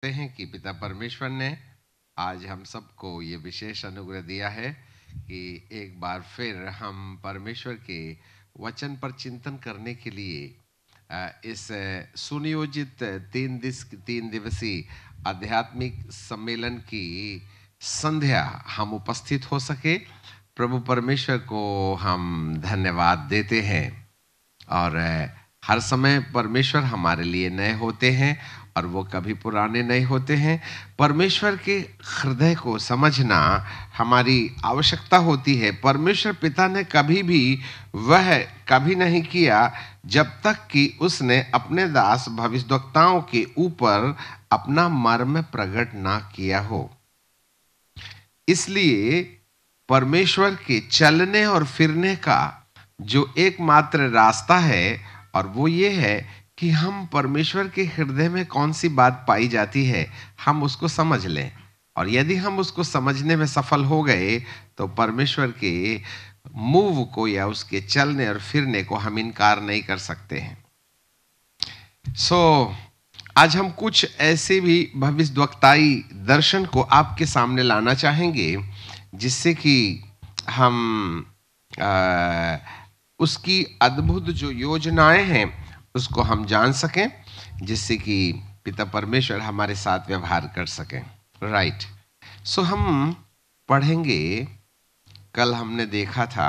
सकते हैं कि पिता परमेश्वर ने आज हम सबको ये विशेष अनुग्रह दिया है कि एक बार फिर हम परमेश्वर के वचन पर चिंतन करने के लिए इस सुनियोजित तीन दिस तीन दिवसीय आध्यात्मिक सम्मेलन की संध्या हम उपस्थित हो सके प्रभु परमेश्वर को हम धन्यवाद देते हैं और हर समय परमेश्वर हमारे लिए नए होते हैं और वो कभी पुराने नहीं होते हैं परमेश्वर के हृदय को समझना हमारी आवश्यकता होती है परमेश्वर पिता ने कभी भी वह कभी नहीं किया जब तक कि उसने अपने दास भविष्यवक्ताओं के ऊपर अपना मर्म प्रकट ना किया हो इसलिए परमेश्वर के चलने और फिरने का जो एकमात्र रास्ता है और वो ये है कि हम परमेश्वर के हृदय में कौन सी बात पाई जाती है हम उसको समझ लें और यदि हम उसको समझने में सफल हो गए तो परमेश्वर के मूव को या उसके चलने और फिरने को हम इनकार नहीं कर सकते हैं सो so, आज हम कुछ ऐसे भी भविष्यवक्ताई दर्शन को आपके सामने लाना चाहेंगे जिससे कि हम आ, उसकी अद्भुत जो योजनाएं हैं उसको हम जान सकें जिससे कि पिता परमेश्वर हमारे साथ व्यवहार कर सकें राइट सो हम पढ़ेंगे कल हमने देखा था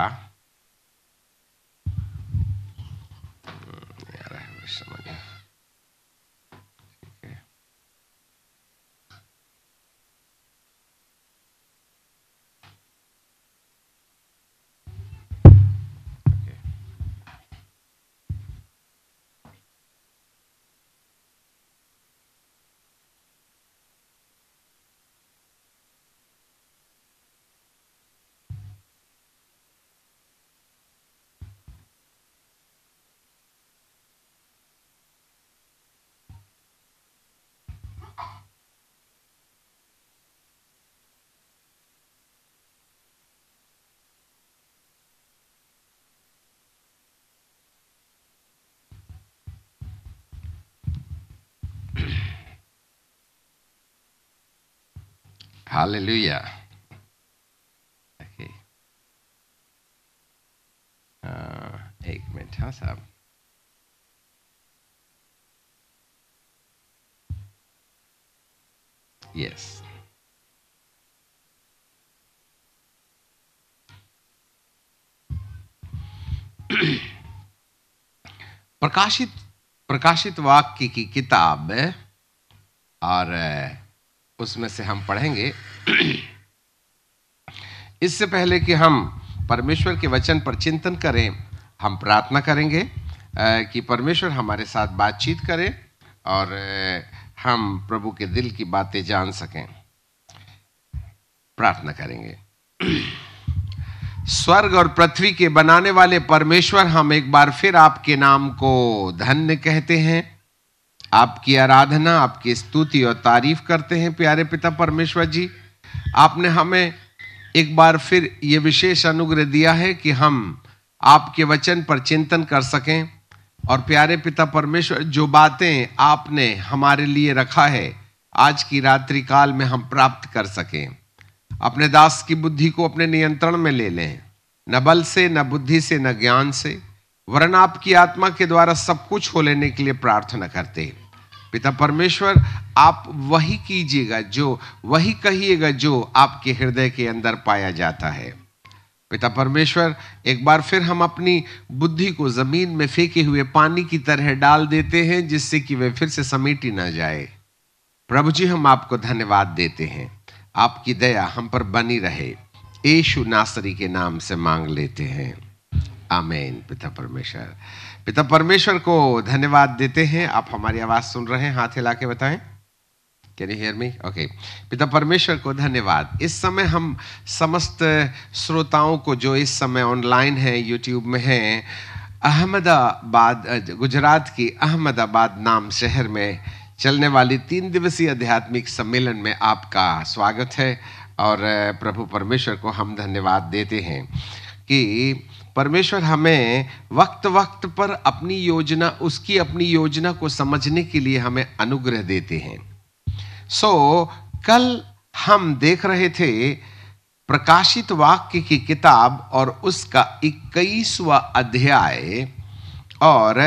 Hallelujah. Okay. Uh, एक मिनट हाँ साहब यस प्रकाशित प्रकाशित वाक्य की किताब और उसमें से हम पढ़ेंगे इससे पहले कि हम परमेश्वर के वचन पर चिंतन करें हम प्रार्थना करेंगे कि परमेश्वर हमारे साथ बातचीत करे और हम प्रभु के दिल की बातें जान सकें प्रार्थना करेंगे स्वर्ग और पृथ्वी के बनाने वाले परमेश्वर हम एक बार फिर आपके नाम को धन्य कहते हैं आपकी आराधना आपकी स्तुति और तारीफ करते हैं प्यारे पिता परमेश्वर जी आपने हमें एक बार फिर ये विशेष अनुग्रह दिया है कि हम आपके वचन पर चिंतन कर सकें और प्यारे पिता परमेश्वर जो बातें आपने हमारे लिए रखा है आज की रात्रि काल में हम प्राप्त कर सकें अपने दास की बुद्धि को अपने नियंत्रण में ले लें न बल से न बुद्धि से न ज्ञान से वरन आपकी आत्मा के द्वारा सब कुछ हो लेने के लिए प्रार्थना करते हैं पिता परमेश्वर आप वही कीजिएगा जो वही कहिएगा जो आपके हृदय के अंदर पाया जाता है पिता परमेश्वर एक बार फिर हम अपनी बुद्धि को जमीन में फेंके हुए पानी की तरह डाल देते हैं जिससे कि वे फिर से समेटी ना जाए प्रभु जी हम आपको धन्यवाद देते हैं आपकी दया हम पर बनी रहे यशु नासरी के नाम से मांग लेते हैं आमेन पिता परमेश्वर पिता परमेश्वर को धन्यवाद देते हैं आप हमारी आवाज सुन रहे हैं हाथ हिला के बताएं can you hear me okay पिता परमेश्वर को धन्यवाद इस समय हम समस्त श्रोताओं को जो इस समय ऑनलाइन है यूट्यूब में है अहमदाबाद गुजरात की अहमदाबाद नाम शहर में चलने वाली तीन दिवसीय आध्यात्मिक सम्मेलन में आपका स्वागत है और प्रभु परमेश्वर को हम धन्यवाद देते हैं कि परमेश्वर हमें वक्त वक्त पर अपनी योजना उसकी अपनी योजना को समझने के लिए हमें अनुग्रह देते हैं सो so, कल हम देख रहे थे प्रकाशित वाक्य की किताब और उसका इक्कीसवा अध्याय और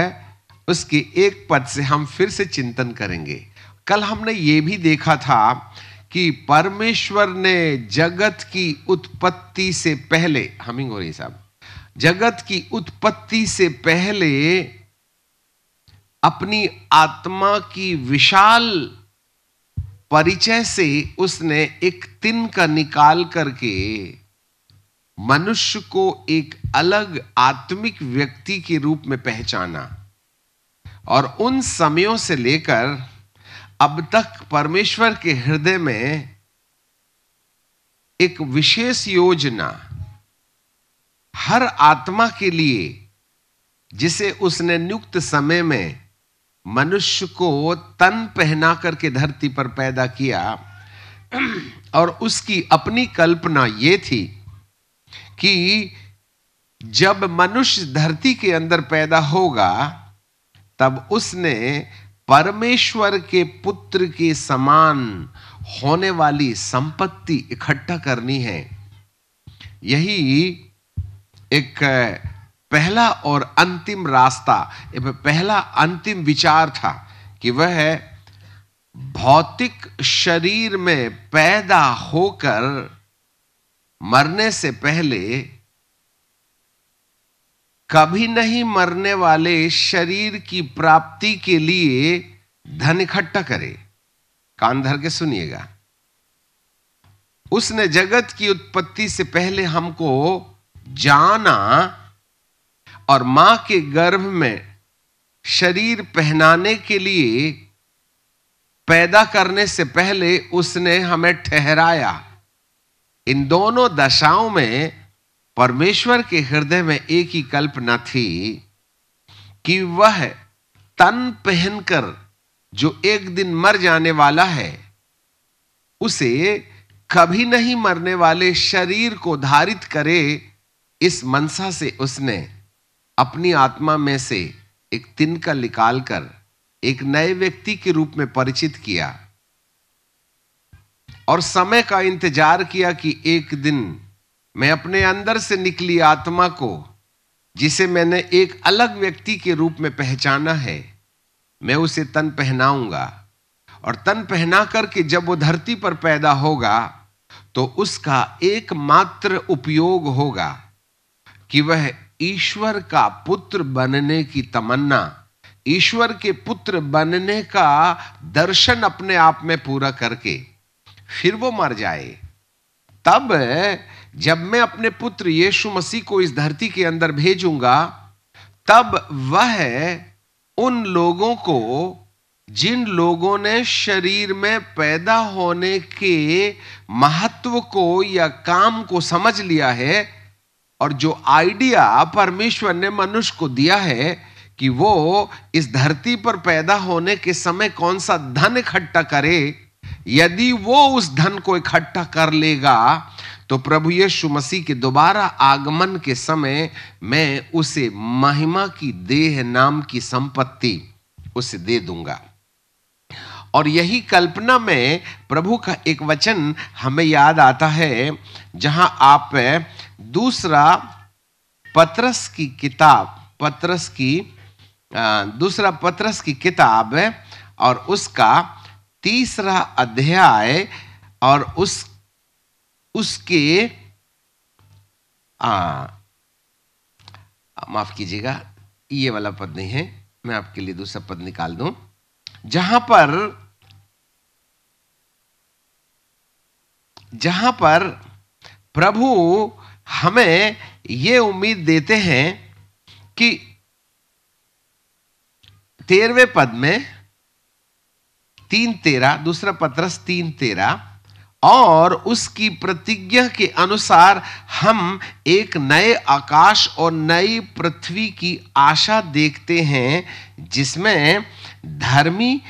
उसके एक पद से हम फिर से चिंतन करेंगे कल हमने ये भी देखा था कि परमेश्वर ने जगत की उत्पत्ति से पहले हमिंग हो रही साहब जगत की उत्पत्ति से पहले अपनी आत्मा की विशाल परिचय से उसने एक तिन का निकाल करके मनुष्य को एक अलग आत्मिक व्यक्ति के रूप में पहचाना और उन समयों से लेकर अब तक परमेश्वर के हृदय में एक विशेष योजना हर आत्मा के लिए जिसे उसने नियुक्त समय में मनुष्य को तन पहना करके धरती पर पैदा किया और उसकी अपनी कल्पना ये थी कि जब मनुष्य धरती के अंदर पैदा होगा तब उसने परमेश्वर के पुत्र के समान होने वाली संपत्ति इकट्ठा करनी है यही एक पहला और अंतिम रास्ता पहला अंतिम विचार था कि वह है भौतिक शरीर में पैदा होकर मरने से पहले कभी नहीं मरने वाले शरीर की प्राप्ति के लिए धन इकट्ठा करे कान धर के सुनिएगा उसने जगत की उत्पत्ति से पहले हमको जाना और मां के गर्भ में शरीर पहनाने के लिए पैदा करने से पहले उसने हमें ठहराया इन दोनों दशाओं में परमेश्वर के हृदय में एक ही कल्पना थी कि वह तन पहनकर जो एक दिन मर जाने वाला है उसे कभी नहीं मरने वाले शरीर को धारित करे इस मनसा से उसने अपनी आत्मा में से एक तिनका निकालकर एक नए व्यक्ति के रूप में परिचित किया और समय का इंतजार किया कि एक दिन मैं अपने अंदर से निकली आत्मा को जिसे मैंने एक अलग व्यक्ति के रूप में पहचाना है मैं उसे तन पहनाऊंगा और तन पहना करके जब वो धरती पर पैदा होगा तो उसका एकमात्र उपयोग होगा कि वह ईश्वर का पुत्र बनने की तमन्ना ईश्वर के पुत्र बनने का दर्शन अपने आप में पूरा करके फिर वो मर जाए तब जब मैं अपने पुत्र यीशु मसीह को इस धरती के अंदर भेजूंगा तब वह उन लोगों को जिन लोगों ने शरीर में पैदा होने के महत्व को या काम को समझ लिया है और जो आइडिया परमेश्वर ने मनुष्य को दिया है कि वो इस धरती पर पैदा होने के समय कौन सा धन इकट्ठा करे यदि वो उस धन को इकट्ठा कर लेगा तो प्रभु यीशु मसीह के दोबारा आगमन के समय मैं उसे महिमा की देह नाम की संपत्ति उसे दे दूंगा और यही कल्पना में प्रभु का एक वचन हमें याद आता है जहां आप दूसरा पत्रस की किताब पत्रस की दूसरा पत्रस की किताब और उसका तीसरा अध्याय और उस उसके माफ कीजिएगा ये वाला पद नहीं है मैं आपके लिए दूसरा पद निकाल दूं जहां पर जहां पर प्रभु हमें ये उम्मीद देते हैं कि तेरहवें पद में तीन तेरा दूसरा पत्रस तीन तेरा और उसकी प्रतिज्ञा के अनुसार हम एक नए आकाश और नई पृथ्वी की आशा देखते हैं जिसमें धर्मी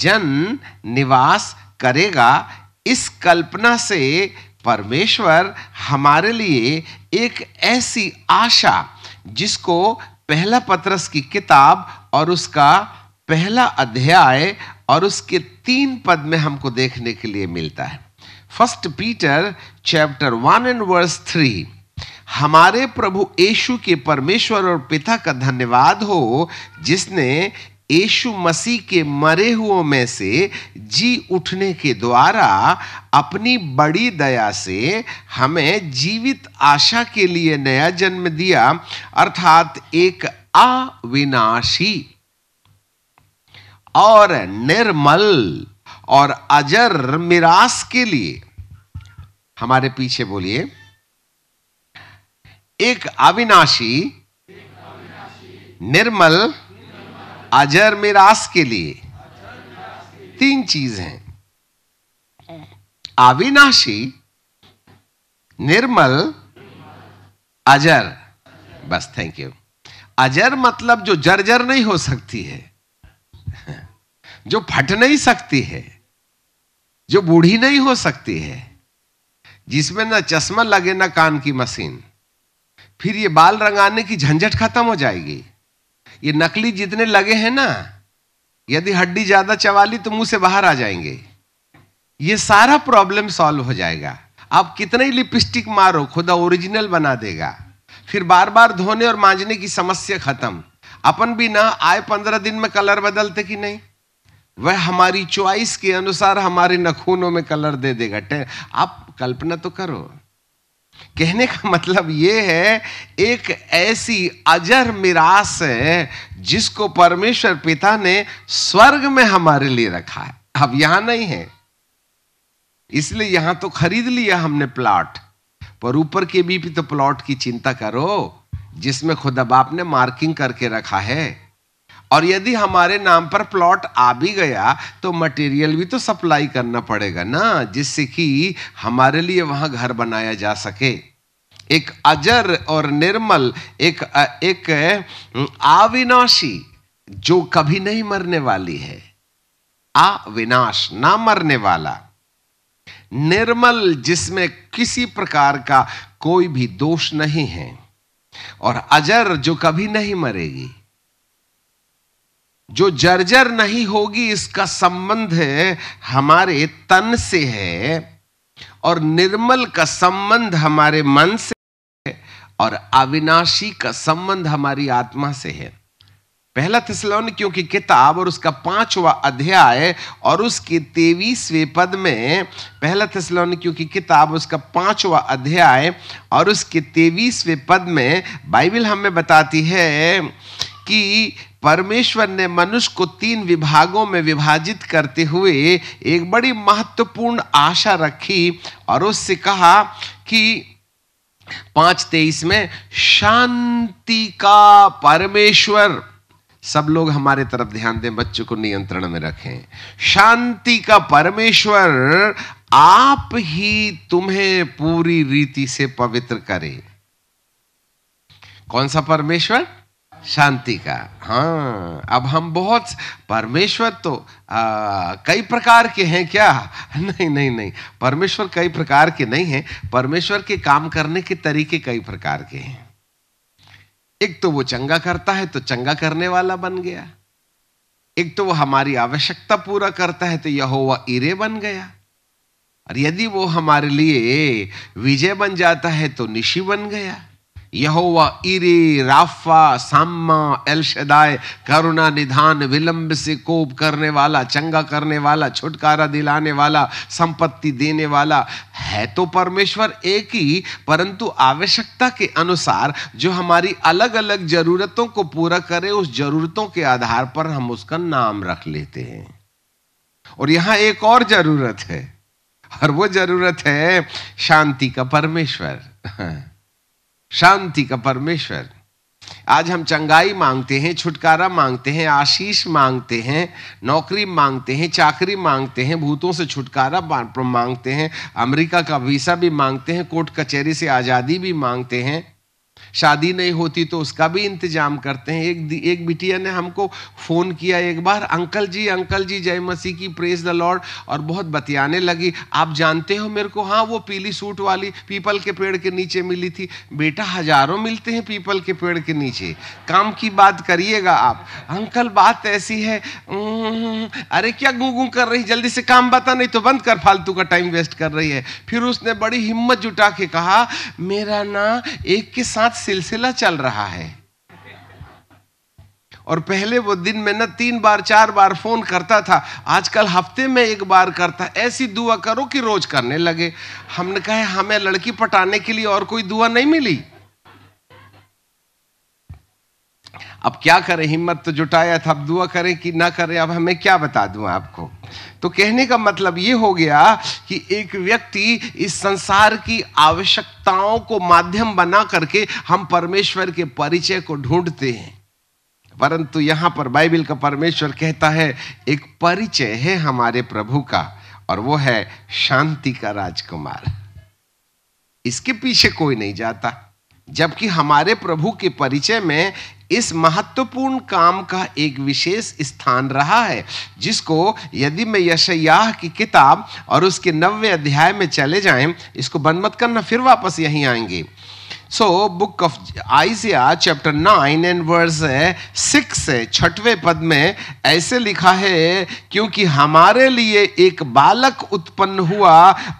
जन निवास करेगा इस कल्पना से परमेश्वर हमारे लिए एक ऐसी आशा जिसको पहला पत्रस की किताब और उसका पहला अध्याय और उसके तीन पद में हमको देखने के लिए मिलता है first Peter chapter one and verse three हमारे प्रभु यीशु के परमेश्वर और पिता का धन्यवाद हो जिसने यीशु मसीह के मरे हुओं में से जी उठने के द्वारा अपनी बड़ी दया से हमें जीवित आशा के लिए नया जन्म दिया अर्थात एक अविनाशी और निर्मल और अजर मिरास के लिए हमारे पीछे बोलिए एक अविनाशी निर्मल अजर मिरास के लिए तीन चीज हैं अविनाशी निर्मल अजर बस थैंक यू अजर मतलब जो जर्जर नहीं हो सकती है जो फट नहीं सकती है जो बूढ़ी नहीं हो सकती है जिसमें ना चश्मा लगे ना कान की मशीन फिर ये बाल रंगाने की झंझट खत्म हो जाएगी ये नकली जितने लगे हैं ना यदि हड्डी ज्यादा चवाली तो मुंह से बाहर आ जाएंगे ये सारा प्रॉब्लम सॉल्व हो जाएगा आप कितने लिपस्टिक मारो खुदा ओरिजिनल बना देगा फिर बार बार धोने और मांजने की समस्या खत्म अपन भी ना आए पंद्रह दिन में कलर बदलते कि नहीं वह हमारी चॉइस के अनुसार हमारे नखूनों में कलर दे देगा आप कल्पना तो करो कहने का मतलब ये है एक ऐसी अजर मिरास है जिसको परमेश्वर पिता ने स्वर्ग में हमारे लिए रखा है अब यहां नहीं है इसलिए यहां तो खरीद लिया हमने प्लॉट पर ऊपर के भी, भी तो प्लॉट की चिंता करो जिसमें खुदा बाप ने मार्किंग करके रखा है और यदि हमारे नाम पर प्लॉट आ भी गया तो मटेरियल भी तो सप्लाई करना पड़ेगा ना जिससे कि हमारे लिए वहां घर बनाया जा सके एक अजर और निर्मल एक एक अविनाशी जो कभी नहीं मरने वाली है अविनाश ना मरने वाला निर्मल जिसमें किसी प्रकार का कोई भी दोष नहीं है और अजर जो कभी नहीं मरेगी जो जर्जर नहीं होगी इसका संबंध हमारे तन से है और निर्मल का संबंध हमारे मन से है और अविनाशी का संबंध हमारी आत्मा से है पहला थिसलोनिकियों क्योंकि किताब और उसका पांचवा अध्याय और उसके तेवीसवें पद में पहला थिसलोनिकियों की किताब उसका पांचवा अध्याय और उसके तेवीसवें पद में बाइबल हमें बताती है कि परमेश्वर ने मनुष्य को तीन विभागों में विभाजित करते हुए एक बड़ी महत्वपूर्ण आशा रखी और उससे कहा कि पांच तेईस में शांति का परमेश्वर सब लोग हमारे तरफ ध्यान दें बच्चों को नियंत्रण में रखें शांति का परमेश्वर आप ही तुम्हें पूरी रीति से पवित्र करे कौन सा परमेश्वर शांति का हाँ अब हम बहुत परमेश्वर तो आ, कई प्रकार के हैं क्या नहीं नहीं नहीं परमेश्वर कई प्रकार के नहीं हैं परमेश्वर के काम करने के तरीके कई प्रकार के हैं एक तो वो चंगा करता है तो चंगा करने वाला बन गया एक तो वो हमारी आवश्यकता पूरा करता है तो यहोवा इरे बन गया और यदि वो हमारे लिए विजय बन जाता है तो निशी बन गया यहोवा इरी राफा सामा एलशदाय करुणा निधान विलंब से कोप करने वाला चंगा करने वाला छुटकारा दिलाने वाला संपत्ति देने वाला है तो परमेश्वर एक ही परंतु आवश्यकता के अनुसार जो हमारी अलग अलग जरूरतों को पूरा करे उस जरूरतों के आधार पर हम उसका नाम रख लेते हैं और यहां एक और जरूरत है और वो जरूरत है शांति का परमेश्वर शांति का परमेश्वर आज हम चंगाई मांगते हैं छुटकारा मांगते हैं आशीष मांगते हैं नौकरी मांगते हैं चाकरी मांगते हैं भूतों से छुटकारा मांगते हैं अमेरिका का वीसा भी मांगते हैं कोर्ट कचहरी से आज़ादी भी मांगते हैं शादी नहीं होती तो उसका भी इंतजाम करते हैं एक एक बिटिया ने हमको फ़ोन किया एक बार अंकल जी अंकल जी जय मसीह की प्रेज द लॉर्ड और बहुत बतियाने लगी आप जानते हो मेरे को हाँ वो पीली सूट वाली पीपल के पेड़ के नीचे मिली थी बेटा हजारों मिलते हैं पीपल के पेड़ के नीचे काम की बात करिएगा आप अंकल बात ऐसी है अरे क्या गू कर रही जल्दी से काम बता नहीं तो बंद कर फालतू का टाइम वेस्ट कर रही है फिर उसने बड़ी हिम्मत जुटा के कहा मेरा ना एक के साथ सिलसिला चल रहा है और पहले वो दिन में ना तीन बार चार बार फोन करता था आजकल हफ्ते में एक बार करता ऐसी दुआ करो कि रोज करने लगे हमने कहा हमें लड़की पटाने के लिए और कोई दुआ नहीं मिली अब क्या करें हिम्मत तो जुटाया था अब दुआ करें कि ना करें अब हमें क्या बता दूं आपको तो कहने का मतलब ये हो गया कि एक व्यक्ति इस संसार की आवश्यकताओं को माध्यम बना करके हम परमेश्वर के परिचय को ढूंढते हैं परंतु यहां पर बाइबिल का परमेश्वर कहता है एक परिचय है हमारे प्रभु का और वो है शांति का राजकुमार इसके पीछे कोई नहीं जाता जबकि हमारे प्रभु के परिचय में इस महत्वपूर्ण काम का एक विशेष स्थान रहा है जिसको यदि मैं यशयाह की किताब और उसके नवे अध्याय में चले जाएं इसको बंद मत करना फिर वापस यहीं आएंगे so book of Isaiah chapter nine and verse six छठवे छठवें पद में ऐसे लिखा है क्योंकि हमारे लिए एक बालक उत्पन्न हुआ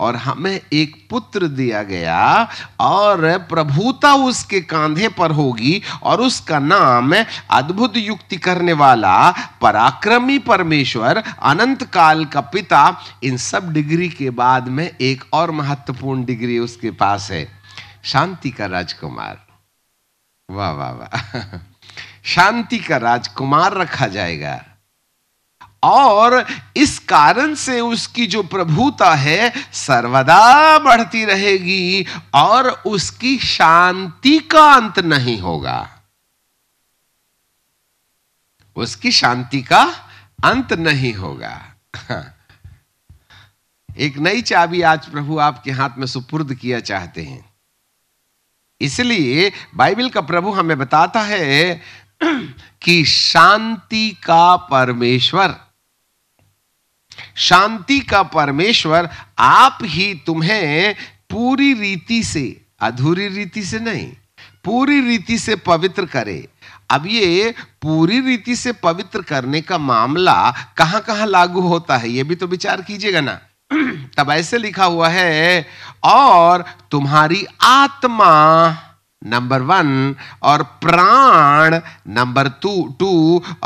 और हमें एक पुत्र दिया गया और प्रभुता उसके कांधे पर होगी और उसका नाम अद्भुत युक्ति करने वाला पराक्रमी परमेश्वर अनंत काल का पिता इन सब डिग्री के बाद में एक और महत्वपूर्ण डिग्री उसके पास है शांति का राजकुमार वाह वाह वाह शांति का राजकुमार रखा जाएगा और इस कारण से उसकी जो प्रभुता है सर्वदा बढ़ती रहेगी और उसकी शांति का अंत नहीं होगा उसकी शांति का अंत नहीं होगा एक नई चाबी आज प्रभु आपके हाथ में सुपुर्द किया चाहते हैं इसलिए बाइबल का प्रभु हमें बताता है कि शांति का परमेश्वर शांति का परमेश्वर आप ही तुम्हें पूरी रीति से अधूरी रीति से नहीं पूरी रीति से पवित्र करे अब ये पूरी रीति से पवित्र करने का मामला कहां कहां लागू होता है ये भी तो विचार कीजिएगा ना तब ऐसे लिखा हुआ है और तुम्हारी आत्मा नंबर वन और प्राण नंबर टू टू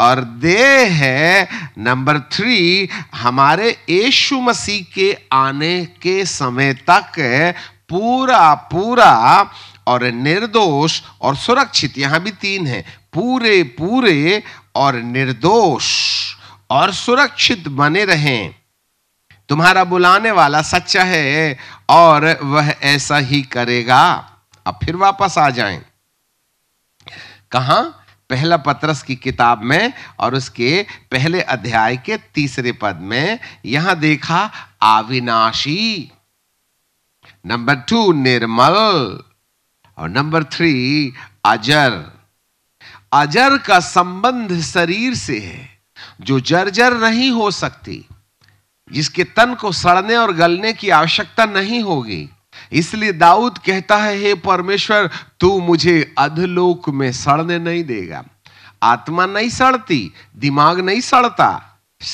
और देह है नंबर थ्री हमारे यीशु मसीह के आने के समय तक पूरा पूरा और निर्दोष और सुरक्षित यहां भी तीन है पूरे पूरे और निर्दोष और सुरक्षित बने रहें तुम्हारा बुलाने वाला सच्चा है और वह ऐसा ही करेगा अब फिर वापस आ जाएं कहा पहला पत्रस की किताब में और उसके पहले अध्याय के तीसरे पद में यहां देखा अविनाशी नंबर टू निर्मल और नंबर थ्री अजर अजर का संबंध शरीर से है जो जर्जर नहीं हो सकती जिसके तन को सड़ने और गलने की आवश्यकता नहीं होगी इसलिए दाऊद कहता है हे परमेश्वर तू मुझे अधलोक में सड़ने नहीं देगा आत्मा नहीं सड़ती दिमाग नहीं सड़ता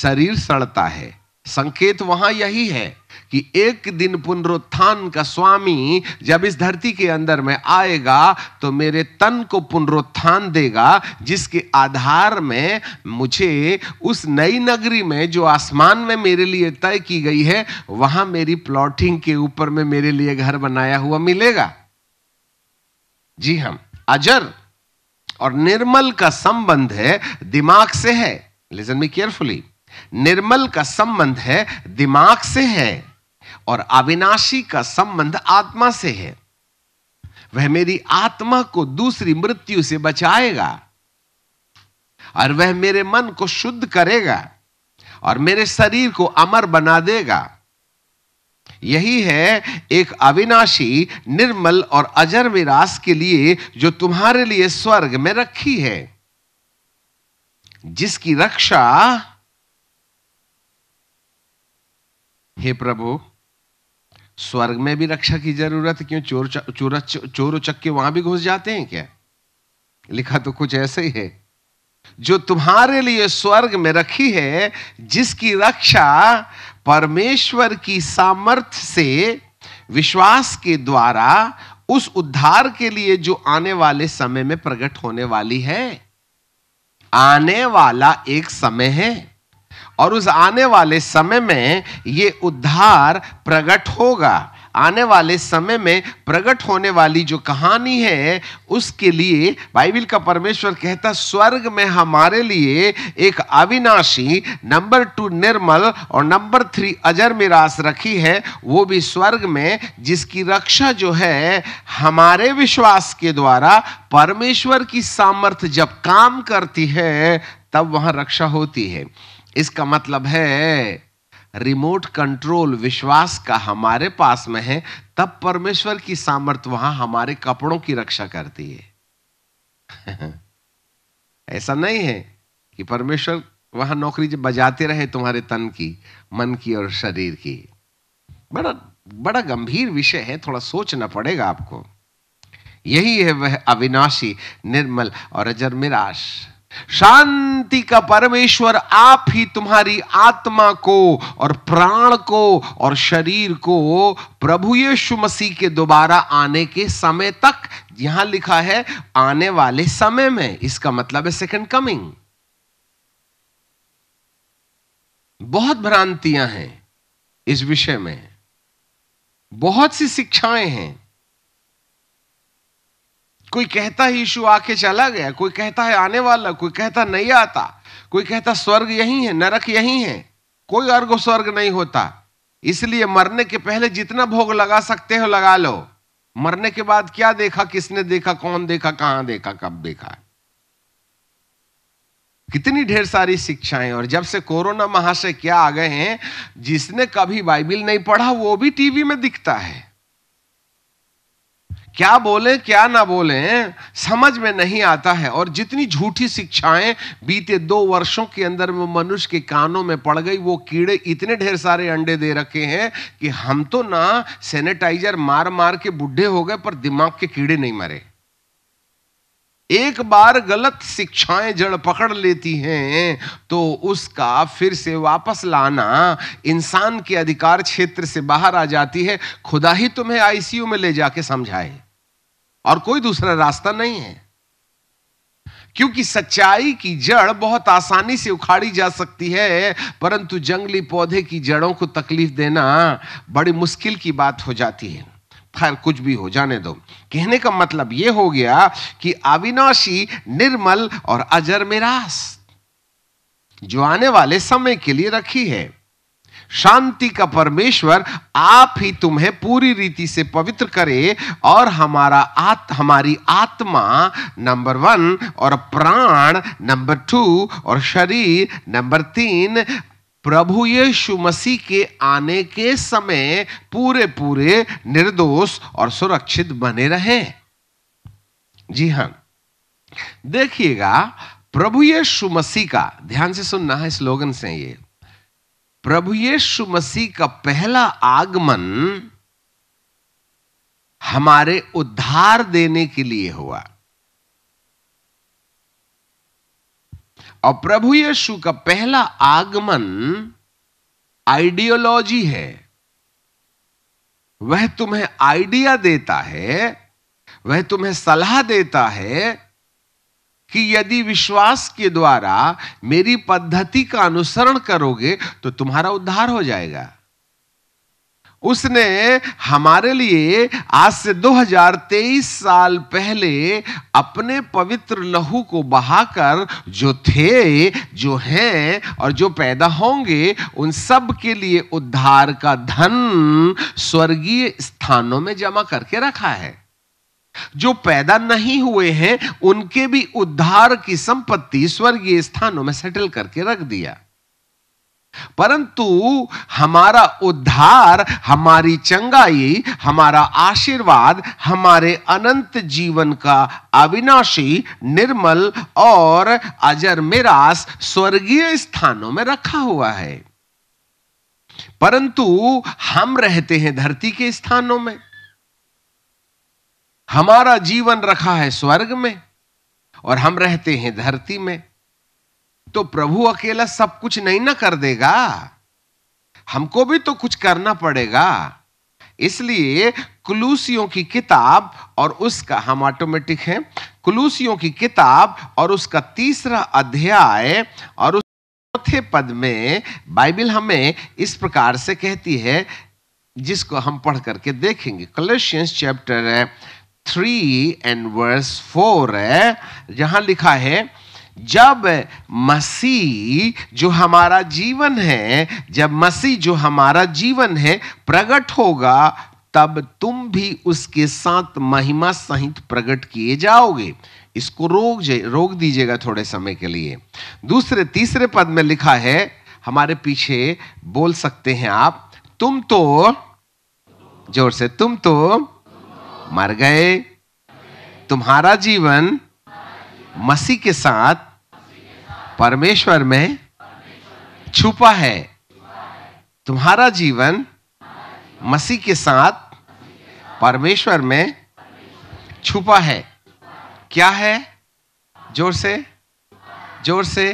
शरीर सड़ता है संकेत वहां यही है कि एक दिन पुनरुत्थान का स्वामी जब इस धरती के अंदर में आएगा तो मेरे तन को पुनरुत्थान देगा जिसके आधार में मुझे उस नई नगरी में जो आसमान में मेरे लिए तय की गई है वहां मेरी प्लॉटिंग के ऊपर में मेरे लिए घर बनाया हुआ मिलेगा जी हम अजर और निर्मल का संबंध है दिमाग से है लिसन मी केयरफुली निर्मल का संबंध है दिमाग से है और अविनाशी का संबंध आत्मा से है वह मेरी आत्मा को दूसरी मृत्यु से बचाएगा और वह मेरे मन को शुद्ध करेगा और मेरे शरीर को अमर बना देगा यही है एक अविनाशी निर्मल और अजर विरास के लिए जो तुम्हारे लिए स्वर्ग में रखी है जिसकी रक्षा हे प्रभु स्वर्ग में भी रक्षा की जरूरत क्यों चोर चोर चोर चक्के वहां भी घुस जाते हैं क्या लिखा तो कुछ ऐसे ही है जो तुम्हारे लिए स्वर्ग में रखी है जिसकी रक्षा परमेश्वर की सामर्थ्य से विश्वास के द्वारा उस उद्धार के लिए जो आने वाले समय में प्रकट होने वाली है आने वाला एक समय है और उस आने वाले समय में ये उद्धार प्रकट होगा आने वाले समय में प्रकट होने वाली जो कहानी है उसके लिए बाइबिल का परमेश्वर कहता स्वर्ग में हमारे लिए एक अविनाशी नंबर टू निर्मल और नंबर थ्री अजर मिरास रखी है वो भी स्वर्ग में जिसकी रक्षा जो है हमारे विश्वास के द्वारा परमेश्वर की सामर्थ्य जब काम करती है तब वहाँ रक्षा होती है इसका मतलब है रिमोट कंट्रोल विश्वास का हमारे पास में है तब परमेश्वर की सामर्थ वहां हमारे कपड़ों की रक्षा करती है ऐसा नहीं है कि परमेश्वर वहां नौकरी जब बजाते रहे तुम्हारे तन की मन की और शरीर की बड़ा बड़ा गंभीर विषय है थोड़ा सोचना पड़ेगा आपको यही है वह अविनाशी निर्मल और अजर मिराश शांति का परमेश्वर आप ही तुम्हारी आत्मा को और प्राण को और शरीर को प्रभु यीशु मसीह के दोबारा आने के समय तक यहां लिखा है आने वाले समय में इसका मतलब है सेकंड कमिंग बहुत भ्रांतियां हैं इस विषय में बहुत सी शिक्षाएं हैं कोई कहता है यीशु आके चला गया कोई कहता है आने वाला कोई कहता नहीं आता कोई कहता स्वर्ग यही है नरक यही है कोई अर्ग स्वर्ग नहीं होता इसलिए मरने के पहले जितना भोग लगा सकते हो लगा लो मरने के बाद क्या देखा किसने देखा कौन देखा कहां देखा कब देखा कितनी ढेर सारी शिक्षाएं और जब से कोरोना महाशय क्या आ गए हैं जिसने कभी बाइबिल नहीं पढ़ा वो भी टीवी में दिखता है क्या बोले क्या ना बोले समझ में नहीं आता है और जितनी झूठी शिक्षाएं बीते दो वर्षों के अंदर में मनुष्य के कानों में पड़ गई वो कीड़े इतने ढेर सारे अंडे दे रखे हैं कि हम तो ना सैनिटाइजर मार मार के बुढ़े हो गए पर दिमाग के कीड़े नहीं मरे एक बार गलत शिक्षाएं जड़ पकड़ लेती हैं तो उसका फिर से वापस लाना इंसान के अधिकार क्षेत्र से बाहर आ जाती है खुदा ही तुम्हें आईसीयू में ले जाके समझाए और कोई दूसरा रास्ता नहीं है क्योंकि सच्चाई की जड़ बहुत आसानी से उखाड़ी जा सकती है परंतु जंगली पौधे की जड़ों को तकलीफ देना बड़ी मुश्किल की बात हो जाती है खैर कुछ भी हो जाने दो कहने का मतलब यह हो गया कि अविनाशी निर्मल और अजर मिरास जो आने वाले समय के लिए रखी है शांति का परमेश्वर आप ही तुम्हें पूरी रीति से पवित्र करे और हमारा आत, हमारी आत्मा नंबर वन और प्राण नंबर टू और शरीर नंबर तीन प्रभु यीशु मसीह के आने के समय पूरे पूरे निर्दोष और सुरक्षित बने रहें जी हां देखिएगा प्रभु यीशु मसीह का ध्यान से सुनना है स्लोगन से ये प्रभु यीशु मसीह का पहला आगमन हमारे उद्धार देने के लिए हुआ और प्रभु यीशु का पहला आगमन आइडियोलॉजी है वह तुम्हें आइडिया देता है वह तुम्हें सलाह देता है कि यदि विश्वास के द्वारा मेरी पद्धति का अनुसरण करोगे तो तुम्हारा उद्धार हो जाएगा उसने हमारे लिए आज से 2023 साल पहले अपने पवित्र लहू को बहाकर जो थे जो हैं और जो पैदा होंगे उन सब के लिए उद्धार का धन स्वर्गीय स्थानों में जमा करके रखा है जो पैदा नहीं हुए हैं उनके भी उद्धार की संपत्ति स्वर्गीय स्थानों में सेटल करके रख दिया परंतु हमारा उद्धार हमारी चंगाई हमारा आशीर्वाद हमारे अनंत जीवन का अविनाशी निर्मल और अजर मिरास स्वर्गीय स्थानों में रखा हुआ है परंतु हम रहते हैं धरती के स्थानों में हमारा जीवन रखा है स्वर्ग में और हम रहते हैं धरती में तो प्रभु अकेला सब कुछ नहीं ना कर देगा हमको भी तो कुछ करना पड़ेगा इसलिए कुलूसियों की किताब और उसका हम ऑटोमेटिक है कुलूसियों की किताब और उसका तीसरा अध्याय और उस चौथे पद में बाइबल हमें इस प्रकार से कहती है जिसको हम पढ़ करके देखेंगे कलेशियंस चैप्टर है थ्री एंड वर्स फोर जहां लिखा है जब मसीह जो हमारा जीवन है जब मसीह जो हमारा जीवन है प्रकट होगा तब तुम भी उसके साथ महिमा सहित प्रकट किए जाओगे इसको रोक रोक दीजिएगा थोड़े समय के लिए दूसरे तीसरे पद में लिखा है हमारे पीछे बोल सकते हैं आप तुम तो जोर से तुम तो मर गए तुम्हारा जीवन मसीह के साथ परमेश्वर में छुपा है तुम्हारा जीवन मसीह के साथ परमेश्वर में छुपा है क्या है जोर से जोर से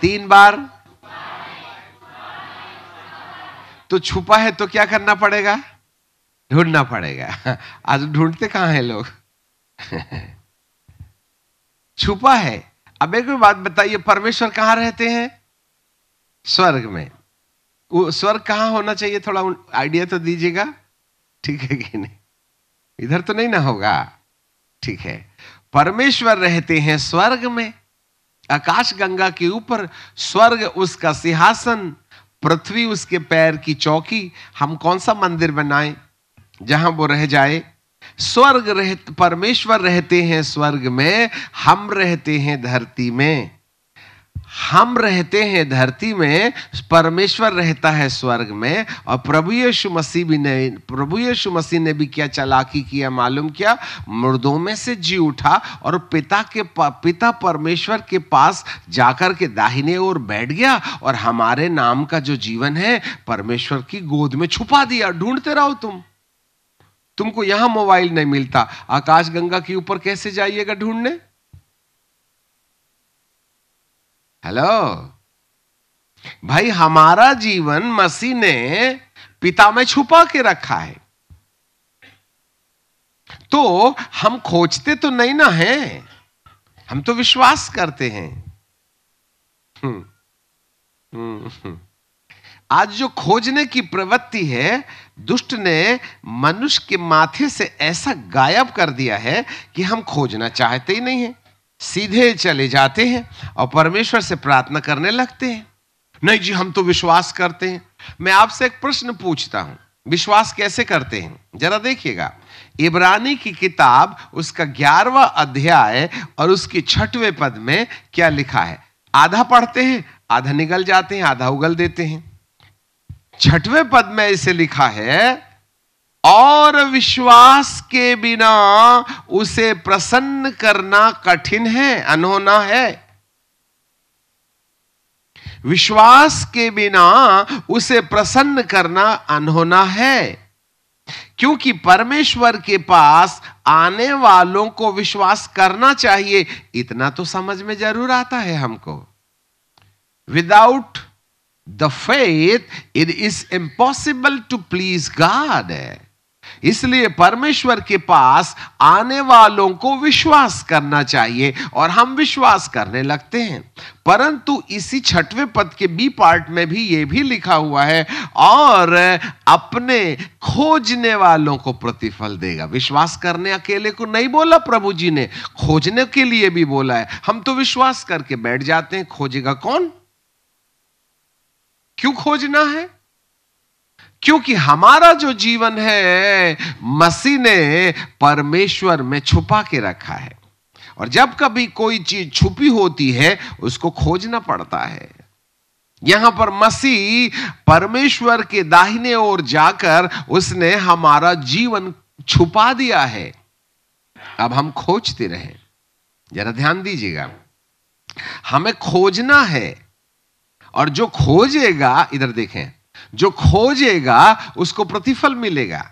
तीन बार तो छुपा है तो क्या करना पड़ेगा ढूंढना पड़ेगा आज ढूंढते कहाँ हैं लोग छुपा है अब एक बात बताइए परमेश्वर कहाँ रहते हैं स्वर्ग में वो स्वर्ग कहाँ होना चाहिए थोड़ा आइडिया तो दीजिएगा ठीक है कि नहीं इधर तो नहीं ना होगा ठीक है परमेश्वर रहते हैं स्वर्ग में आकाश गंगा के ऊपर स्वर्ग उसका सिंहासन पृथ्वी उसके पैर की चौकी हम कौन सा मंदिर बनाएं जहां वो रह जाए स्वर्ग रह परमेश्वर रहते हैं स्वर्ग में हम रहते हैं धरती में हम रहते हैं धरती में परमेश्वर रहता है स्वर्ग में और प्रभु यीशु मसीह भी ने प्रभु यीशु मसीह ने भी क्या चालाकी किया मालूम क्या मुर्दों में से जी उठा और पिता के पिता परमेश्वर के पास जाकर के दाहिने ओर बैठ गया और हमारे नाम का जो जीवन है परमेश्वर की गोद में छुपा दिया ढूंढते रहो तुम तुमको यहां मोबाइल नहीं मिलता आकाश गंगा के ऊपर कैसे जाइएगा ढूंढने हेलो भाई हमारा जीवन मसीह ने पिता में छुपा के रखा है तो हम खोजते तो नहीं ना हैं हम तो विश्वास करते हैं हम्म, हम्म, हम्म। आज जो खोजने की प्रवृत्ति है दुष्ट ने मनुष्य के माथे से ऐसा गायब कर दिया है कि हम खोजना चाहते ही नहीं है सीधे चले जाते हैं और परमेश्वर से प्रार्थना करने लगते हैं नहीं जी हम तो विश्वास करते हैं मैं आपसे एक प्रश्न पूछता हूं विश्वास कैसे करते हैं जरा देखिएगा इब्रानी की किताब उसका ग्यारहवा अध्याय और उसके छठवें पद में क्या लिखा है आधा पढ़ते हैं आधा निगल जाते हैं आधा उगल देते हैं छठवें पद में इसे लिखा है और विश्वास के बिना उसे प्रसन्न करना कठिन है अनहोना है विश्वास के बिना उसे प्रसन्न करना अनहोना है क्योंकि परमेश्वर के पास आने वालों को विश्वास करना चाहिए इतना तो समझ में जरूर आता है हमको without the faith it is impossible to please God इसलिए परमेश्वर के पास आने वालों को विश्वास करना चाहिए और हम विश्वास करने लगते हैं परंतु इसी छठवें पद के बी पार्ट में भी यह भी लिखा हुआ है और अपने खोजने वालों को प्रतिफल देगा विश्वास करने अकेले को नहीं बोला प्रभु जी ने खोजने के लिए भी बोला है हम तो विश्वास करके बैठ जाते हैं खोजेगा कौन क्यों खोजना है क्योंकि हमारा जो जीवन है मसीह ने परमेश्वर में छुपा के रखा है और जब कभी कोई चीज छुपी होती है उसको खोजना पड़ता है यहां पर मसीह परमेश्वर के दाहिने ओर जाकर उसने हमारा जीवन छुपा दिया है अब हम खोजते रहे जरा ध्यान दीजिएगा हमें खोजना है और जो खोजेगा इधर देखें जो खोजेगा उसको प्रतिफल मिलेगा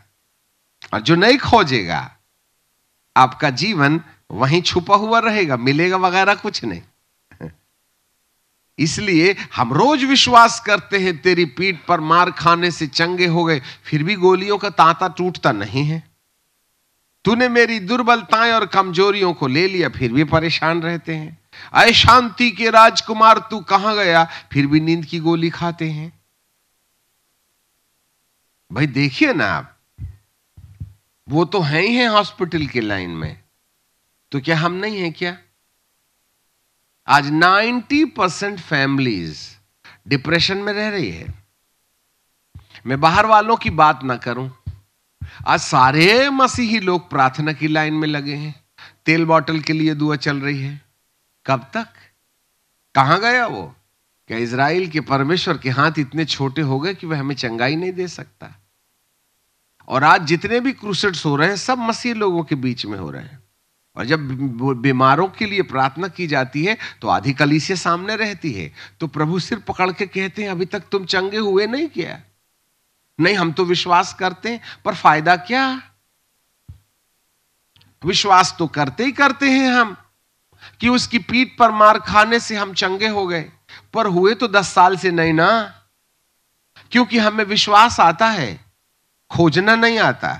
और जो नहीं खोजेगा आपका जीवन वहीं छुपा हुआ रहेगा मिलेगा वगैरह कुछ नहीं इसलिए हम रोज विश्वास करते हैं तेरी पीठ पर मार खाने से चंगे हो गए फिर भी गोलियों का तांता टूटता नहीं है तूने मेरी दुर्बलताएं और कमजोरियों को ले लिया फिर भी परेशान रहते हैं अय शांति के राजकुमार तू कहां गया फिर भी नींद की गोली खाते हैं भाई देखिए ना आप वो तो है ही है हॉस्पिटल के लाइन में तो क्या हम नहीं है क्या आज 90 परसेंट फैमिलीज डिप्रेशन में रह रही है मैं बाहर वालों की बात ना करूं आज सारे मसीही लोग प्रार्थना की लाइन में लगे हैं तेल बॉटल के लिए दुआ चल रही है कब तक कहां गया वो क्या इसराइल के परमेश्वर के हाथ इतने छोटे हो गए कि वह हमें चंगाई नहीं दे सकता और आज जितने भी क्रूसेड्स हो रहे हैं सब मसीह लोगों के बीच में हो रहे हैं और जब बीमारों के लिए प्रार्थना की जाती है तो आधी कलीसिया सामने रहती है तो प्रभु सिर पकड़ के कहते हैं अभी तक तुम चंगे हुए नहीं क्या नहीं हम तो विश्वास करते हैं पर फायदा क्या विश्वास तो करते ही करते हैं हम कि उसकी पीठ पर मार खाने से हम चंगे हो गए पर हुए तो दस साल से नहीं ना क्योंकि हमें विश्वास आता है खोजना नहीं आता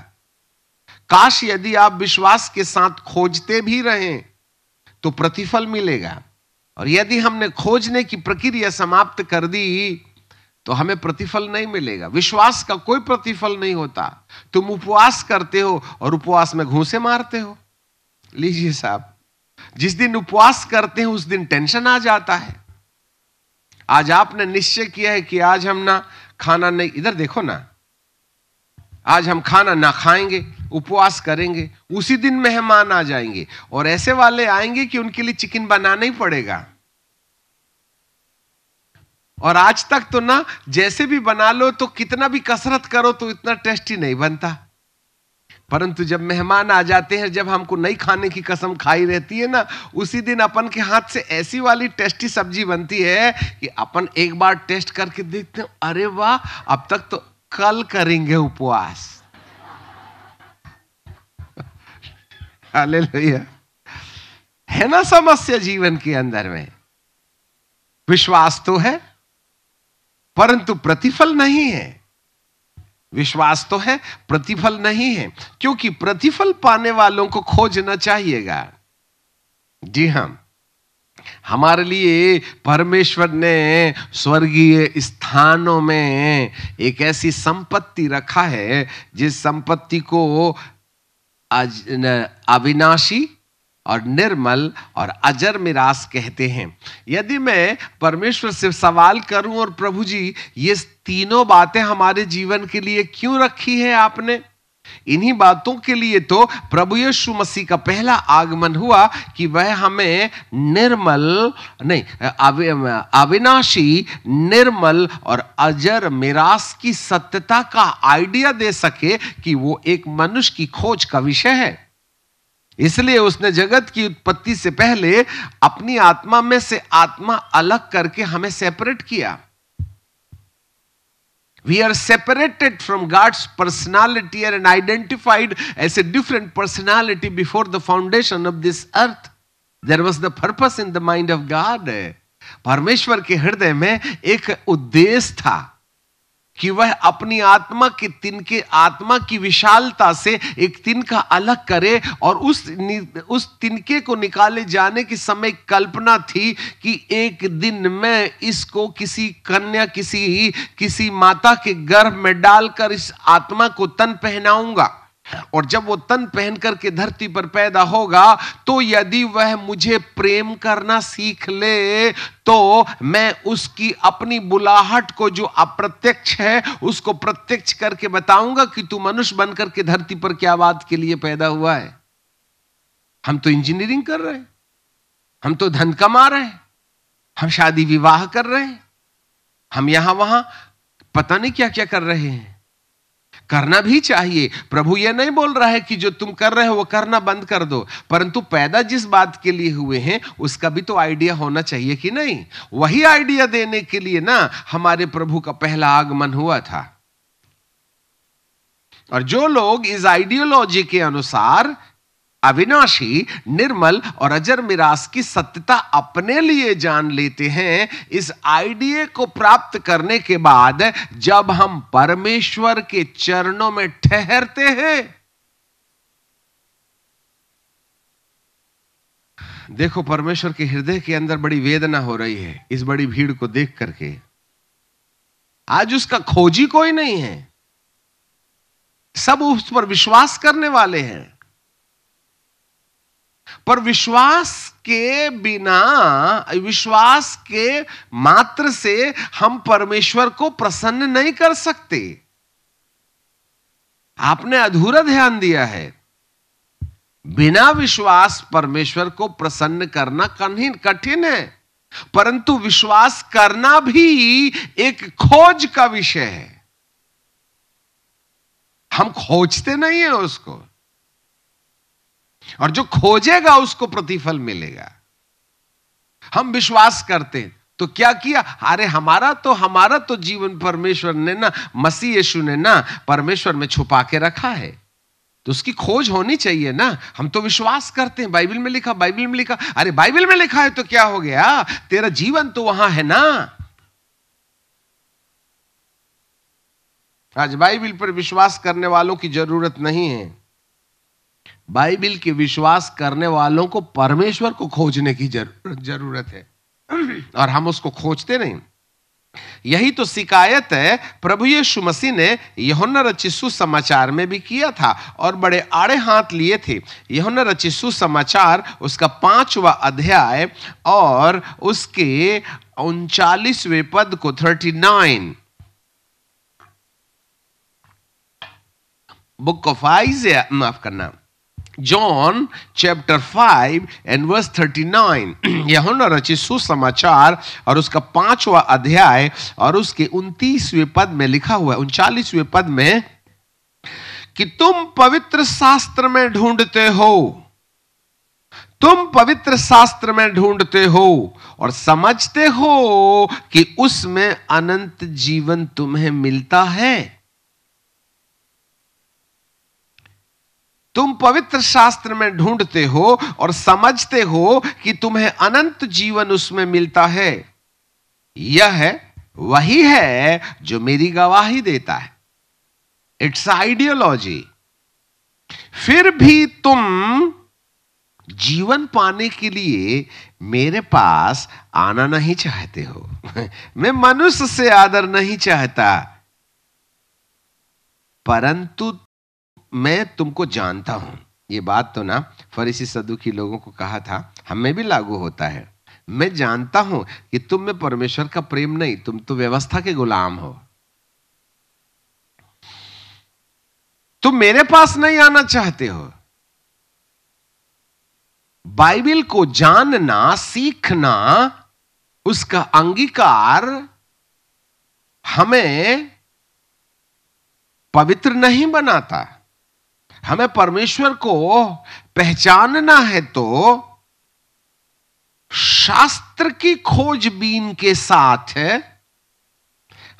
काश यदि आप विश्वास के साथ खोजते भी रहें तो प्रतिफल मिलेगा और यदि हमने खोजने की प्रक्रिया समाप्त कर दी तो हमें प्रतिफल नहीं मिलेगा विश्वास का कोई प्रतिफल नहीं होता तुम उपवास करते हो और उपवास में घूसे मारते हो लीजिए साहब जिस दिन उपवास करते हैं उस दिन टेंशन आ जाता है आज आपने निश्चय किया है कि आज हम ना खाना नहीं इधर देखो ना आज हम खाना ना खाएंगे उपवास करेंगे उसी दिन मेहमान आ जाएंगे और ऐसे वाले आएंगे कि उनके लिए चिकन बनाना ही पड़ेगा और आज तक तो ना जैसे भी बना लो तो कितना भी कसरत करो तो इतना टेस्टी नहीं बनता परंतु जब मेहमान आ जाते हैं जब हमको नई खाने की कसम खाई रहती है ना उसी दिन अपन के हाथ से ऐसी वाली टेस्टी सब्जी बनती है कि अपन एक बार टेस्ट करके देखते हैं अरे वाह अब तक तो कल करेंगे उपवास हालेलुया है ना समस्या जीवन के अंदर में विश्वास तो है परंतु प्रतिफल नहीं है विश्वास तो है प्रतिफल नहीं है क्योंकि प्रतिफल पाने वालों को खोजना चाहिएगा जी हां हमारे लिए परमेश्वर ने स्वर्गीय स्थानों में एक ऐसी संपत्ति रखा है जिस संपत्ति को अविनाशी और निर्मल और अजर मिरास कहते हैं यदि मैं परमेश्वर से सवाल करूं और प्रभु जी ये तीनों बातें हमारे जीवन के लिए क्यों रखी है आपने इन्हीं बातों के लिए तो प्रभु यीशु मसीह का पहला आगमन हुआ कि वह हमें निर्मल नहीं अविनाशी निर्मल और अजर मिरास की सत्यता का आइडिया दे सके कि वो एक मनुष्य की खोज का विषय है इसलिए उसने जगत की उत्पत्ति से पहले अपनी आत्मा में से आत्मा अलग करके हमें सेपरेट किया we are separated from God's personality and identified as a different personality before the foundation of this earth there was the purpose in the mind of God परमेश्वर के हृदय में एक उद्देश्य था कि वह अपनी आत्मा के तिनके आत्मा की विशालता से एक तिनका अलग करे और उस उस तिनके को निकाले जाने के समय कल्पना थी कि एक दिन मैं इसको किसी कन्या किसी ही किसी माता के गर्भ में डालकर इस आत्मा को तन पहनाऊंगा और जब वो तन पहन करके धरती पर पैदा होगा तो यदि वह मुझे प्रेम करना सीख ले तो मैं उसकी अपनी बुलाहट को जो अप्रत्यक्ष है उसको प्रत्यक्ष करके बताऊंगा कि तू मनुष्य बनकर के धरती पर क्या बात के लिए पैदा हुआ है हम तो इंजीनियरिंग कर रहे हैं हम तो धन कमा रहे हैं हम शादी विवाह कर रहे हैं हम यहां वहां पता नहीं क्या क्या कर रहे हैं करना भी चाहिए प्रभु यह नहीं बोल रहा है कि जो तुम कर रहे हो वो करना बंद कर दो परंतु पैदा जिस बात के लिए हुए हैं उसका भी तो आइडिया होना चाहिए कि नहीं वही आइडिया देने के लिए ना हमारे प्रभु का पहला आगमन हुआ था और जो लोग इस आइडियोलॉजी के अनुसार अविनाशी निर्मल और अजर मिरास की सत्यता अपने लिए जान लेते हैं इस आइडिया को प्राप्त करने के बाद जब हम परमेश्वर के चरणों में ठहरते हैं देखो परमेश्वर के हृदय के अंदर बड़ी वेदना हो रही है इस बड़ी भीड़ को देख करके आज उसका खोजी कोई नहीं है सब उस पर विश्वास करने वाले हैं पर विश्वास के बिना विश्वास के मात्र से हम परमेश्वर को प्रसन्न नहीं कर सकते आपने अधूरा ध्यान दिया है बिना विश्वास परमेश्वर को प्रसन्न करना कठिन कठिन है परंतु विश्वास करना भी एक खोज का विषय है हम खोजते नहीं है उसको और जो खोजेगा उसको प्रतिफल मिलेगा हम विश्वास करते हैं तो क्या किया अरे हमारा तो हमारा तो जीवन परमेश्वर ने ना मसीह यीशु ने ना परमेश्वर में छुपा के रखा है तो उसकी खोज होनी चाहिए ना हम तो विश्वास करते हैं बाइबल में लिखा बाइबल में लिखा अरे बाइबल में लिखा है तो क्या हो गया तेरा जीवन तो वहां है ना आज बाइबल पर विश्वास करने वालों की जरूरत नहीं है बाइबिल के विश्वास करने वालों को परमेश्वर को खोजने की जरूरत है और हम उसको खोजते नहीं यही तो शिकायत है प्रभु यीशु मसीह ने यहोन रचिसु समाचार में भी किया था और बड़े आड़े हाथ लिए थे यहोन रचिसु समाचार उसका पांचवा अध्याय और उसके उनचालीसवें पद को thirty nine book of Isaiah माफ करना जॉन चैप्टर 5 एंड वर्स 39 यहुना रचित सुसमाचार और उसका पांचवा अध्याय और उसके उनतीसवें पद में लिखा हुआ है उनचालीसवें पद में कि तुम पवित्र शास्त्र में ढूंढते हो तुम पवित्र शास्त्र में ढूंढते हो और समझते हो कि उसमें अनंत जीवन तुम्हें मिलता है तुम पवित्र शास्त्र में ढूंढते हो और समझते हो कि तुम्हें अनंत जीवन उसमें मिलता है यह है वही है जो मेरी गवाही देता है इट्स आइडियोलॉजी फिर भी तुम जीवन पाने के लिए मेरे पास आना नहीं चाहते हो मैं मनुष्य से आदर नहीं चाहता परंतु मैं तुमको जानता हूं ये बात तो ना फरीसी की लोगों को कहा था हमें भी लागू होता है मैं जानता हूं कि तुम में परमेश्वर का प्रेम नहीं तुम तो व्यवस्था के गुलाम हो तुम मेरे पास नहीं आना चाहते हो बाइबिल को जानना सीखना उसका अंगीकार हमें पवित्र नहीं बनाता हमें परमेश्वर को पहचानना है तो शास्त्र की खोजबीन के साथ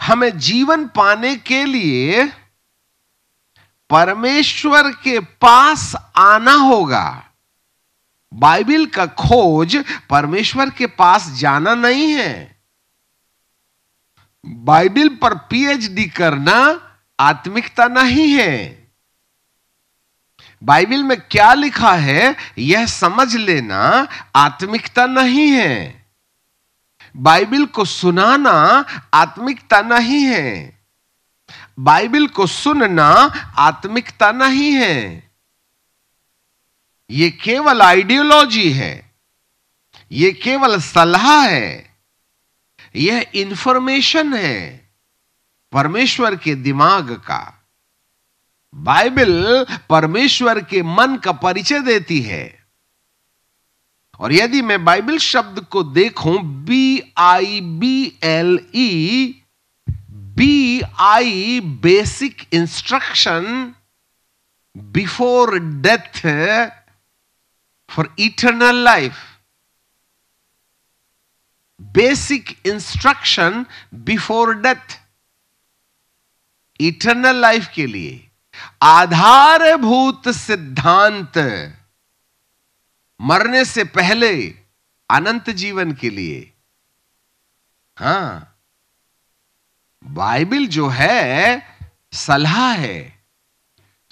हमें जीवन पाने के लिए परमेश्वर के पास आना होगा बाइबिल का खोज परमेश्वर के पास जाना नहीं है बाइबिल पर पीएचडी करना आत्मिकता नहीं है बाइबिल में क्या लिखा है यह समझ लेना आत्मिकता नहीं है बाइबिल को सुनाना आत्मिकता नहीं है बाइबिल को सुनना आत्मिकता नहीं है यह केवल आइडियोलॉजी है यह केवल सलाह है यह इंफॉर्मेशन है परमेश्वर के दिमाग का बाइबल परमेश्वर के मन का परिचय देती है और यदि मैं बाइबल शब्द को देखूं B I B L E B I basic instruction before death for eternal life basic instruction before death eternal life के लिए आधारभूत सिद्धांत मरने से पहले अनंत जीवन के लिए हां बाइबिल जो है सलाह है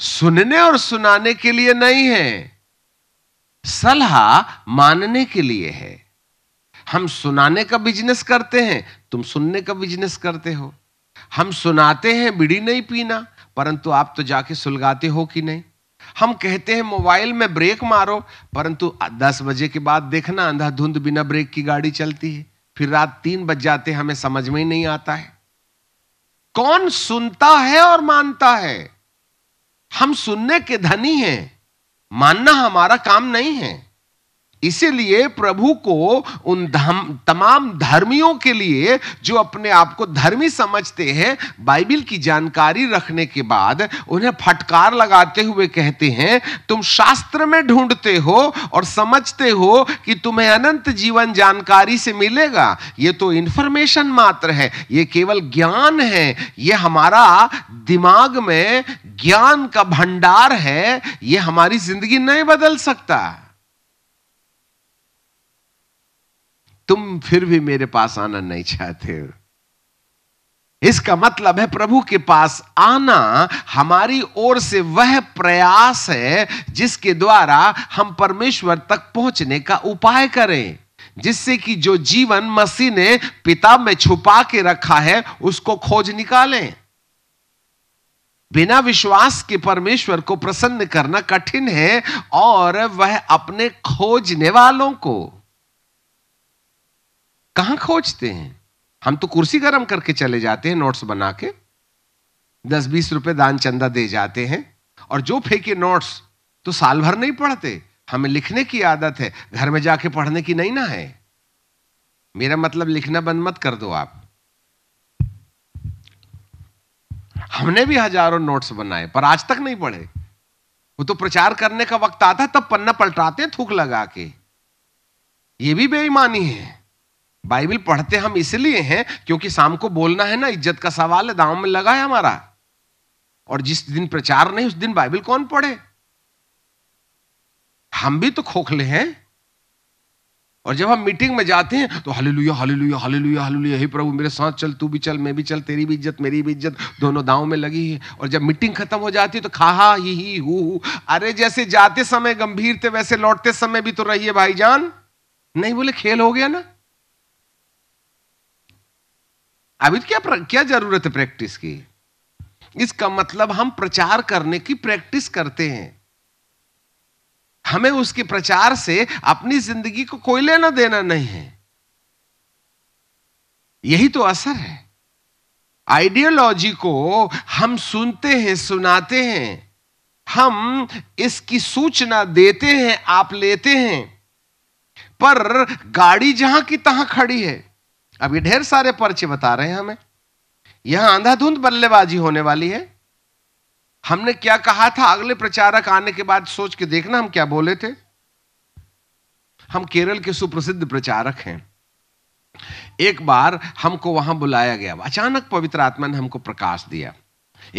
सुनने और सुनाने के लिए नहीं है सलाह मानने के लिए है हम सुनाने का बिजनेस करते हैं तुम सुनने का बिजनेस करते हो हम सुनाते हैं बिड़ी नहीं पीना परंतु आप तो जाके सुलगाते हो कि नहीं हम कहते हैं मोबाइल में ब्रेक मारो परंतु 10 बजे के बाद देखना अंधा धुंध बिना ब्रेक की गाड़ी चलती है फिर रात तीन बज जाते हमें समझ में ही नहीं आता है कौन सुनता है और मानता है हम सुनने के धनी हैं मानना हमारा काम नहीं है इसीलिए प्रभु को उन धम, तमाम धर्मियों के लिए जो अपने आप को धर्मी समझते हैं बाइबिल की जानकारी रखने के बाद उन्हें फटकार लगाते हुए कहते हैं तुम शास्त्र में ढूंढते हो और समझते हो कि तुम्हें अनंत जीवन जानकारी से मिलेगा ये तो इन्फॉर्मेशन मात्र है ये केवल ज्ञान है ये हमारा दिमाग में ज्ञान का भंडार है ये हमारी जिंदगी नहीं बदल सकता है तुम फिर भी मेरे पास आना नहीं चाहते हो इसका मतलब है प्रभु के पास आना हमारी ओर से वह प्रयास है जिसके द्वारा हम परमेश्वर तक पहुंचने का उपाय करें जिससे कि जो जीवन मसीह ने पिता में छुपा के रखा है उसको खोज निकालें बिना विश्वास के परमेश्वर को प्रसन्न करना कठिन है और वह अपने खोजने वालों को कहां खोजते हैं हम तो कुर्सी गर्म करके चले जाते हैं नोट्स बना के दस बीस रुपए दान चंदा दे जाते हैं और जो फेंके नोट्स तो साल भर नहीं पढ़ते हमें लिखने की आदत है घर में जाके पढ़ने की नहीं ना है मेरा मतलब लिखना बंद मत कर दो आप हमने भी हजारों नोट्स बनाए पर आज तक नहीं पढ़े वो तो प्रचार करने का वक्त आता तब पन्ना पलटाते थूक लगा के ये भी बेईमानी है बाइबल पढ़ते हम इसलिए हैं क्योंकि शाम को बोलना है ना इज्जत का सवाल है दाव में लगा है हमारा और जिस दिन प्रचार नहीं उस दिन बाइबिल कौन पढ़े हम भी तो खोखले हैं और जब हम मीटिंग में जाते हैं तो हाले लुया हाले लुया हाले लुया हाले लुया हे प्रभु मेरे साथ चल तू भी चल मैं भी चल तेरी भी इज्जत मेरी भी इज्जत दोनों दाव में लगी है और जब मीटिंग खत्म हो जाती है तो खाहा ही ही हु अरे जैसे जाते समय गंभीर थे वैसे लौटते समय भी तो रहिए भाईजान नहीं बोले खेल हो गया ना अभी तो क्या क्या जरूरत है प्रैक्टिस की इसका मतलब हम प्रचार करने की प्रैक्टिस करते हैं हमें उसके प्रचार से अपनी जिंदगी को कोई लेना देना नहीं है यही तो असर है आइडियोलॉजी को हम सुनते हैं सुनाते हैं हम इसकी सूचना देते हैं आप लेते हैं पर गाड़ी जहां की तहां खड़ी है अब ये ढेर सारे पर्चे बता रहे हैं हमें यहां अंधाधुंध बल्लेबाजी होने वाली है हमने क्या कहा था अगले प्रचारक आने के बाद सोच के देखना हम क्या बोले थे हम केरल के सुप्रसिद्ध प्रचारक हैं एक बार हमको वहां बुलाया गया अचानक पवित्र आत्मा ने हमको प्रकाश दिया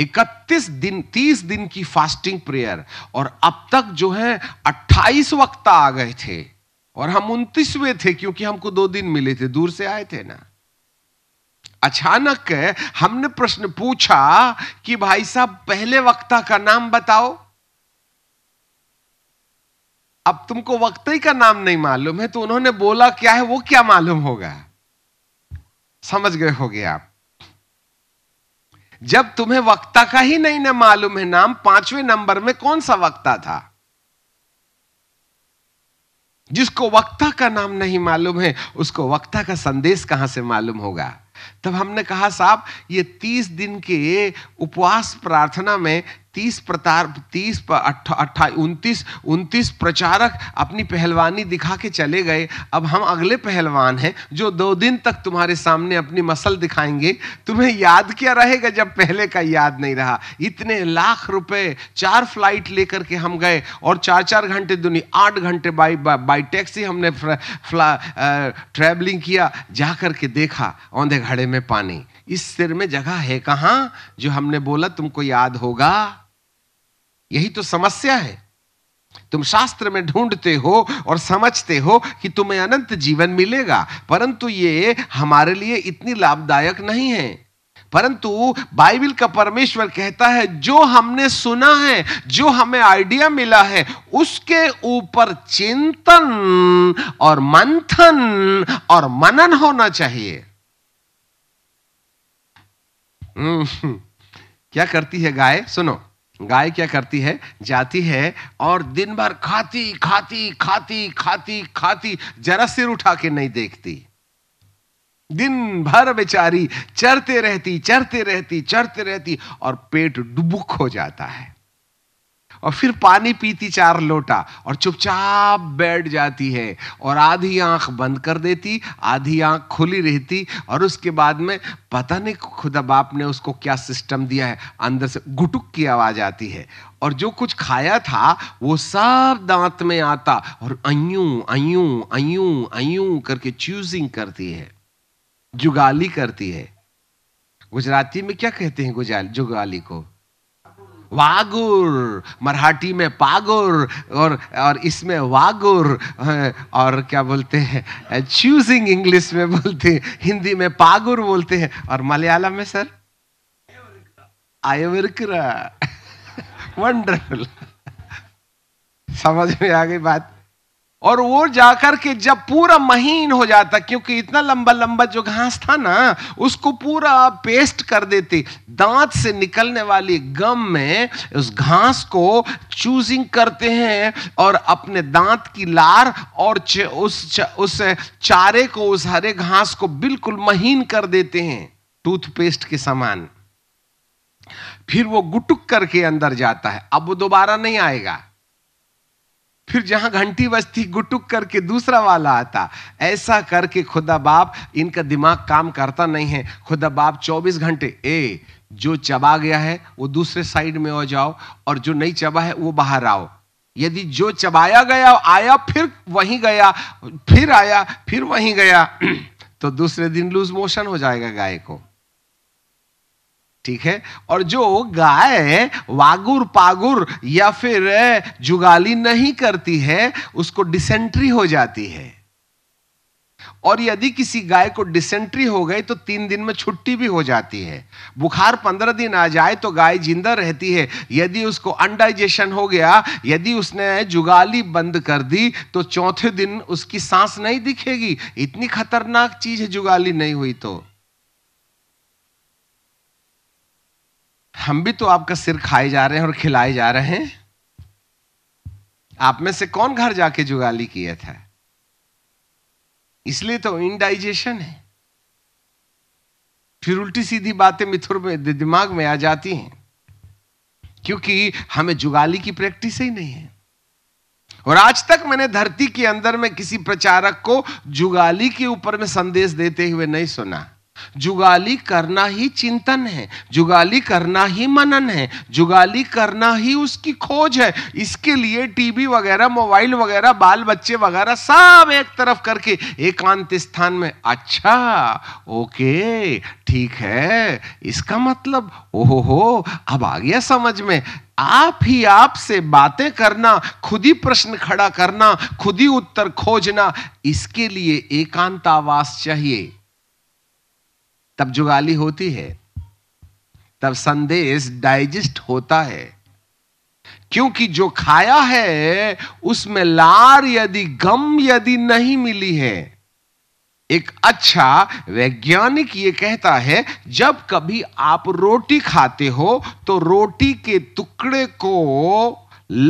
इकतीस दिन तीस दिन की फास्टिंग प्रेयर और अब तक जो है अट्ठाईस वक्त आ गए थे और हम उनतीसवें थे क्योंकि हमको दो दिन मिले थे दूर से आए थे ना अचानक हमने प्रश्न पूछा कि भाई साहब पहले वक्ता का नाम बताओ अब तुमको वक्ता ही का नाम नहीं मालूम है तो उन्होंने बोला क्या है वो क्या मालूम होगा समझ गए हो गए आप जब तुम्हें वक्ता का ही नहीं ना मालूम है नाम पांचवें नंबर में कौन सा वक्ता था जिसको वक्ता का नाम नहीं मालूम है उसको वक्ता का संदेश कहां से मालूम होगा तब हमने कहा साहब ये तीस दिन के उपवास प्रार्थना में तीस प्रतार तीस अट्ठा उनतीस उनतीस प्रचारक अपनी पहलवानी दिखा के चले गए अब हम अगले पहलवान हैं जो दो दिन तक तुम्हारे सामने अपनी मसल दिखाएंगे तुम्हें याद क्या रहेगा जब पहले का याद नहीं रहा इतने लाख रुपए चार फ्लाइट लेकर के हम गए और चार चार घंटे दुनिया आठ घंटे बाई बाई टैक्सी हमने ट्रैवलिंग किया जा के देखा औंधे घड़े में पानी इस सिर में जगह है कहाँ जो हमने बोला तुमको याद होगा यही तो समस्या है तुम शास्त्र में ढूंढते हो और समझते हो कि तुम्हें अनंत जीवन मिलेगा परंतु ये हमारे लिए इतनी लाभदायक नहीं है परंतु बाइबल का परमेश्वर कहता है जो हमने सुना है जो हमें आइडिया मिला है उसके ऊपर चिंतन और मंथन और मनन होना चाहिए हम्म, क्या करती है गाय सुनो गाय क्या करती है जाती है और दिन भर खाती खाती खाती खाती खाती जरा सिर उठा के नहीं देखती दिन भर बेचारी चरते रहती चरते रहती चरते रहती और पेट डुबुक हो जाता है और फिर पानी पीती चार लोटा और चुपचाप बैठ जाती है और आधी आंख बंद कर देती आधी आंख खुली रहती और उसके बाद में पता नहीं खुदा बाप ने उसको क्या सिस्टम दिया है अंदर से गुटुक की आवाज़ आती है और जो कुछ खाया था वो सब दांत में आता और अयू अयू अयू अयू करके चूजिंग करती है जुगाली करती है गुजराती में क्या कहते हैं गुजाली जुगाली को वागुर मराठी में पागुर और और इसमें वागुर और क्या बोलते हैं चूजिंग इंग्लिश में बोलते हैं हिंदी में पागुर बोलते हैं और मलयालम में सर आयवर्करा वंडरफुल समझ में आ गई बात और वो जाकर के जब पूरा महीन हो जाता क्योंकि इतना लंबा लंबा जो घास था ना उसको पूरा पेस्ट कर देती दांत से निकलने वाली गम में उस घास को चूजिंग करते हैं और अपने दांत की लार और च, उस च, उस चारे को उस हरे घास को बिल्कुल महीन कर देते हैं टूथपेस्ट के समान फिर वो गुटुक करके अंदर जाता है अब वो दोबारा नहीं आएगा फिर जहां घंटी बजती गुटुक करके दूसरा वाला आता ऐसा करके खुदा बाप इनका दिमाग काम करता नहीं है खुदा बाप 24 घंटे ए जो चबा गया है वो दूसरे साइड में हो जाओ और जो नहीं चबा है वो बाहर आओ यदि जो चबाया गया आया फिर वहीं गया फिर आया फिर वहीं गया तो दूसरे दिन लूज मोशन हो जाएगा गाय को ठीक है और जो गाय वागुर पागुर या फिर जुगाली नहीं करती है उसको डिसेंट्री हो जाती है और यदि किसी गाय को डिसेंट्री हो गई तो तीन दिन में छुट्टी भी हो जाती है बुखार पंद्रह दिन आ जाए तो गाय जिंदा रहती है यदि उसको अनडाइजेशन हो गया यदि उसने जुगाली बंद कर दी तो चौथे दिन उसकी सांस नहीं दिखेगी इतनी खतरनाक चीज है जुगाली नहीं हुई तो हम भी तो आपका सिर खाए जा रहे हैं और खिलाए जा रहे हैं आप में से कौन घर जाके जुगाली किया था इसलिए तो इनडाइजेशन है फिर उल्टी सीधी बातें मिथुर में दिमाग में आ जाती हैं क्योंकि हमें जुगाली की प्रैक्टिस ही नहीं है और आज तक मैंने धरती के अंदर में किसी प्रचारक को जुगाली के ऊपर में संदेश देते हुए नहीं सुना जुगाली करना ही चिंतन है जुगाली करना ही मनन है जुगाली करना ही उसकी खोज है इसके लिए टीवी वगैरह मोबाइल वगैरह बाल बच्चे वगैरह सब एक तरफ करके एकांत स्थान में अच्छा ओके ठीक है इसका मतलब ओहो हो अब आ गया समझ में आप ही आप से बातें करना खुद ही प्रश्न खड़ा करना खुद ही उत्तर खोजना इसके लिए एकांतावास चाहिए तब जुगाली होती है तब संदेश डाइजेस्ट होता है क्योंकि जो खाया है उसमें लार यदि गम यदि नहीं मिली है एक अच्छा वैज्ञानिक ये कहता है जब कभी आप रोटी खाते हो तो रोटी के टुकड़े को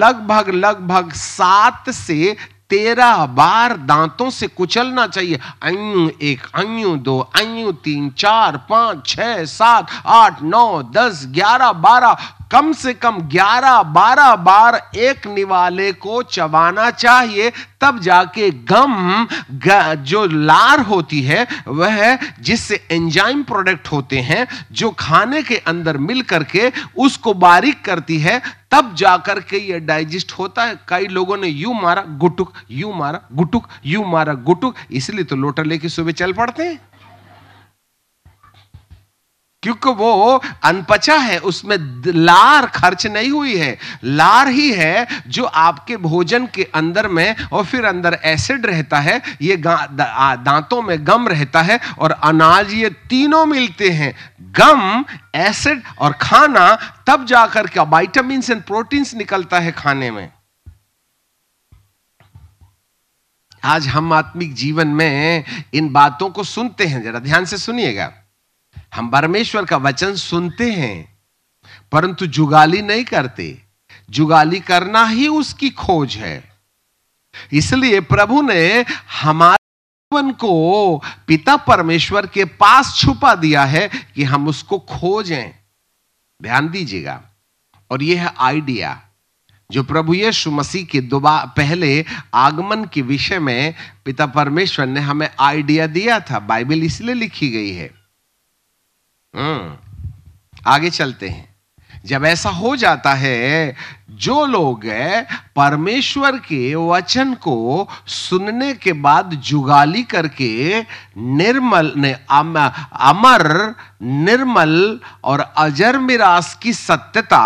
लगभग लगभग सात से तेरह बार दांतों से कुचलना चाहिए अयु एक अयु दो अयु तीन चार पाँच छ सात आठ नौ दस ग्यारह बारह कम से कम 11 12 बार एक निवाले को चबाना चाहिए तब जाके गम जो लार होती है वह जिससे एंजाइम प्रोडक्ट होते हैं जो खाने के अंदर मिल करके उसको बारीक करती है तब जाकर के ये डाइजेस्ट होता है कई लोगों ने यू मारा गुटुक यू मारा गुटुक यू मारा गुटुक इसलिए तो लोटा लेके सुबह चल पड़ते हैं क्योंकि वो अनपचा है उसमें लार खर्च नहीं हुई है लार ही है जो आपके भोजन के अंदर में और फिर अंदर एसिड रहता है ये दा, दांतों में गम रहता है और अनाज ये तीनों मिलते हैं गम एसिड और खाना तब जाकर के वाइटामिन एंड प्रोटीन्स निकलता है खाने में आज हम आत्मिक जीवन में इन बातों को सुनते हैं जरा ध्यान से सुनिएगा हम परमेश्वर का वचन सुनते हैं परंतु जुगाली नहीं करते जुगाली करना ही उसकी खोज है इसलिए प्रभु ने हमारे जीवन को पिता परमेश्वर के पास छुपा दिया है कि हम उसको खोजें ध्यान दीजिएगा और यह है आइडिया जो प्रभु यीशु मसीह के दोबारा पहले आगमन के विषय में पिता परमेश्वर ने हमें आइडिया दिया था बाइबल इसलिए लिखी गई है हम्म। आगे चलते हैं जब ऐसा हो जाता है जो लोग परमेश्वर के वचन को सुनने के बाद जुगाली करके निर्मल ने अम, अमर निर्मल और अजर मिरास की सत्यता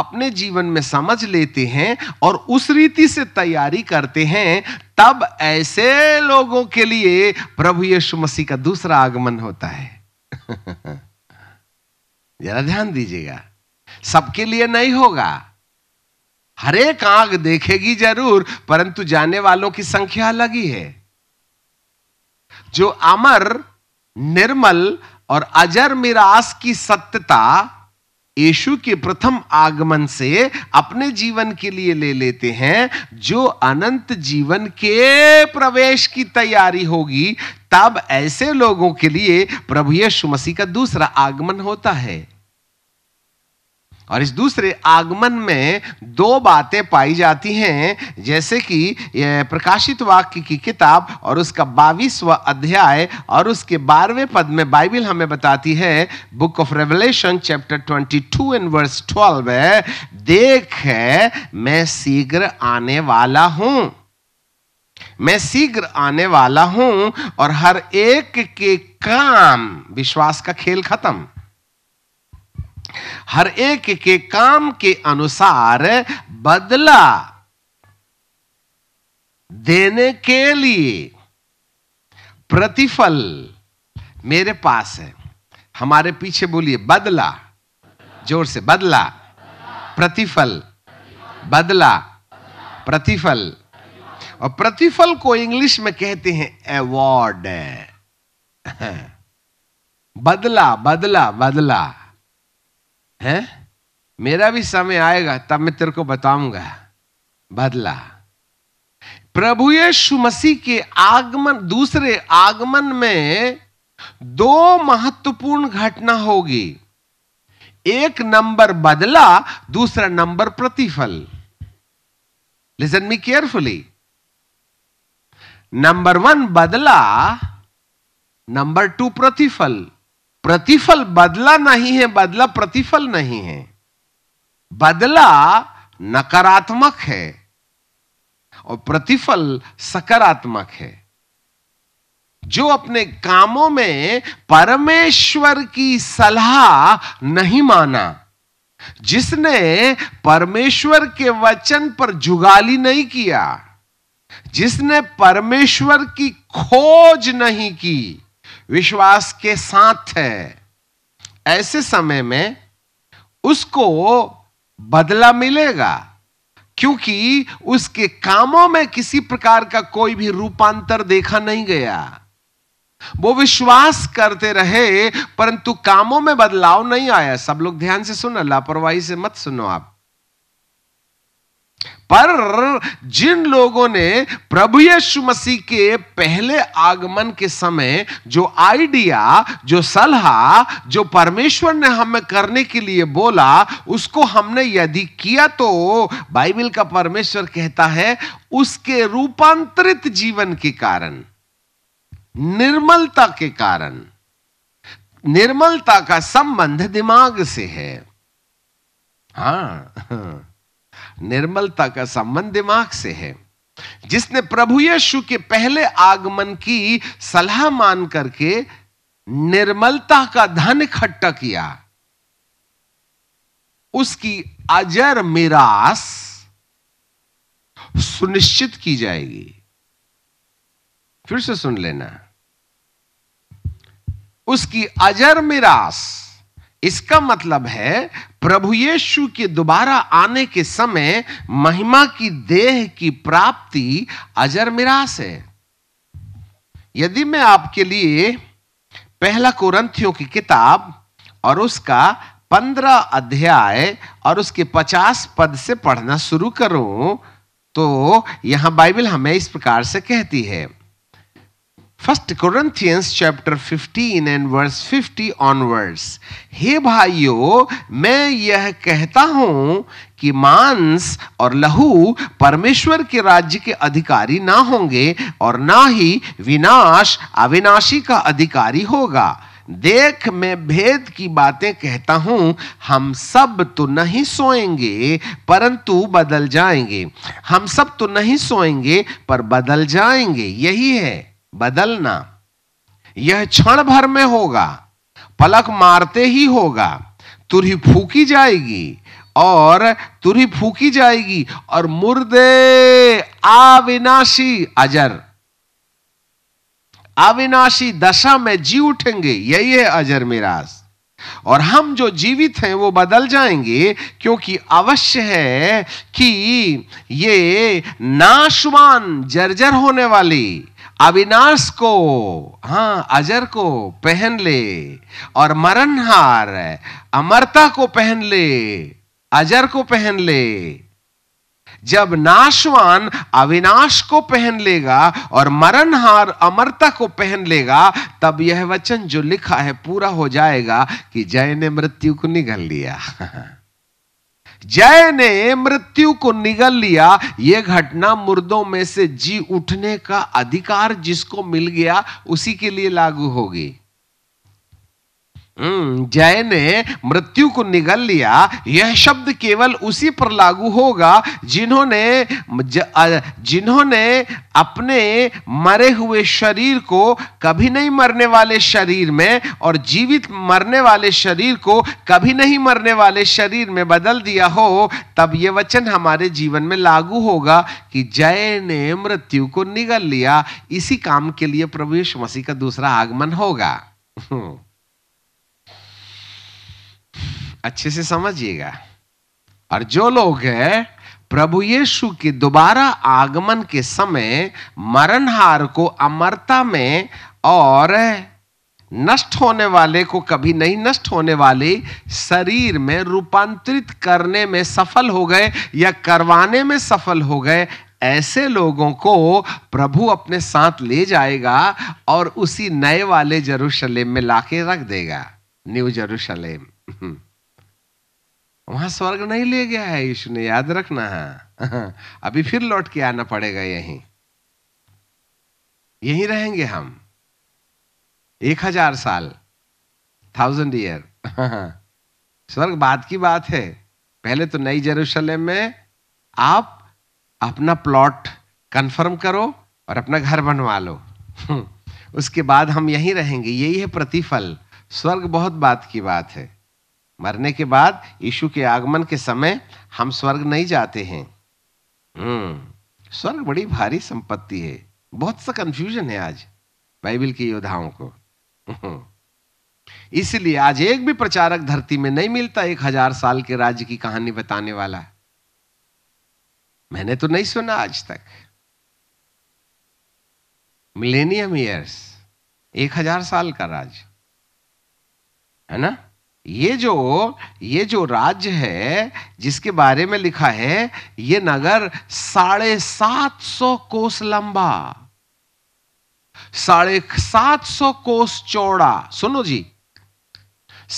अपने जीवन में समझ लेते हैं और उस रीति से तैयारी करते हैं तब ऐसे लोगों के लिए प्रभु यीशु मसीह का दूसरा आगमन होता है जरा ध्यान दीजिएगा सबके लिए नहीं होगा हर एक आंख देखेगी जरूर परंतु जाने वालों की संख्या अलग ही है जो अमर निर्मल और अजर मिरास की सत्यता यीशु के प्रथम आगमन से अपने जीवन के लिए ले लेते हैं जो अनंत जीवन के प्रवेश की तैयारी होगी तब ऐसे लोगों के लिए प्रभु यीशु मसीह का दूसरा आगमन होता है और इस दूसरे आगमन में दो बातें पाई जाती हैं जैसे कि प्रकाशित वाक्य की किताब और उसका बाईसवा अध्याय और उसके बारहवें पद में बाइबिल हमें बताती है book of Revelation chapter twenty two and verse है देख है मैं शीघ्र आने वाला हूं मैं शीघ्र आने वाला हूं और हर एक के काम विश्वास का खेल खत्म हर एक के काम के अनुसार बदला देने के लिए प्रतिफल मेरे पास है हमारे पीछे बोलिए बदला जोर से बदला प्रतिफल बदला प्रतिफल और प्रतिफल को इंग्लिश में कहते हैं अवार्ड बदला बदला बदला है मेरा भी समय आएगा तब मैं तेरे को बताऊंगा बदला प्रभु यीशु मसीह के आगमन दूसरे आगमन में दो महत्वपूर्ण घटना होगी एक नंबर बदला दूसरा नंबर प्रतिफल listen me carefully number one बदला नंबर टू प्रतिफल प्रतिफल बदला नहीं है बदला प्रतिफल नहीं है बदला नकारात्मक है और प्रतिफल सकारात्मक है जो अपने कामों में परमेश्वर की सलाह नहीं माना जिसने परमेश्वर के वचन पर जुगाली नहीं किया जिसने परमेश्वर की खोज नहीं की विश्वास के साथ है ऐसे समय में उसको बदला मिलेगा क्योंकि उसके कामों में किसी प्रकार का कोई भी रूपांतर देखा नहीं गया वो विश्वास करते रहे परंतु कामों में बदलाव नहीं आया सब लोग ध्यान से सुनो लापरवाही से मत सुनो आप पर जिन लोगों ने प्रभु यीशु मसीह के पहले आगमन के समय जो आइडिया जो सलाह जो परमेश्वर ने हमें करने के लिए बोला उसको हमने यदि किया तो बाइबल का परमेश्वर कहता है उसके रूपांतरित जीवन के कारण निर्मलता के कारण निर्मलता का संबंध दिमाग से है हाँ निर्मलता का संबंध दिमाग से है जिसने प्रभु यीशु के पहले आगमन की सलाह मान करके निर्मलता का धन इकट्ठा किया उसकी अजर मिरास सुनिश्चित की जाएगी फिर से सुन लेना उसकी अजर मिरास इसका मतलब है प्रभु यीशु के दोबारा आने के समय महिमा की देह की प्राप्ति अजर मिरास है यदि मैं आपके लिए पहला कोरंथियों की किताब और उसका पंद्रह अध्याय और उसके पचास पद से पढ़ना शुरू करूं तो यहां बाइबल हमें इस प्रकार से कहती है first Corinthians chapter 15 and verse 50 onwards हे भाइयों मैं यह कहता हूं कि मांस और लहू परमेश्वर के राज्य के अधिकारी ना होंगे और ना ही विनाश अविनाशी का अधिकारी होगा देख मैं भेद की बातें कहता हूं हम सब तो नहीं सोएंगे परंतु बदल जाएंगे हम सब तो नहीं सोएंगे पर बदल जाएंगे यही है बदलना यह क्षण भर में होगा पलक मारते ही होगा तुरही फूकी जाएगी और तुरही फूकी जाएगी और मुर्दे अविनाशी अजर अविनाशी दशा में जी उठेंगे यही है अजर मिराज और हम जो जीवित हैं वो बदल जाएंगे क्योंकि अवश्य है कि ये नाशवान जर्जर होने वाली अविनाश को हाँ अजर को पहन ले और मरणहार अमरता को पहन ले अजर को पहन ले जब नाशवान अविनाश को पहन लेगा और मरणहार अमरता को पहन लेगा तब यह वचन जो लिखा है पूरा हो जाएगा कि जय ने मृत्यु को निगल लिया जय ने मृत्यु को निगल लिया यह घटना मुर्दों में से जी उठने का अधिकार जिसको मिल गया उसी के लिए लागू होगी हम्म, जय ने मृत्यु को निगल लिया यह शब्द केवल उसी पर लागू होगा जिन्होंने जिन्होंने अपने मरे हुए शरीर को कभी नहीं मरने वाले शरीर में और जीवित मरने वाले शरीर को कभी नहीं मरने वाले शरीर में बदल दिया हो तब यह वचन हमारे जीवन में लागू होगा कि जय ने मृत्यु को निगल लिया इसी काम के लिए प्रवेश मसीह का दूसरा आगमन होगा अच्छे से समझिएगा और जो लोग प्रभु यीशु के दोबारा आगमन के समय मरणहार को अमरता में और नष्ट होने वाले को कभी नहीं नष्ट होने वाले शरीर में रूपांतरित करने में सफल हो गए या करवाने में सफल हो गए ऐसे लोगों को प्रभु अपने साथ ले जाएगा और उसी नए वाले जरूशलेम में लाके रख देगा न्यू जरूशलेम वहां स्वर्ग नहीं ले गया है यीशु ने याद रखना है अभी फिर लौट के आना पड़ेगा यहीं यहीं रहेंगे हम एक हजार साल थाउजेंड ईयर स्वर्ग बाद की बात है पहले तो नई जेरूशलेम में आप अपना प्लॉट कंफर्म करो और अपना घर बनवा लो उसके बाद हम यहीं रहेंगे यही है प्रतिफल स्वर्ग बहुत बात की बात है मरने के बाद यीशु के आगमन के समय हम स्वर्ग नहीं जाते हैं हम्म स्वर्ग बड़ी भारी संपत्ति है बहुत सा कंफ्यूजन है आज बाइबल के योद्धाओं को इसलिए आज एक भी प्रचारक धरती में नहीं मिलता एक हजार साल के राज्य की कहानी बताने वाला मैंने तो नहीं सुना आज तक मिलेनियम ईयर्स एक हजार साल का राज है ना ये जो ये जो राज्य है जिसके बारे में लिखा है ये नगर साढ़े सात सौ कोस लंबा साढ़े सात सौ कोस चौड़ा सुनो जी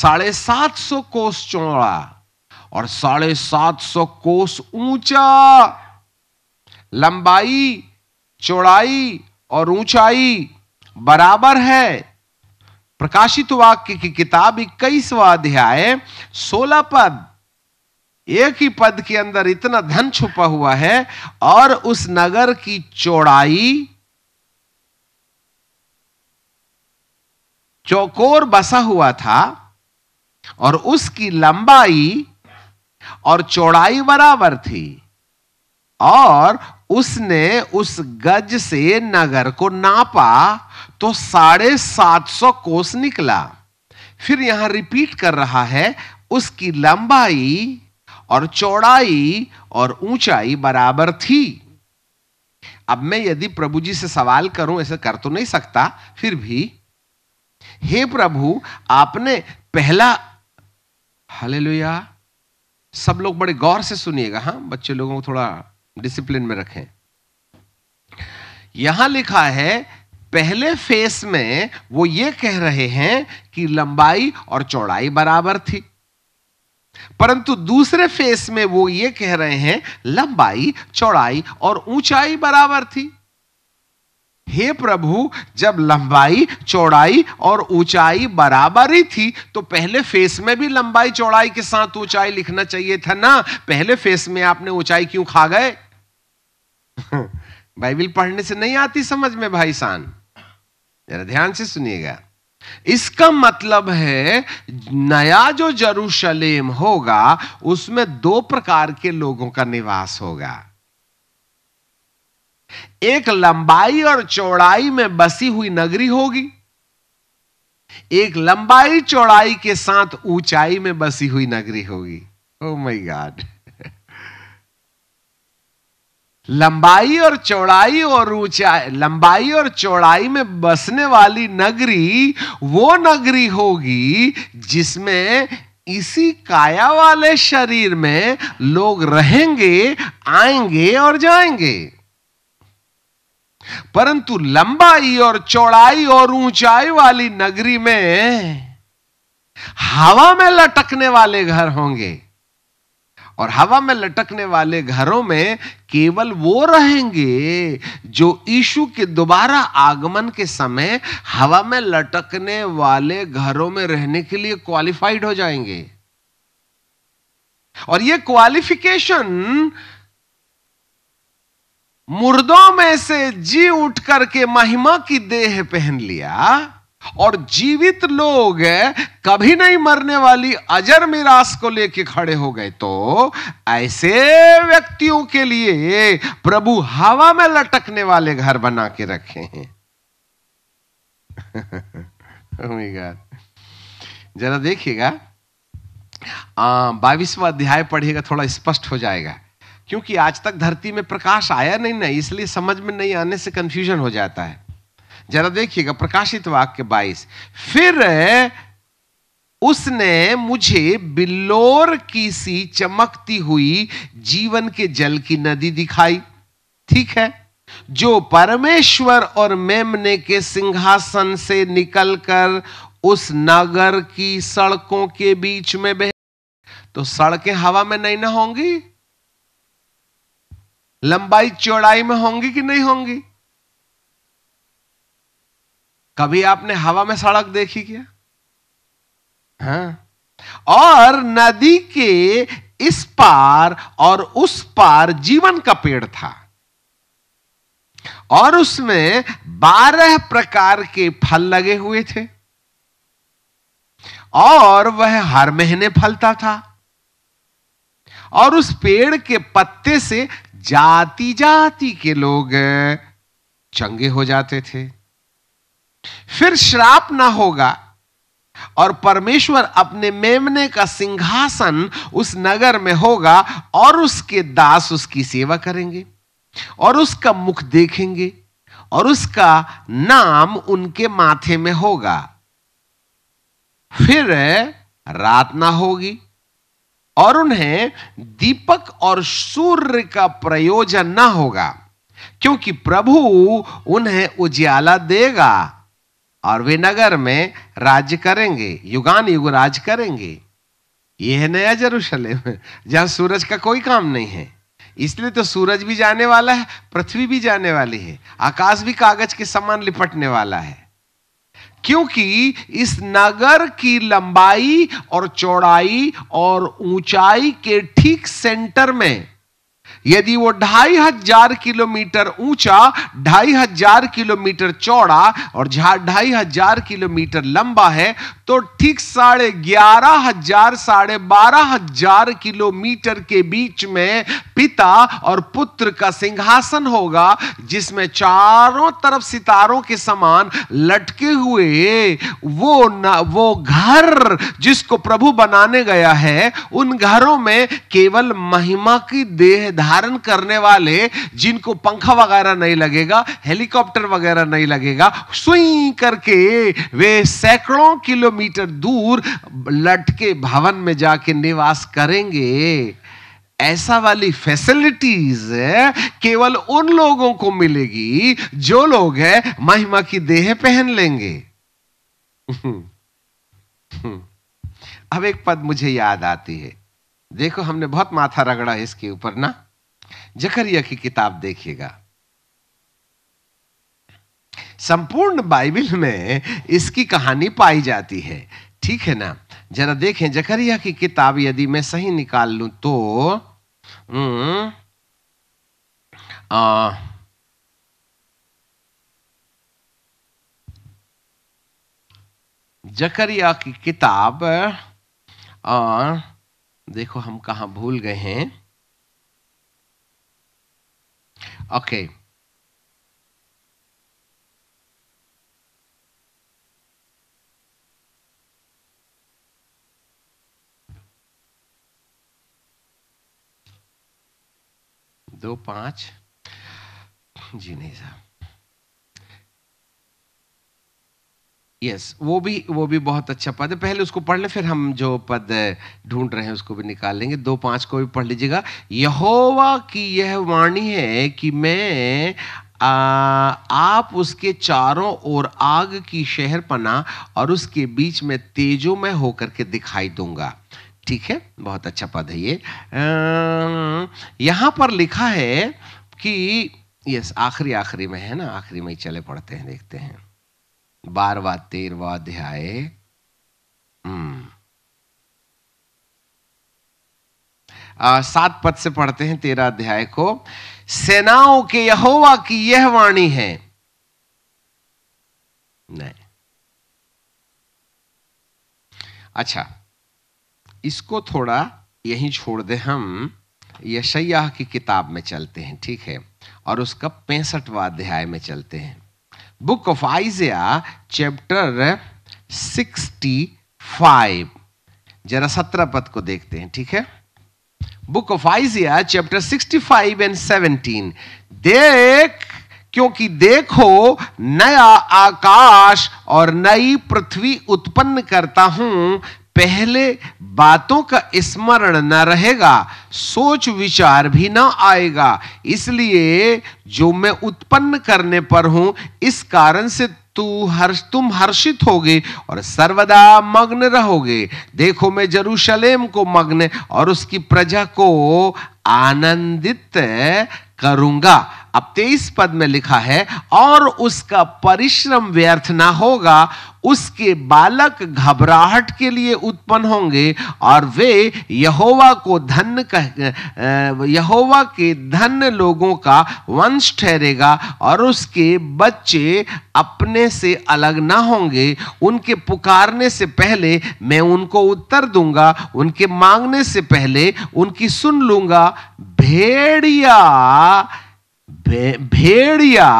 साढ़े सात सौ कोस चौड़ा और साढ़े सात सौ कोस ऊंचा लंबाई चौड़ाई और ऊंचाई बराबर है प्रकाशित वाक्य की किताब इक्कीसवा अध्याय सोलह पद एक ही पद के अंदर इतना धन छुपा हुआ है और उस नगर की चौड़ाई चौकोर बसा हुआ था और उसकी लंबाई और चौड़ाई बराबर थी और उसने उस गज से नगर को नापा तो साढ़े सात सौ कोस निकला फिर यहां रिपीट कर रहा है उसकी लंबाई और चौड़ाई और ऊंचाई बराबर थी अब मैं यदि प्रभु जी से सवाल करूं ऐसे कर तो नहीं सकता फिर भी हे प्रभु आपने पहला हालेलुया सब लोग बड़े गौर से सुनिएगा हाँ बच्चे लोगों को थोड़ा डिसिप्लिन में रखें यहां लिखा है पहले फेस में वो ये कह रहे हैं कि लंबाई और चौड़ाई बराबर थी परंतु दूसरे फेस में वो ये कह रहे हैं लंबाई चौड़ाई और ऊंचाई बराबर थी हे प्रभु जब लंबाई चौड़ाई और ऊंचाई बराबर ही थी तो पहले फेस में भी लंबाई चौड़ाई के साथ ऊंचाई लिखना चाहिए था ना पहले फेस में आपने ऊंचाई क्यों खा गए बाइबिल पढ़ने से नहीं आती समझ में भाई शान जरा ध्यान से सुनिएगा इसका मतलब है नया जो जरूशलेम होगा उसमें दो प्रकार के लोगों का निवास होगा एक लंबाई और चौड़ाई में बसी हुई नगरी होगी एक लंबाई चौड़ाई के साथ ऊंचाई में बसी हुई नगरी होगी ओ माय गॉड लंबाई और चौड़ाई और ऊंचाई लंबाई और चौड़ाई में बसने वाली नगरी वो नगरी होगी जिसमें इसी काया वाले शरीर में लोग रहेंगे आएंगे और जाएंगे परंतु लंबाई और चौड़ाई और ऊंचाई वाली नगरी में हवा में लटकने वाले घर होंगे और हवा में लटकने वाले घरों में केवल वो रहेंगे जो ईशु के दोबारा आगमन के समय हवा में लटकने वाले घरों में रहने के लिए क्वालिफाइड हो जाएंगे और ये क्वालिफिकेशन मुर्दों में से जी उठ करके महिमा की देह पहन लिया और जीवित लोग कभी नहीं मरने वाली अजर मिरास को लेके खड़े हो गए तो ऐसे व्यक्तियों के लिए प्रभु हवा में लटकने वाले घर बना के रखे हैं oh जरा देखिएगा बाईसवा अध्याय पढ़िएगा थोड़ा स्पष्ट हो जाएगा क्योंकि आज तक धरती में प्रकाश आया नहीं ना इसलिए समझ में नहीं आने से कंफ्यूजन हो जाता है जरा देखिएगा प्रकाशित वाक्य बाईस फिर उसने मुझे बिल्लोर की सी चमकती हुई जीवन के जल की नदी दिखाई ठीक है जो परमेश्वर और मेमने के सिंहासन से निकलकर उस नगर की सड़कों के बीच में बह तो सड़कें हवा में नहीं ना होंगी लंबाई चौड़ाई में होंगी कि नहीं होंगी कभी आपने हवा में सड़क देखी क्या हाँ और नदी के इस पार और उस पार जीवन का पेड़ था और उसमें बारह प्रकार के फल लगे हुए थे और वह हर महीने फलता था और उस पेड़ के पत्ते से जाति जाति के लोग चंगे हो जाते थे फिर श्राप ना होगा और परमेश्वर अपने मेमने का सिंहासन उस नगर में होगा और उसके दास उसकी सेवा करेंगे और उसका मुख देखेंगे और उसका नाम उनके माथे में होगा फिर रात ना होगी और उन्हें दीपक और सूर्य का प्रयोजन ना होगा क्योंकि प्रभु उन्हें उजियाला देगा और वे नगर में राज्य करेंगे युगान युग राज करेंगे यह है नया जरूशलेम जहां सूरज का कोई काम नहीं है इसलिए तो सूरज भी जाने वाला है पृथ्वी भी जाने वाली है आकाश भी कागज के समान लिपटने वाला है क्योंकि इस नगर की लंबाई और चौड़ाई और ऊंचाई के ठीक सेंटर में यदि वो ढाई हजार किलोमीटर ऊंचा ढाई हजार किलोमीटर चौड़ा और ढाई हजार किलोमीटर लंबा है तो ठीक साढ़े ग्यारह हजार साढ़े बारह हजार किलोमीटर के बीच में पिता और पुत्र का सिंहासन होगा जिसमें चारों तरफ सितारों के समान लटके हुए वो न, वो घर जिसको प्रभु बनाने गया है उन घरों में केवल महिमा की देह धारण करने वाले जिनको पंखा वगैरह नहीं लगेगा हेलीकॉप्टर वगैरह नहीं लगेगा सुई करके वे सैकड़ों किलोमीटर किलोमीटर दूर लटके भवन में जाके निवास करेंगे ऐसा वाली फैसिलिटीज केवल उन लोगों को मिलेगी जो लोग है महिमा की देह पहन लेंगे हम्म, हम्म। अब एक पद मुझे याद आती है देखो हमने बहुत माथा रगड़ा है इसके ऊपर ना जकरिया की किताब देखिएगा संपूर्ण बाइबल में इसकी कहानी पाई जाती है ठीक है ना जरा देखें जकरिया की किताब यदि मैं सही निकाल लू तो हम्म, आ, जकरिया की किताब आ, देखो हम कहा भूल गए हैं ओके okay. दो पांच जी नहीं साहब यस वो भी वो भी बहुत अच्छा पद है पहले उसको पढ़ ले फिर हम जो पद ढूंढ रहे हैं उसको भी निकाल लेंगे दो पांच को भी पढ़ लीजिएगा यहोवा की यह वाणी है कि मैं आ, आप उसके चारों ओर आग की शहर पना और उसके बीच में तेजो में होकर के दिखाई दूंगा ठीक है बहुत अच्छा पद है ये यहाँ पर लिखा है कि यस आखिरी आखिरी में है ना आखिरी में ही चले पढ़ते हैं देखते हैं बारवा तेरवा अध्याय हम्म। सात पद से पढ़ते हैं तेरा अध्याय को सेनाओं के यहोवा की यह वाणी है नहीं अच्छा इसको थोड़ा यहीं छोड़ दें हम यशैया की किताब में चलते हैं ठीक है और उसका पैंसठवा अध्याय में चलते हैं book of Isaiah chapter sixty five जरा सत्रह पद को देखते हैं ठीक है book of Isaiah chapter sixty five and seventeen देख क्योंकि देखो नया आकाश और नई पृथ्वी उत्पन्न करता हूं पहले बातों का स्मरण न रहेगा सोच विचार भी ना आएगा इसलिए जो मैं उत्पन्न करने पर हूं इस कारण से तू हर्ष तुम हर्षित होगे और सर्वदा मग्न रहोगे देखो मैं जरूशलेम को मग्न और उसकी प्रजा को आनंदित करूंगा अब तेईस पद में लिखा है और उसका परिश्रम व्यर्थ ना होगा उसके बालक घबराहट के लिए उत्पन्न होंगे और वे यहोवा को धन कह यहोवा के धन लोगों का वंश ठहरेगा और उसके बच्चे अपने से अलग ना होंगे उनके पुकारने से पहले मैं उनको उत्तर दूंगा उनके मांगने से पहले उनकी सुन लूंगा भेड़िया भेड़िया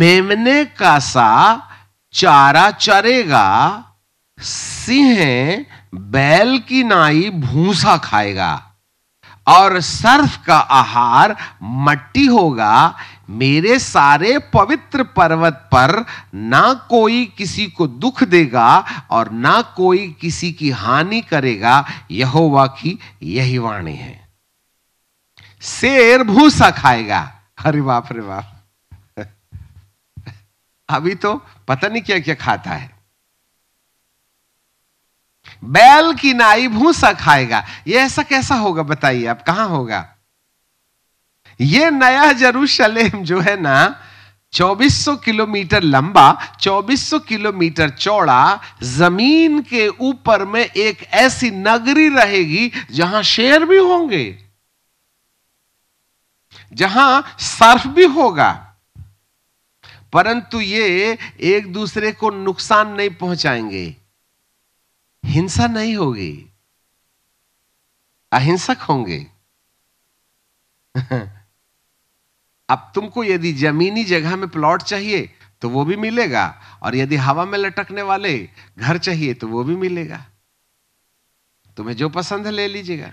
मेमने का सा चारा चरेगा सिंह बैल की नाई भूसा खाएगा और सर्फ का आहार मट्टी होगा मेरे सारे पवित्र पर्वत पर ना कोई किसी को दुख देगा और ना कोई किसी की हानि करेगा यहोवा की यही वाणी है शेर भूसा खाएगा अरे बाप रे बाप अभी तो पता नहीं क्या क्या खाता है बैल की नाई भूसा खाएगा यह ऐसा कैसा होगा बताइए आप कहां होगा यह नया जरूशलेम जो है ना 2400 किलोमीटर लंबा 2400 किलोमीटर चौड़ा जमीन के ऊपर में एक ऐसी नगरी रहेगी जहां शेर भी होंगे जहां सर्फ भी होगा परंतु ये एक दूसरे को नुकसान नहीं पहुंचाएंगे हिंसा नहीं होगी अहिंसक होंगे अब तुमको यदि जमीनी जगह में प्लॉट चाहिए तो वो भी मिलेगा और यदि हवा में लटकने वाले घर चाहिए तो वो भी मिलेगा तुम्हें जो पसंद है ले लीजिएगा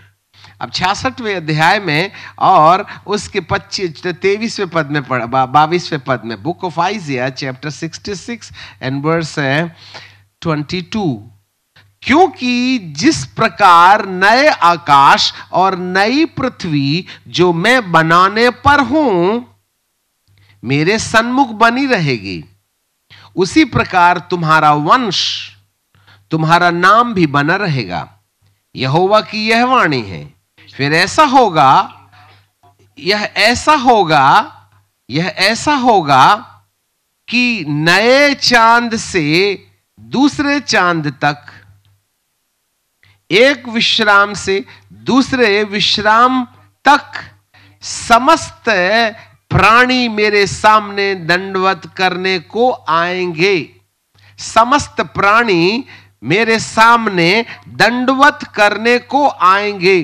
अब छियासठवें अध्याय में और उसके पच्चीस तेईसवें पद में पढ़ बाईसवें पद में book of Isaiah chapter sixty six and verse twenty two क्योंकि जिस प्रकार नए आकाश और नई पृथ्वी जो मैं बनाने पर हूं मेरे सन्मुख बनी रहेगी उसी प्रकार तुम्हारा वंश तुम्हारा नाम भी बना रहेगा यहोवा की यह वाणी है फिर ऐसा होगा यह ऐसा होगा यह ऐसा होगा कि नए चांद से दूसरे चांद तक एक विश्राम से दूसरे विश्राम तक समस्त प्राणी मेरे सामने दंडवत करने को आएंगे समस्त प्राणी मेरे सामने दंडवत करने को आएंगे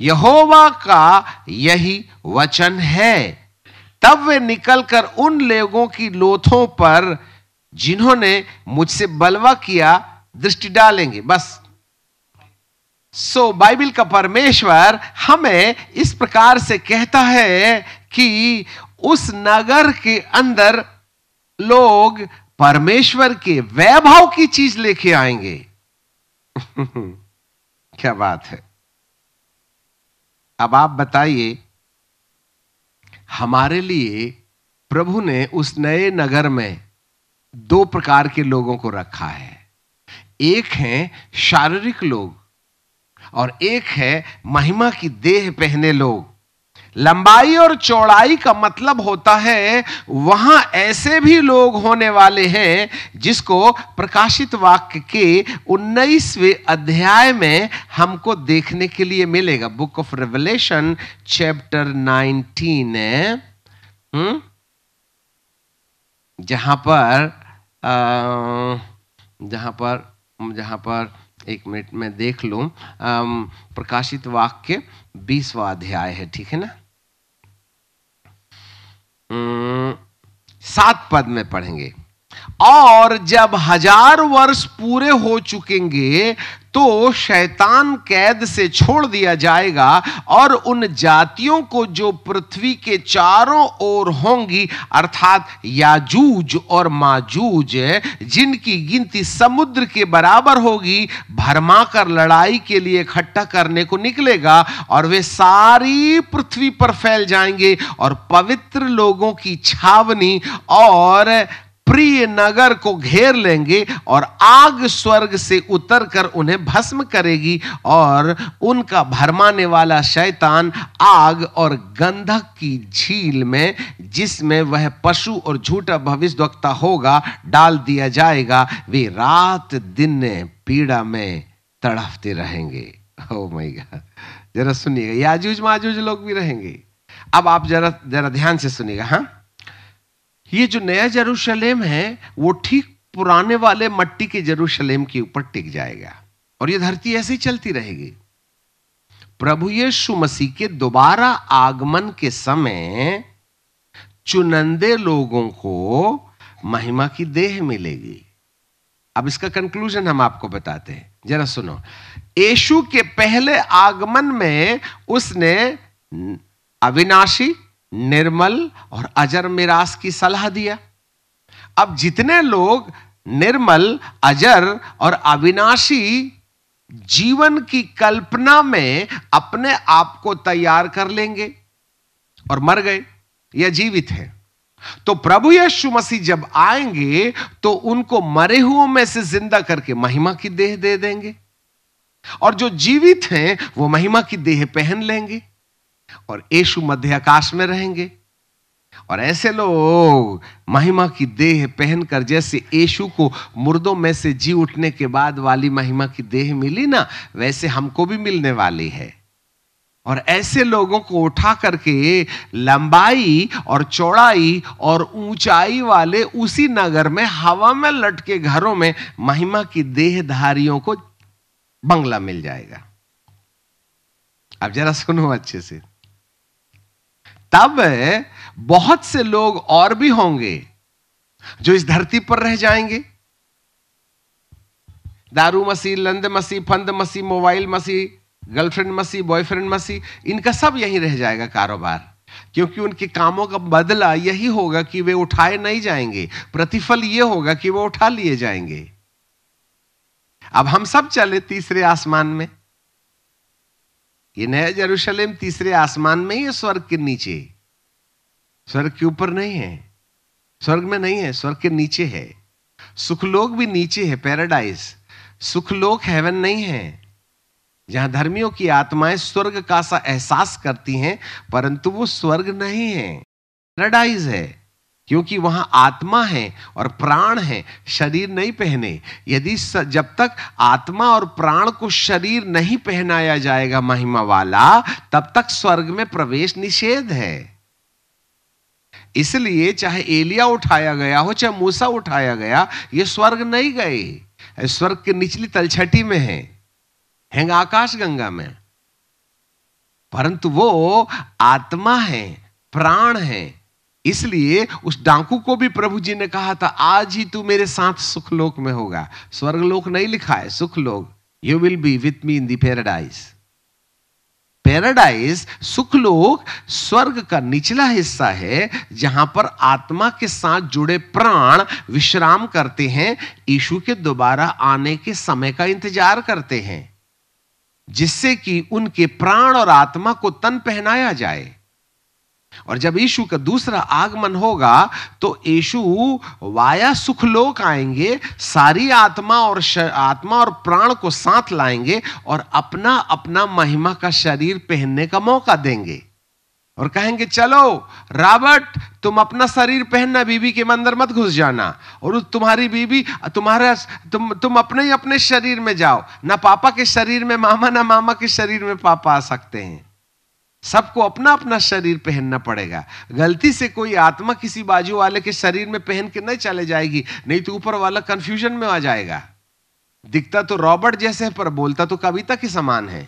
यहोवा का यही वचन है तब वे निकलकर उन लोगों की लोथों पर जिन्होंने मुझसे बलवा किया दृष्टि डालेंगे बस सो so, बाइबल का परमेश्वर हमें इस प्रकार से कहता है कि उस नगर के अंदर लोग परमेश्वर के वैभव की चीज लेके आएंगे क्या बात है अब आप बताइए हमारे लिए प्रभु ने उस नए नगर में दो प्रकार के लोगों को रखा है एक है शारीरिक लोग और एक है महिमा की देह पहने लोग लंबाई और चौड़ाई का मतलब होता है वहां ऐसे भी लोग होने वाले हैं जिसको प्रकाशित वाक्य के उन्नीसवें अध्याय में हमको देखने के लिए मिलेगा book of Revelation chapter nineteen है हम्म? जहां पर जहां पर जहां पर एक मिनट में देख लू प्रकाशित वाक्य बीसवा अध्याय है ठीक है ना हम्म, सात पद में पढ़ेंगे और जब हजार वर्ष पूरे हो चुकेंगे तो शैतान कैद से छोड़ दिया जाएगा और उन जातियों को जो पृथ्वी के चारों ओर होंगी अर्थात याजूज और माजूज जिनकी गिनती समुद्र के बराबर होगी भरमा कर लड़ाई के लिए इकट्ठा करने को निकलेगा और वे सारी पृथ्वी पर फैल जाएंगे और पवित्र लोगों की छावनी और प्रिय नगर को घेर लेंगे और आग स्वर्ग से उतरकर उन्हें भस्म करेगी और उनका भरमाने वाला शैतान आग और गंधक की झील में जिसमें वह पशु और झूठा भविष्यवक्ता होगा डाल दिया जाएगा वे रात दिन पीड़ा में तड़फते रहेंगे ओ माय गॉड जरा सुनिएगा याजूज माजूज लोग भी रहेंगे अब आप जरा जरा ध्यान से सुनिएगा हाँ ये जो नया जरूशलेम है वो ठीक पुराने वाले मट्टी के जरूशलेम के ऊपर टिक जाएगा और ये धरती ऐसे ही चलती रहेगी प्रभु यीशु मसीह के दोबारा आगमन के समय चुनंदे लोगों को महिमा की देह मिलेगी अब इसका कंक्लूजन हम आपको बताते हैं जरा सुनो यशु के पहले आगमन में उसने अविनाशी निर्मल और अजर मिरास की सलाह दिया अब जितने लोग निर्मल अजर और अविनाशी जीवन की कल्पना में अपने आप को तैयार कर लेंगे और मर गए या जीवित हैं तो प्रभु यीशु मसीह जब आएंगे तो उनको मरे हुओं में से जिंदा करके महिमा की देह दे देंगे और जो जीवित हैं वो महिमा की देह पहन लेंगे और यीशु मध्य आकाश में रहेंगे और ऐसे लोग महिमा की देह पहनकर जैसे यीशु को मुर्दों में से जी उठने के बाद वाली महिमा की देह मिली ना वैसे हमको भी मिलने वाली है और ऐसे लोगों को उठा करके लंबाई और चौड़ाई और ऊंचाई वाले उसी नगर में हवा में लटके घरों में महिमा की देहधारियों को बंगला मिल जाएगा अब जरा सुनो अच्छे से तब बहुत से लोग और भी होंगे जो इस धरती पर रह जाएंगे दारू मसी लंद मसी फंद मसी मोबाइल मसी गर्लफ्रेंड मसी बॉयफ्रेंड मसी इनका सब यही रह जाएगा कारोबार क्योंकि उनके कामों का बदला यही होगा कि वे उठाए नहीं जाएंगे प्रतिफल यह होगा कि वे उठा लिए जाएंगे अब हम सब चले तीसरे आसमान में ये नया जरूशलेम तीसरे आसमान में ही है स्वर्ग के नीचे स्वर्ग के ऊपर नहीं है स्वर्ग में नहीं है स्वर्ग के नीचे है सुखलोक भी नीचे है पैराडाइज सुखलोक हेवन नहीं है जहां धर्मियों की आत्माएं स्वर्ग का सा एहसास करती हैं परंतु वो स्वर्ग नहीं है पैराडाइज है क्योंकि वहां आत्मा है और प्राण है शरीर नहीं पहने यदि जब तक आत्मा और प्राण को शरीर नहीं पहनाया जाएगा महिमा वाला तब तक स्वर्ग में प्रवेश निषेध है इसलिए चाहे एलिया उठाया गया हो चाहे मूसा उठाया गया ये स्वर्ग नहीं गए स्वर्ग के निचली तलछटी में है हैंग आकाश गंगा में परंतु वो आत्मा है प्राण है इसलिए उस डांकू को भी प्रभु जी ने कहा था आज ही तू मेरे साथ सुखलोक में होगा स्वर्गलोक नहीं लिखा है सुख लोक you will be with me in the paradise paradise सुखलोक स्वर्ग का निचला हिस्सा है जहां पर आत्मा के साथ जुड़े प्राण विश्राम करते हैं ईशु के दोबारा आने के समय का इंतजार करते हैं जिससे कि उनके प्राण और आत्मा को तन पहनाया जाए और जब यीशु का दूसरा आगमन होगा तो यीशु वाया सुखलोक आएंगे सारी आत्मा और आत्मा और प्राण को साथ लाएंगे और अपना अपना महिमा का शरीर पहनने का मौका देंगे और कहेंगे चलो रॉबर्ट तुम अपना शरीर पहनना बीबी के मंदिर मत घुस जाना और तुम्हारी बीबी तुम्हारा तुम तुम अपने ही अपने शरीर में जाओ ना पापा के शरीर में मामा ना मामा के शरीर में पापा आ सकते हैं सबको अपना अपना शरीर पहनना पड़ेगा गलती से कोई आत्मा किसी बाजू वाले के शरीर में पहन के नहीं चले जाएगी नहीं तो ऊपर वाला कंफ्यूजन में आ जाएगा दिखता तो रॉबर्ट जैसे है पर बोलता तो कविता के समान है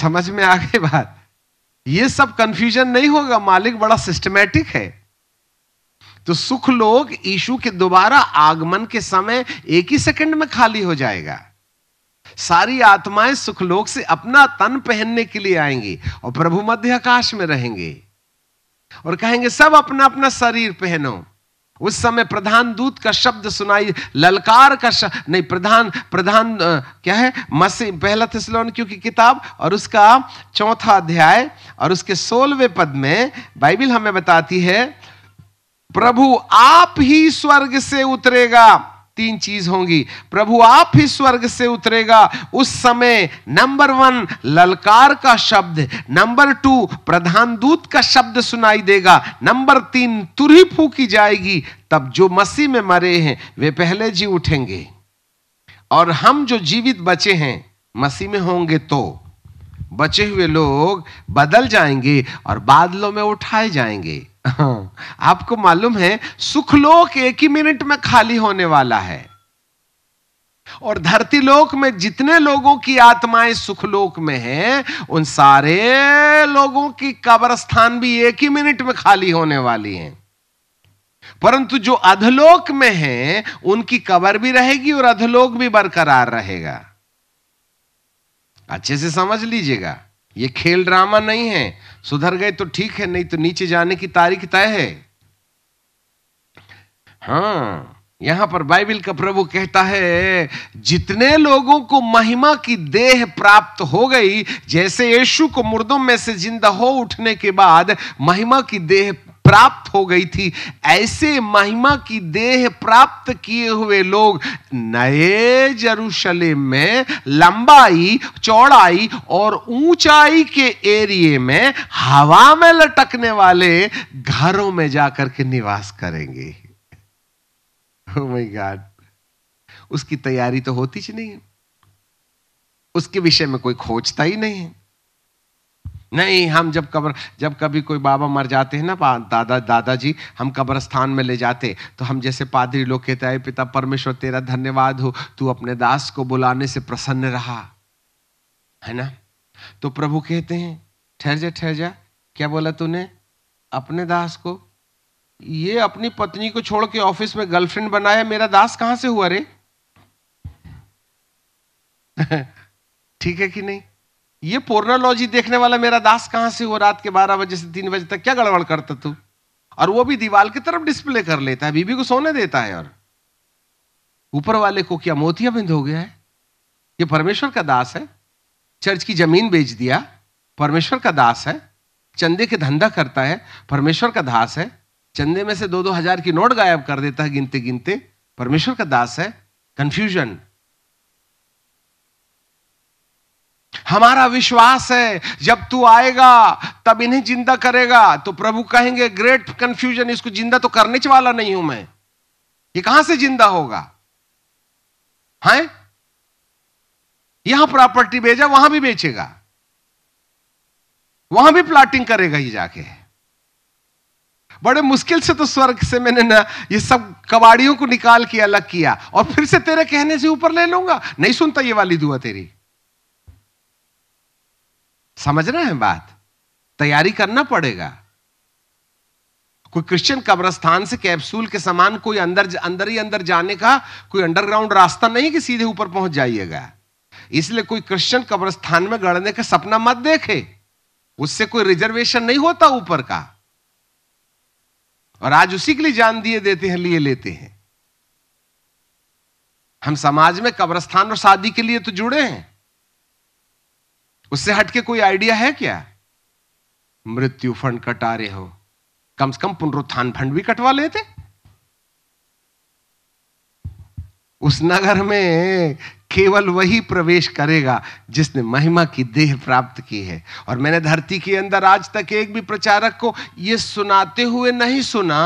समझ में आ गई बात ये सब कंफ्यूजन नहीं होगा मालिक बड़ा सिस्टमेटिक है तो सुख लोग ईशु के दोबारा आगमन के समय एक ही सेकंड में खाली हो जाएगा सारी आत्माएं सुखलोक से अपना तन पहनने के लिए आएंगी और प्रभु मध्य आकाश में रहेंगे और कहेंगे सब अपना अपना शरीर पहनो उस समय प्रधान दूत का शब्द सुनाई ललकार का शब्द नहीं प्रधान प्रधान आ, क्या है मसीह पहला थिसलोन क्योंकि किताब और उसका चौथा अध्याय और उसके सोलहवें पद में बाइबिल हमें बताती है प्रभु आप ही स्वर्ग से उतरेगा तीन चीज होंगी प्रभु आप ही स्वर्ग से उतरेगा उस समय नंबर वन ललकार का शब्द नंबर टू प्रधान दूत का शब्द सुनाई देगा नंबर तीन तुरही फूकी जाएगी तब जो मसीह में मरे हैं वे पहले जी उठेंगे और हम जो जीवित बचे हैं मसीह में होंगे तो बचे हुए लोग बदल जाएंगे और बादलों में उठाए जाएंगे आपको मालूम है सुखलोक एक ही मिनट में खाली होने वाला है और धरती लोक में जितने लोगों की आत्माएं सुखलोक में हैं उन सारे लोगों की कब्रस्थान भी एक ही मिनट में खाली होने वाली हैं परंतु जो अधलोक में हैं उनकी कबर भी रहेगी और अधलोक भी बरकरार रहेगा अच्छे से समझ लीजिएगा ये खेल ड्रामा नहीं है सुधर गए तो ठीक है नहीं तो नीचे जाने की तारीख तय है हाँ यहां पर बाइबिल का प्रभु कहता है जितने लोगों को महिमा की देह प्राप्त हो गई जैसे यीशु को मुर्दों में से जिंदा हो उठने के बाद महिमा की देह प्राप्त हो गई थी ऐसे महिमा की देह प्राप्त किए हुए लोग नए जरूशलेम में लंबाई चौड़ाई और ऊंचाई के एरिए में हवा में लटकने वाले घरों में जाकर के निवास करेंगे oh उसकी तैयारी तो होती ही नहीं है उसके विषय में कोई खोजता ही नहीं है नहीं हम जब कब्र जब कभी कोई बाबा मर जाते हैं ना दादा दादाजी हम कब्रस्तान में ले जाते तो हम जैसे पादरी लोग कहते हैं पिता परमेश्वर तेरा धन्यवाद हो तू अपने दास को बुलाने से प्रसन्न रहा है ना तो प्रभु कहते हैं ठहर जा ठहर जा क्या बोला तूने अपने दास को ये अपनी पत्नी को छोड़ के ऑफिस में गर्लफ्रेंड बनाया मेरा दास कहां से हुआ रे ठीक है कि नहीं ये पोर्नोलॉजी देखने वाला मेरा दास कहां से हो रात के बारह बजे से तीन बजे तक क्या गड़बड़ करता तू और वो भी दीवार की तरफ डिस्प्ले कर लेता है बीबी को सोने देता है और ऊपर वाले को क्या मोतिया बिंद हो गया है ये परमेश्वर का दास है चर्च की जमीन बेच दिया परमेश्वर का दास है चंदे के धंधा करता है परमेश्वर का दास है चंदे में से दो दो हजार की नोट गायब कर देता है गिनते गिनते परमेश्वर का दास है कंफ्यूजन हमारा विश्वास है जब तू आएगा तब इन्हें जिंदा करेगा तो प्रभु कहेंगे ग्रेट कंफ्यूजन इसको जिंदा तो करने वाला नहीं हूं मैं ये कहां से जिंदा होगा हैं यहां प्रॉपर्टी बेचा वहां भी बेचेगा वहां भी प्लाटिंग करेगा ही जाके बड़े मुश्किल से तो स्वर्ग से मैंने ना ये सब कबाड़ियों को निकाल के अलग किया और फिर से तेरे कहने से ऊपर ले लूंगा नहीं सुनता ये वाली दुआ तेरी समझ रहे हैं बात तैयारी करना पड़ेगा कोई क्रिश्चियन कब्रस्तान से कैप्सूल के समान कोई अंदर अंदर ही अंदर जाने का कोई अंडरग्राउंड रास्ता नहीं कि सीधे ऊपर पहुंच जाइएगा इसलिए कोई क्रिश्चियन कब्रस्तान में गड़ने का सपना मत देखे उससे कोई रिजर्वेशन नहीं होता ऊपर का और आज उसी के लिए जान दिए देते हैं लिए लेते हैं हम समाज में कब्रस्तान और शादी के लिए तो जुड़े हैं उससे हटके कोई आइडिया है क्या मृत्यु फंड कटा रहे हो कम से कम पुनरुत्थान फंड भी कटवा लेते उस नगर में केवल वही प्रवेश करेगा जिसने महिमा की देह प्राप्त की है और मैंने धरती के अंदर आज तक एक भी प्रचारक को यह सुनाते हुए नहीं सुना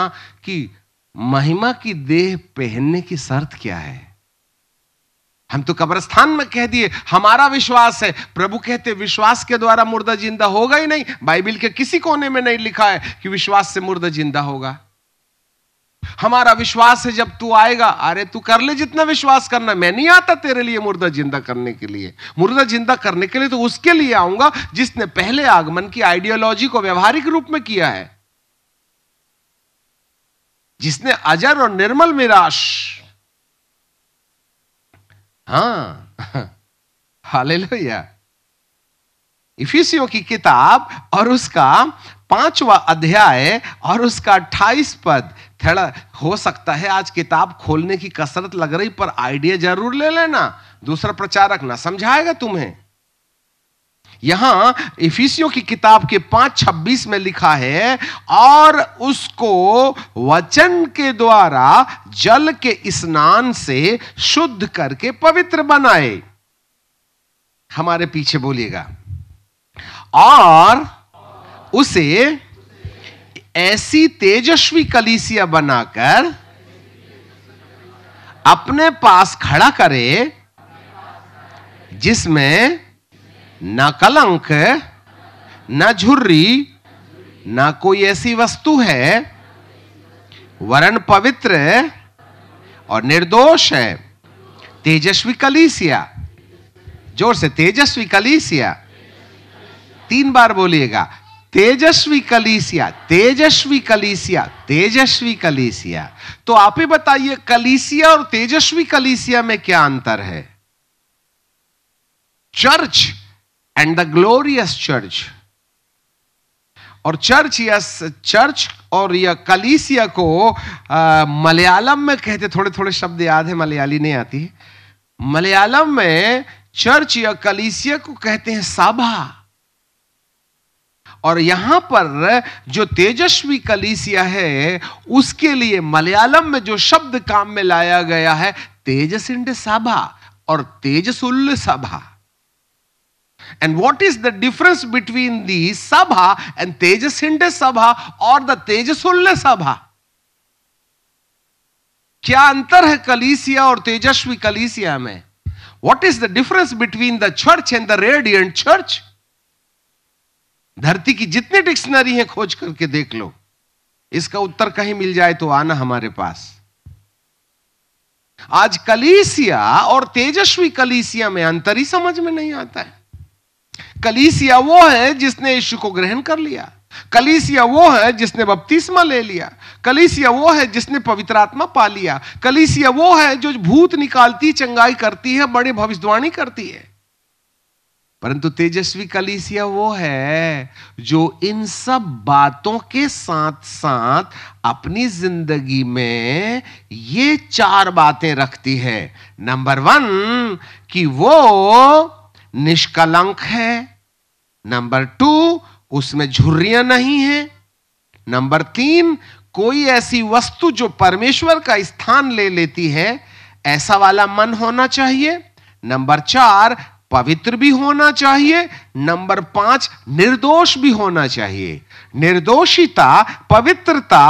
कि महिमा की देह पहनने की शर्त क्या है हम तो कब्रस्तान में कह दिए हमारा विश्वास है प्रभु कहते विश्वास के द्वारा मुर्दा जिंदा होगा ही नहीं बाइबिल के किसी कोने में नहीं लिखा है कि विश्वास से मुर्दा जिंदा होगा हमारा विश्वास है जब तू आएगा अरे तू कर ले जितना विश्वास करना मैं नहीं आता तेरे लिए मुर्दा जिंदा करने के लिए मुर्दा जिंदा करने के लिए तो उसके लिए आऊंगा जिसने पहले आगमन की आइडियोलॉजी को व्यवहारिक रूप में किया है जिसने अजर और निर्मल निराश हाँ हालेलुया इफिसियों की किताब और उसका पांचवा अध्याय और उसका अट्ठाईस पद थोड़ा हो सकता है आज किताब खोलने की कसरत लग रही पर आइडिया जरूर ले लेना दूसरा प्रचारक ना समझाएगा तुम्हें यहां इफिसियों की किताब के पांच छब्बीस में लिखा है और उसको वचन के द्वारा जल के स्नान से शुद्ध करके पवित्र बनाए हमारे पीछे बोलिएगा और उसे ऐसी तेजस्वी कलीसिया बनाकर अपने पास खड़ा करे जिसमें ना कलंक ना झुर्री ना कोई ऐसी वस्तु है वरण पवित्र और निर्दोष है तेजस्वी कलीसिया जोर से तेजस्वी कलीसिया तीन बार बोलिएगा तेजस्वी कलीसिया तेजस्वी कलीसिया तेजस्वी कलीसिया तो आप ही बताइए कलीसिया और तेजस्वी कलीसिया में क्या अंतर है church and the glorious church और चर्च या चर्च और या कलीसिया को मलयालम में कहते थोड़े थोड़े शब्द याद है मलयाली नहीं आती मलयालम में चर्च या कलीसिया को कहते हैं साभा और यहां पर जो तेजस्वी कलीसिया है उसके लिए मलयालम में जो शब्द काम में लाया गया है तेजसिंड सभा और तेजसुल्ल सभा And what is the difference between the Sabha and Tejasinde Sabha or the Tejasulle Sabha? क्या अंतर है कलीसिया और तेजस्वी कलीसिया में what is the difference between the church and the radiant church धरती की जितनी डिक्शनरी है खोज करके देख लो इसका उत्तर कहीं मिल जाए तो आना हमारे पास आज कलीसिया और तेजस्वी कलीसिया में अंतर ही समझ में नहीं आता है कलीसिया वो है जिसने यीशु को ग्रहण कर लिया कलीसिया वो है जिसने बपतिस्मा ले लिया कलीसिया वो है जिसने पवित्र आत्मा पा लिया कलीसिया वो है जो भूत निकालती चंगाई करती है बड़े भविष्यवाणी करती है परंतु तेजस्वी कलीसिया वो है जो इन सब बातों के साथ साथ अपनी जिंदगी में ये चार बातें रखती है नंबर वन कि वो निष्कलंक है नंबर टू उसमें झुर्रियां नहीं है नंबर तीन कोई ऐसी वस्तु जो परमेश्वर का स्थान ले लेती है ऐसा वाला मन होना चाहिए नंबर चार पवित्र भी होना चाहिए नंबर पांच निर्दोष भी होना चाहिए निर्दोषिता पवित्रता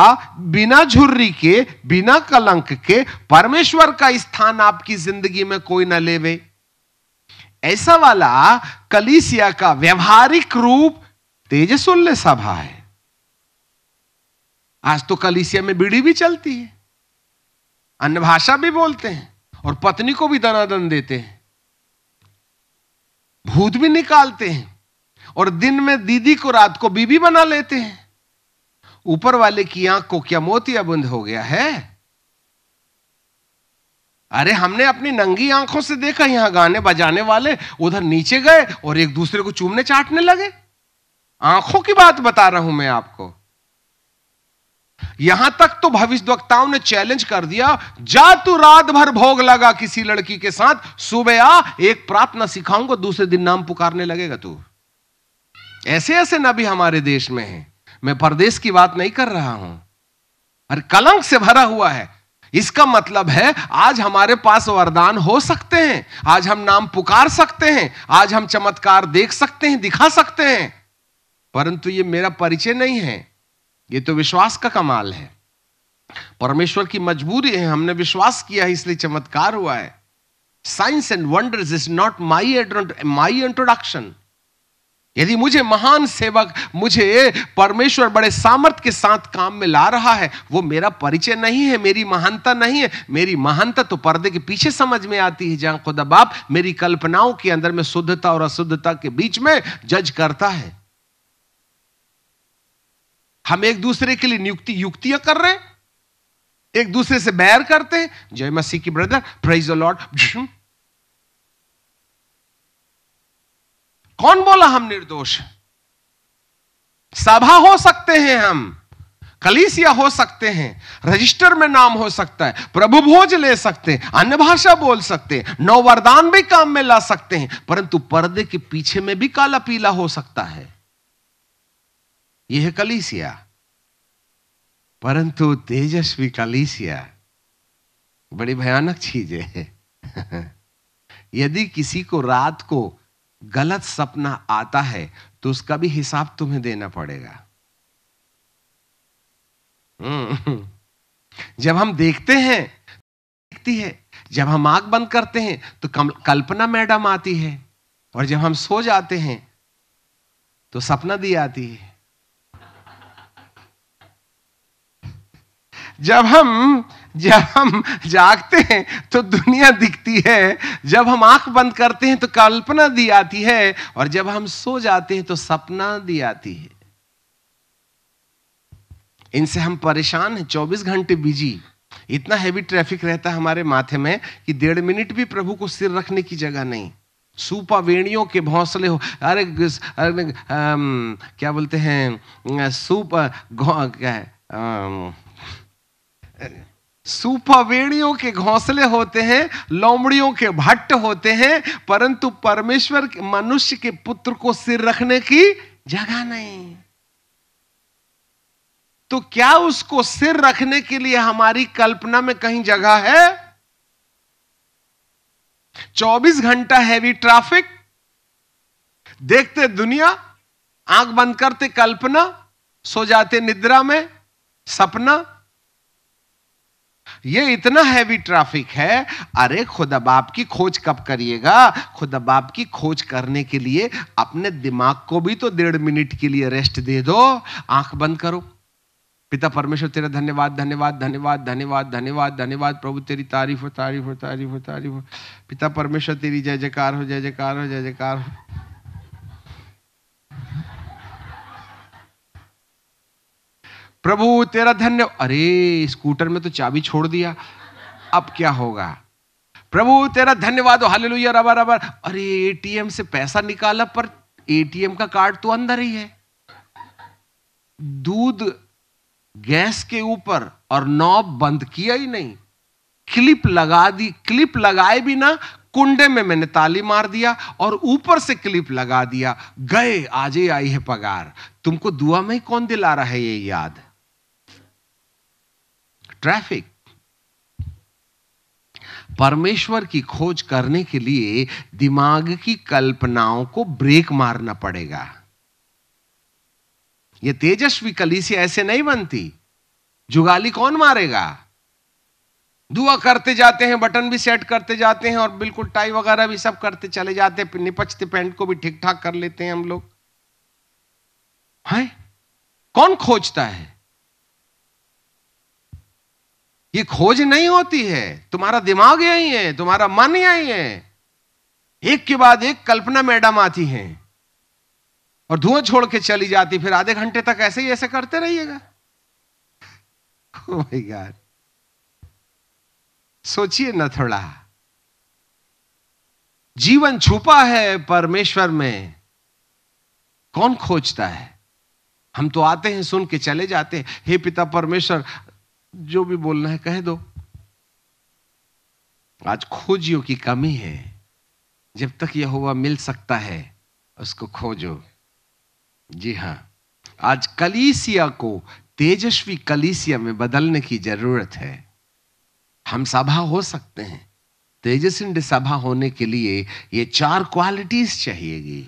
बिना झुर्री के बिना कलंक के परमेश्वर का स्थान आपकी जिंदगी में कोई ना लेवे ऐसा वाला कलीसिया का व्यवहारिक रूप तेजसुल्य सभा है आज तो कलीसिया में बीड़ी भी चलती है अन्य भाषा भी बोलते हैं और पत्नी को भी दनादन देते हैं भूत भी निकालते हैं और दिन में दीदी को रात को बीबी बना लेते हैं ऊपर वाले की आंख को क्या मोतिया बंद हो गया है अरे हमने अपनी नंगी आंखों से देखा यहां गाने बजाने वाले उधर नीचे गए और एक दूसरे को चूमने चाटने लगे आंखों की बात बता रहा हूं मैं आपको यहां तक तो भविष्य वक्ताओं ने चैलेंज कर दिया जा तू रात भर भोग लगा किसी लड़की के साथ सुबह आ एक प्रार्थना सिखाऊंगा दूसरे दिन नाम पुकारने लगेगा तू ऐसे ऐसे नबी हमारे देश में हैं मैं परदेश की बात नहीं कर रहा हूं अरे कलंक से भरा हुआ है इसका मतलब है आज हमारे पास वरदान हो सकते हैं आज हम नाम पुकार सकते हैं आज हम चमत्कार देख सकते हैं दिखा सकते हैं परंतु ये मेरा परिचय नहीं है ये तो विश्वास का कमाल है परमेश्वर की मजबूरी है हमने विश्वास किया है इसलिए चमत्कार हुआ है signs and wonders is not my my introduction यदि मुझे महान सेवक मुझे परमेश्वर बड़े सामर्थ के साथ काम में ला रहा है वो मेरा परिचय नहीं है मेरी महानता नहीं है मेरी महानता तो पर्दे के पीछे समझ में आती है जहां खुदा बाप मेरी कल्पनाओं के अंदर में शुद्धता और अशुद्धता के बीच में जज करता है हम एक दूसरे के लिए नियुक्ति युक्तियां कर रहे हैं एक दूसरे से बैर करते हैं जय मसीह की ब्रदर प्रेज लॉर्ड कौन बोला हम निर्दोष सभा हो सकते हैं हम कलीसिया हो सकते हैं रजिस्टर में नाम हो सकता है प्रभु भोज ले सकते हैं अन्य भाषा बोल सकते हैं नौ वरदान भी काम में ला सकते हैं परंतु पर्दे के पीछे में भी काला पीला हो सकता है यह है कलीसिया परंतु तेजस्वी कलीसिया बड़ी भयानक चीज है यदि किसी को रात को गलत सपना आता है तो उसका भी हिसाब तुम्हें देना पड़ेगा हम्म। जब हम देखते हैं देखती है जब हम आंख बंद करते हैं तो कल्पना मैडम आती है और जब हम सो जाते हैं तो सपना दी आती है जब हम जब हम जागते हैं तो दुनिया दिखती है जब हम आंख बंद करते हैं तो कल्पना दी आती है और जब हम सो जाते हैं तो सपना दी आती है इनसे हम परेशान हैं 24 घंटे बिजी इतना हैवी ट्रैफिक रहता है हमारे माथे में कि डेढ़ मिनट भी प्रभु को सिर रखने की जगह नहीं वेणियों के भौसले हो अरे, अरे आ, क्या बोलते हैं सूप क्या है सुपावेड़ियों के घोंसले होते हैं लोमड़ियों के भट्ट होते हैं परंतु परमेश्वर मनुष्य के पुत्र को सिर रखने की जगह नहीं तो क्या उसको सिर रखने के लिए हमारी कल्पना में कहीं जगह है 24 घंटा हैवी ट्रैफिक देखते दुनिया आंख बंद करते कल्पना सो जाते निद्रा में सपना ये इतना हैवी ट्रैफिक है अरे खुदा बाप की खोज कब करिएगा खुदा बाप की खोज करने के लिए अपने दिमाग को भी तो डेढ़ मिनट के लिए रेस्ट दे दो आंख बंद करो पिता परमेश्वर तेरा धन्यवाद धन्यवाद धन्यवाद धन्यवाद धन्यवाद धन्यवाद प्रभु तेरी तारीफ हो तारीफ हो तारीफ हो तारीफ हो पिता परमेश्वर तेरी जय जयकार हो जय जयकार हो जय जयकार हो प्रभु तेरा धन्य अरे स्कूटर में तो चाबी छोड़ दिया अब क्या होगा प्रभु तेरा धन्यवाद हो लुया रबा रबर अरे एटीएम से पैसा निकाला पर एटीएम का कार्ड तो अंदर ही है दूध गैस के ऊपर और नॉब बंद किया ही नहीं क्लिप लगा दी क्लिप लगाए भी ना कुंडे में मैंने ताली मार दिया और ऊपर से क्लिप लगा दिया गए आज ही आई है पगार तुमको दुआ में ही कौन दिला रहा है ये याद ट्रैफिक परमेश्वर की खोज करने के लिए दिमाग की कल्पनाओं को ब्रेक मारना पड़ेगा यह तेजस्वी कलीसी ऐसे नहीं बनती जुगाली कौन मारेगा दुआ करते जाते हैं बटन भी सेट करते जाते हैं और बिल्कुल टाई वगैरह भी सब करते चले जाते हैं निपचते पैंट को भी ठीक ठाक कर लेते हैं हम लोग हैं कौन खोजता है ये खोज नहीं होती है तुम्हारा दिमाग यही है तुम्हारा मन यही है एक के बाद एक कल्पना मैडम आती है और धुआं छोड़ के चली जाती फिर आधे घंटे तक ऐसे ही ऐसे करते रहिएगा oh सोचिए न थोड़ा जीवन छुपा है परमेश्वर में कौन खोजता है हम तो आते हैं सुन के चले जाते हैं हे पिता परमेश्वर जो भी बोलना है कह दो आज खोजियो की कमी है जब तक यह हुआ मिल सकता है उसको खोजो जी हां आज कलीसिया को तेजस्वी कलीसिया में बदलने की जरूरत है हम सभा हो सकते हैं तेजस्वी सभा होने के लिए ये चार क्वालिटीज चाहिएगी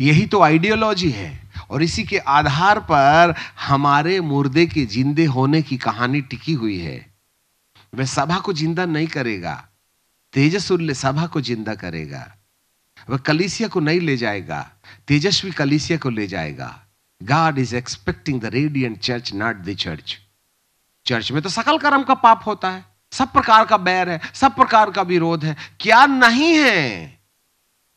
यही तो आइडियोलॉजी है और इसी के आधार पर हमारे मुर्दे के जिंदे होने की कहानी टिकी हुई है वह सभा को जिंदा नहीं करेगा तेजसुल्य सभा को जिंदा करेगा वह कलिसिया को नहीं ले जाएगा तेजस्वी कलिसिया को ले जाएगा God is expecting the radiant church not the church church में तो सकल कर्म का पाप होता है सब प्रकार का बैर है सब प्रकार का विरोध है क्या नहीं है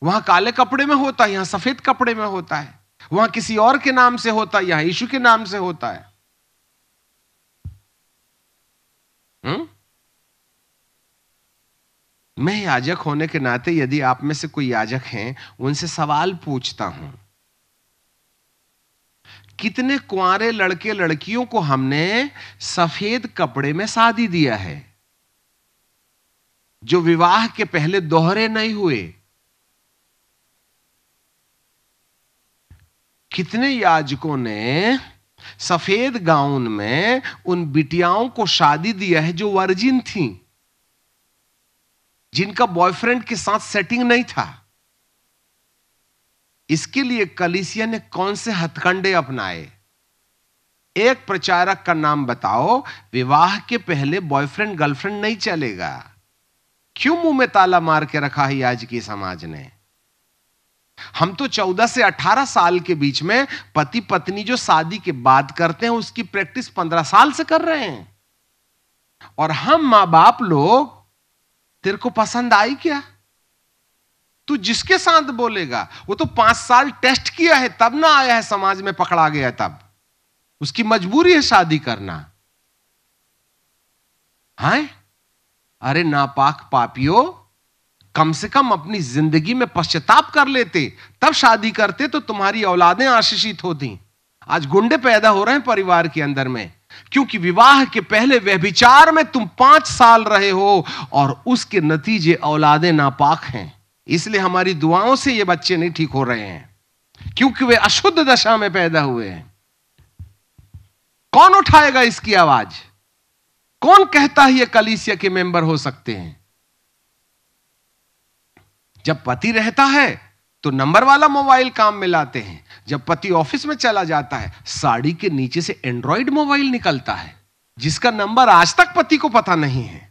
वहां काले कपड़े में होता है यहां सफेद कपड़े में होता है वहां किसी और के नाम से होता है यहां यीशु के नाम से होता है हुँ? हम्म? मैं याजक होने के नाते यदि आप में से कोई याजक हैं उनसे सवाल पूछता हूं कितने कुआरे लड़के लड़कियों को हमने सफेद कपड़े में शादी दिया है जो विवाह के पहले दोहरे नहीं हुए कितने याजकों ने सफेद गाउन में उन बिटियाओं को शादी दिया है जो वर्जिन थी जिनका बॉयफ्रेंड के साथ सेटिंग नहीं था इसके लिए कलिसिया ने कौन से हथकंडे अपनाए एक प्रचारक का नाम बताओ विवाह के पहले बॉयफ्रेंड गर्लफ्रेंड नहीं चलेगा क्यों मुंह में ताला मार के रखा है आज की समाज ने हम तो 14 से 18 साल के बीच में पति पत्नी जो शादी के बाद करते हैं उसकी प्रैक्टिस 15 साल से कर रहे हैं और हम मां बाप लोग तेरे को पसंद आई क्या तू जिसके साथ बोलेगा वो तो पांच साल टेस्ट किया है तब ना आया है समाज में पकड़ा गया तब उसकी मजबूरी है शादी करना है अरे नापाक पापियो कम से कम अपनी जिंदगी में पश्चाताप कर लेते तब शादी करते तो तुम्हारी औलादें आशीषित होती आज गुंडे पैदा हो रहे हैं परिवार के अंदर में क्योंकि विवाह के पहले व्यभिचार में तुम पांच साल रहे हो और उसके नतीजे औलादें नापाक हैं इसलिए हमारी दुआओं से ये बच्चे नहीं ठीक हो रहे हैं क्योंकि वे अशुद्ध दशा में पैदा हुए हैं कौन उठाएगा इसकी आवाज कौन कहता है ये कलीसिया के मेंबर हो सकते हैं जब पति रहता है तो नंबर वाला मोबाइल काम में लाते हैं जब पति ऑफिस में चला जाता है साड़ी के नीचे से एंड्रॉइड मोबाइल निकलता है जिसका नंबर आज तक पति को पता नहीं है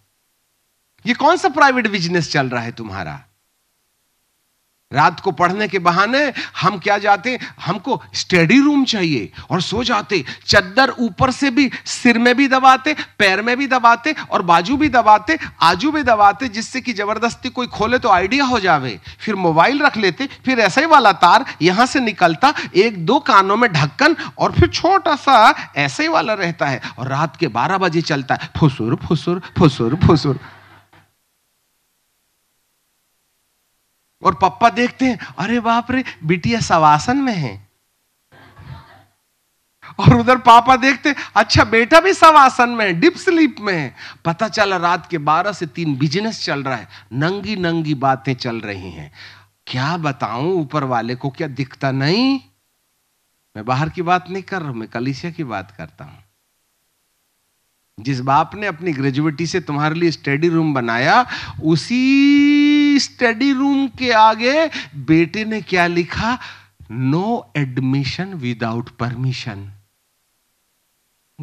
ये कौन सा प्राइवेट बिजनेस चल रहा है तुम्हारा रात को पढ़ने के बहाने हम क्या जाते हमको स्टडी रूम चाहिए और सो जाते चद्दर ऊपर से भी सिर में भी दबाते पैर में भी दबाते और बाजू भी दबाते आजू भी दबाते जिससे कि जबरदस्ती कोई खोले तो आइडिया हो जावे फिर मोबाइल रख लेते फिर ऐसा ही वाला तार यहां से निकलता एक दो कानों में ढक्कन और फिर छोटा सा ऐसे ही वाला रहता है और रात के बारह बजे चलता है फुसुर फुसुर फुसुर फुसुर और पप्पा देखते हैं अरे बाप रे बिटिया सवासन में है और उधर पापा देखते अच्छा बेटा भी सवासन में डिप स्लीप में है पता चला रात के बारह से तीन बिजनेस चल रहा है नंगी नंगी बातें चल रही हैं क्या बताऊं ऊपर वाले को क्या दिखता नहीं मैं बाहर की बात नहीं कर रहा हूं मैं कलिसिया की बात करता हूं जिस बाप ने अपनी ग्रेजुएटी से तुम्हारे लिए स्टडी रूम बनाया उसी स्टडी रूम के आगे बेटे ने क्या लिखा नो एडमिशन विदाउट परमिशन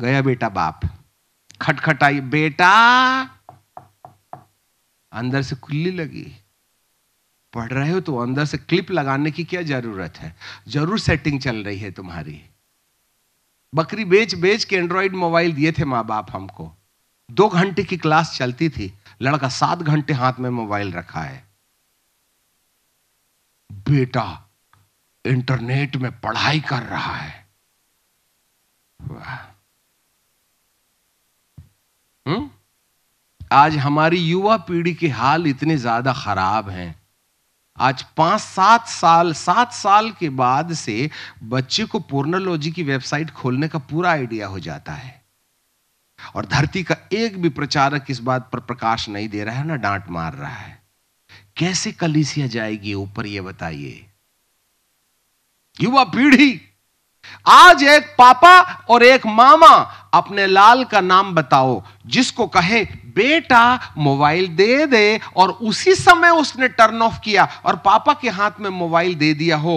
गया बेटा बाप खटखटाई बेटा अंदर से कुल्ली लगी पढ़ रहे हो तो अंदर से क्लिप लगाने की क्या जरूरत है जरूर सेटिंग चल रही है तुम्हारी बकरी बेच बेच के एंड्रॉयड मोबाइल दिए थे माँ बाप हमको दो घंटे की क्लास चलती थी लड़का सात घंटे हाथ में मोबाइल रखा है बेटा इंटरनेट में पढ़ाई कर रहा है वाह हम्म आज हमारी युवा पीढ़ी के हाल इतने ज्यादा खराब हैं आज पांच सात साल सात साल के बाद से बच्चे को पोर्नोलॉजी की वेबसाइट खोलने का पूरा आइडिया हो जाता है और धरती का एक भी प्रचारक इस बात पर प्रकाश नहीं दे रहा है ना डांट मार रहा है कैसे कलिसिया जाएगी ऊपर ये बताइए युवा पीढ़ी आज एक पापा और एक मामा अपने लाल का नाम बताओ जिसको कहे बेटा मोबाइल दे दे और उसी समय उसने टर्न ऑफ किया और पापा के हाथ में मोबाइल दे दिया हो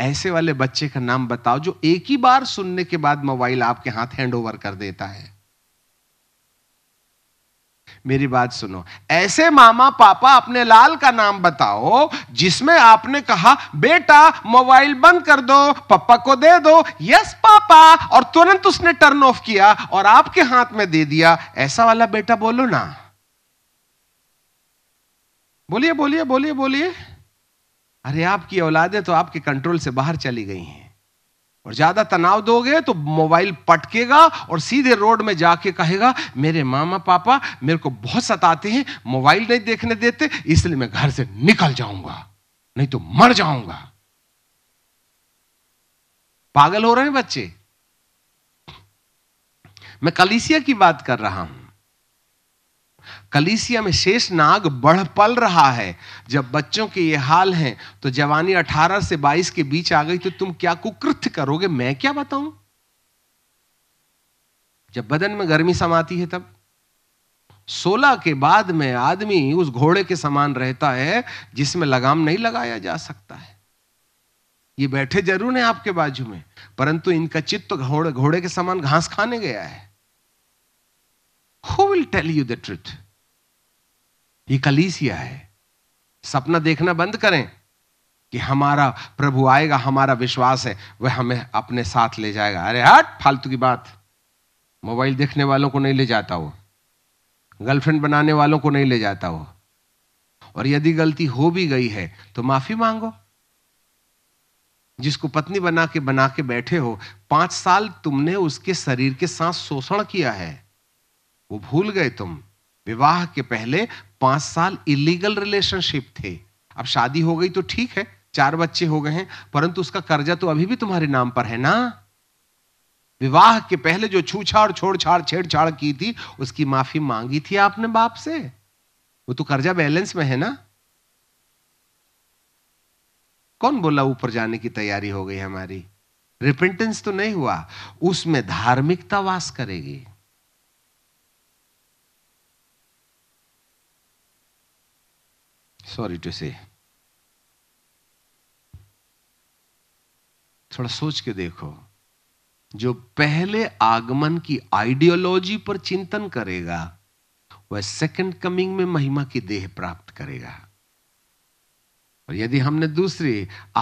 ऐसे वाले बच्चे का नाम बताओ जो एक ही बार सुनने के बाद मोबाइल आपके हाथ हैंड ओवर कर देता है मेरी बात सुनो ऐसे मामा पापा अपने लाल का नाम बताओ जिसमें आपने कहा बेटा मोबाइल बंद कर दो पप्पा को दे दो यस पापा और तुरंत उसने टर्न ऑफ किया और आपके हाथ में दे दिया ऐसा वाला बेटा बोलो ना बोलिए बोलिए बोलिए बोलिए अरे आपकी औलादे तो आपके कंट्रोल से बाहर चली गई हैं और ज्यादा तनाव दोगे तो मोबाइल पटकेगा और सीधे रोड में जाके कहेगा मेरे मामा पापा मेरे को बहुत सताते हैं मोबाइल नहीं देखने देते इसलिए मैं घर से निकल जाऊंगा नहीं तो मर जाऊंगा पागल हो रहे हैं बच्चे मैं कलिसिया की बात कर रहा हूं कलीसिया में शेष नाग बढ़ पल रहा है जब बच्चों के ये हाल हैं तो जवानी 18 से 22 के बीच आ गई तो तुम क्या कुकृत करोगे मैं क्या बताऊं जब बदन में गर्मी समाती है तब सोलह के बाद में आदमी उस घोड़े के समान रहता है जिसमें लगाम नहीं लगाया जा सकता है ये बैठे जरूर हैं आपके बाजू में परंतु इनका चित्त तो घोड़े घोड़े के समान घास खाने गया है who will tell you the truth ये कलीसिया है सपना देखना बंद करें कि हमारा प्रभु आएगा हमारा विश्वास है वह हमें अपने साथ ले जाएगा अरे हट फालतू की बात मोबाइल देखने वालों को नहीं ले जाता वो गर्लफ्रेंड बनाने वालों को नहीं ले जाता वो और यदि गलती हो भी गई है तो माफी मांगो जिसको पत्नी बना के बना के बैठे हो पांच साल तुमने उसके शरीर के साथ शोषण किया है वो भूल गए तुम विवाह के पहले पांच साल इलीगल रिलेशनशिप थे अब शादी हो गई तो ठीक है चार बच्चे हो गए हैं परंतु उसका कर्जा तो अभी भी तुम्हारे नाम पर है ना विवाह के पहले जो छूछाड़ छोड़छाड़ छेड़छाड़ की थी उसकी माफी मांगी थी आपने बाप से वो तो कर्जा बैलेंस में है ना कौन बोला ऊपर जाने की तैयारी हो गई हमारी रिपेंटेंस तो नहीं हुआ उसमें धार्मिकता वास करेगी सॉरी टू से थोड़ा सोच के देखो जो पहले आगमन की आइडियोलॉजी पर चिंतन करेगा वह सेकंड कमिंग में महिमा की देह प्राप्त करेगा और यदि हमने दूसरे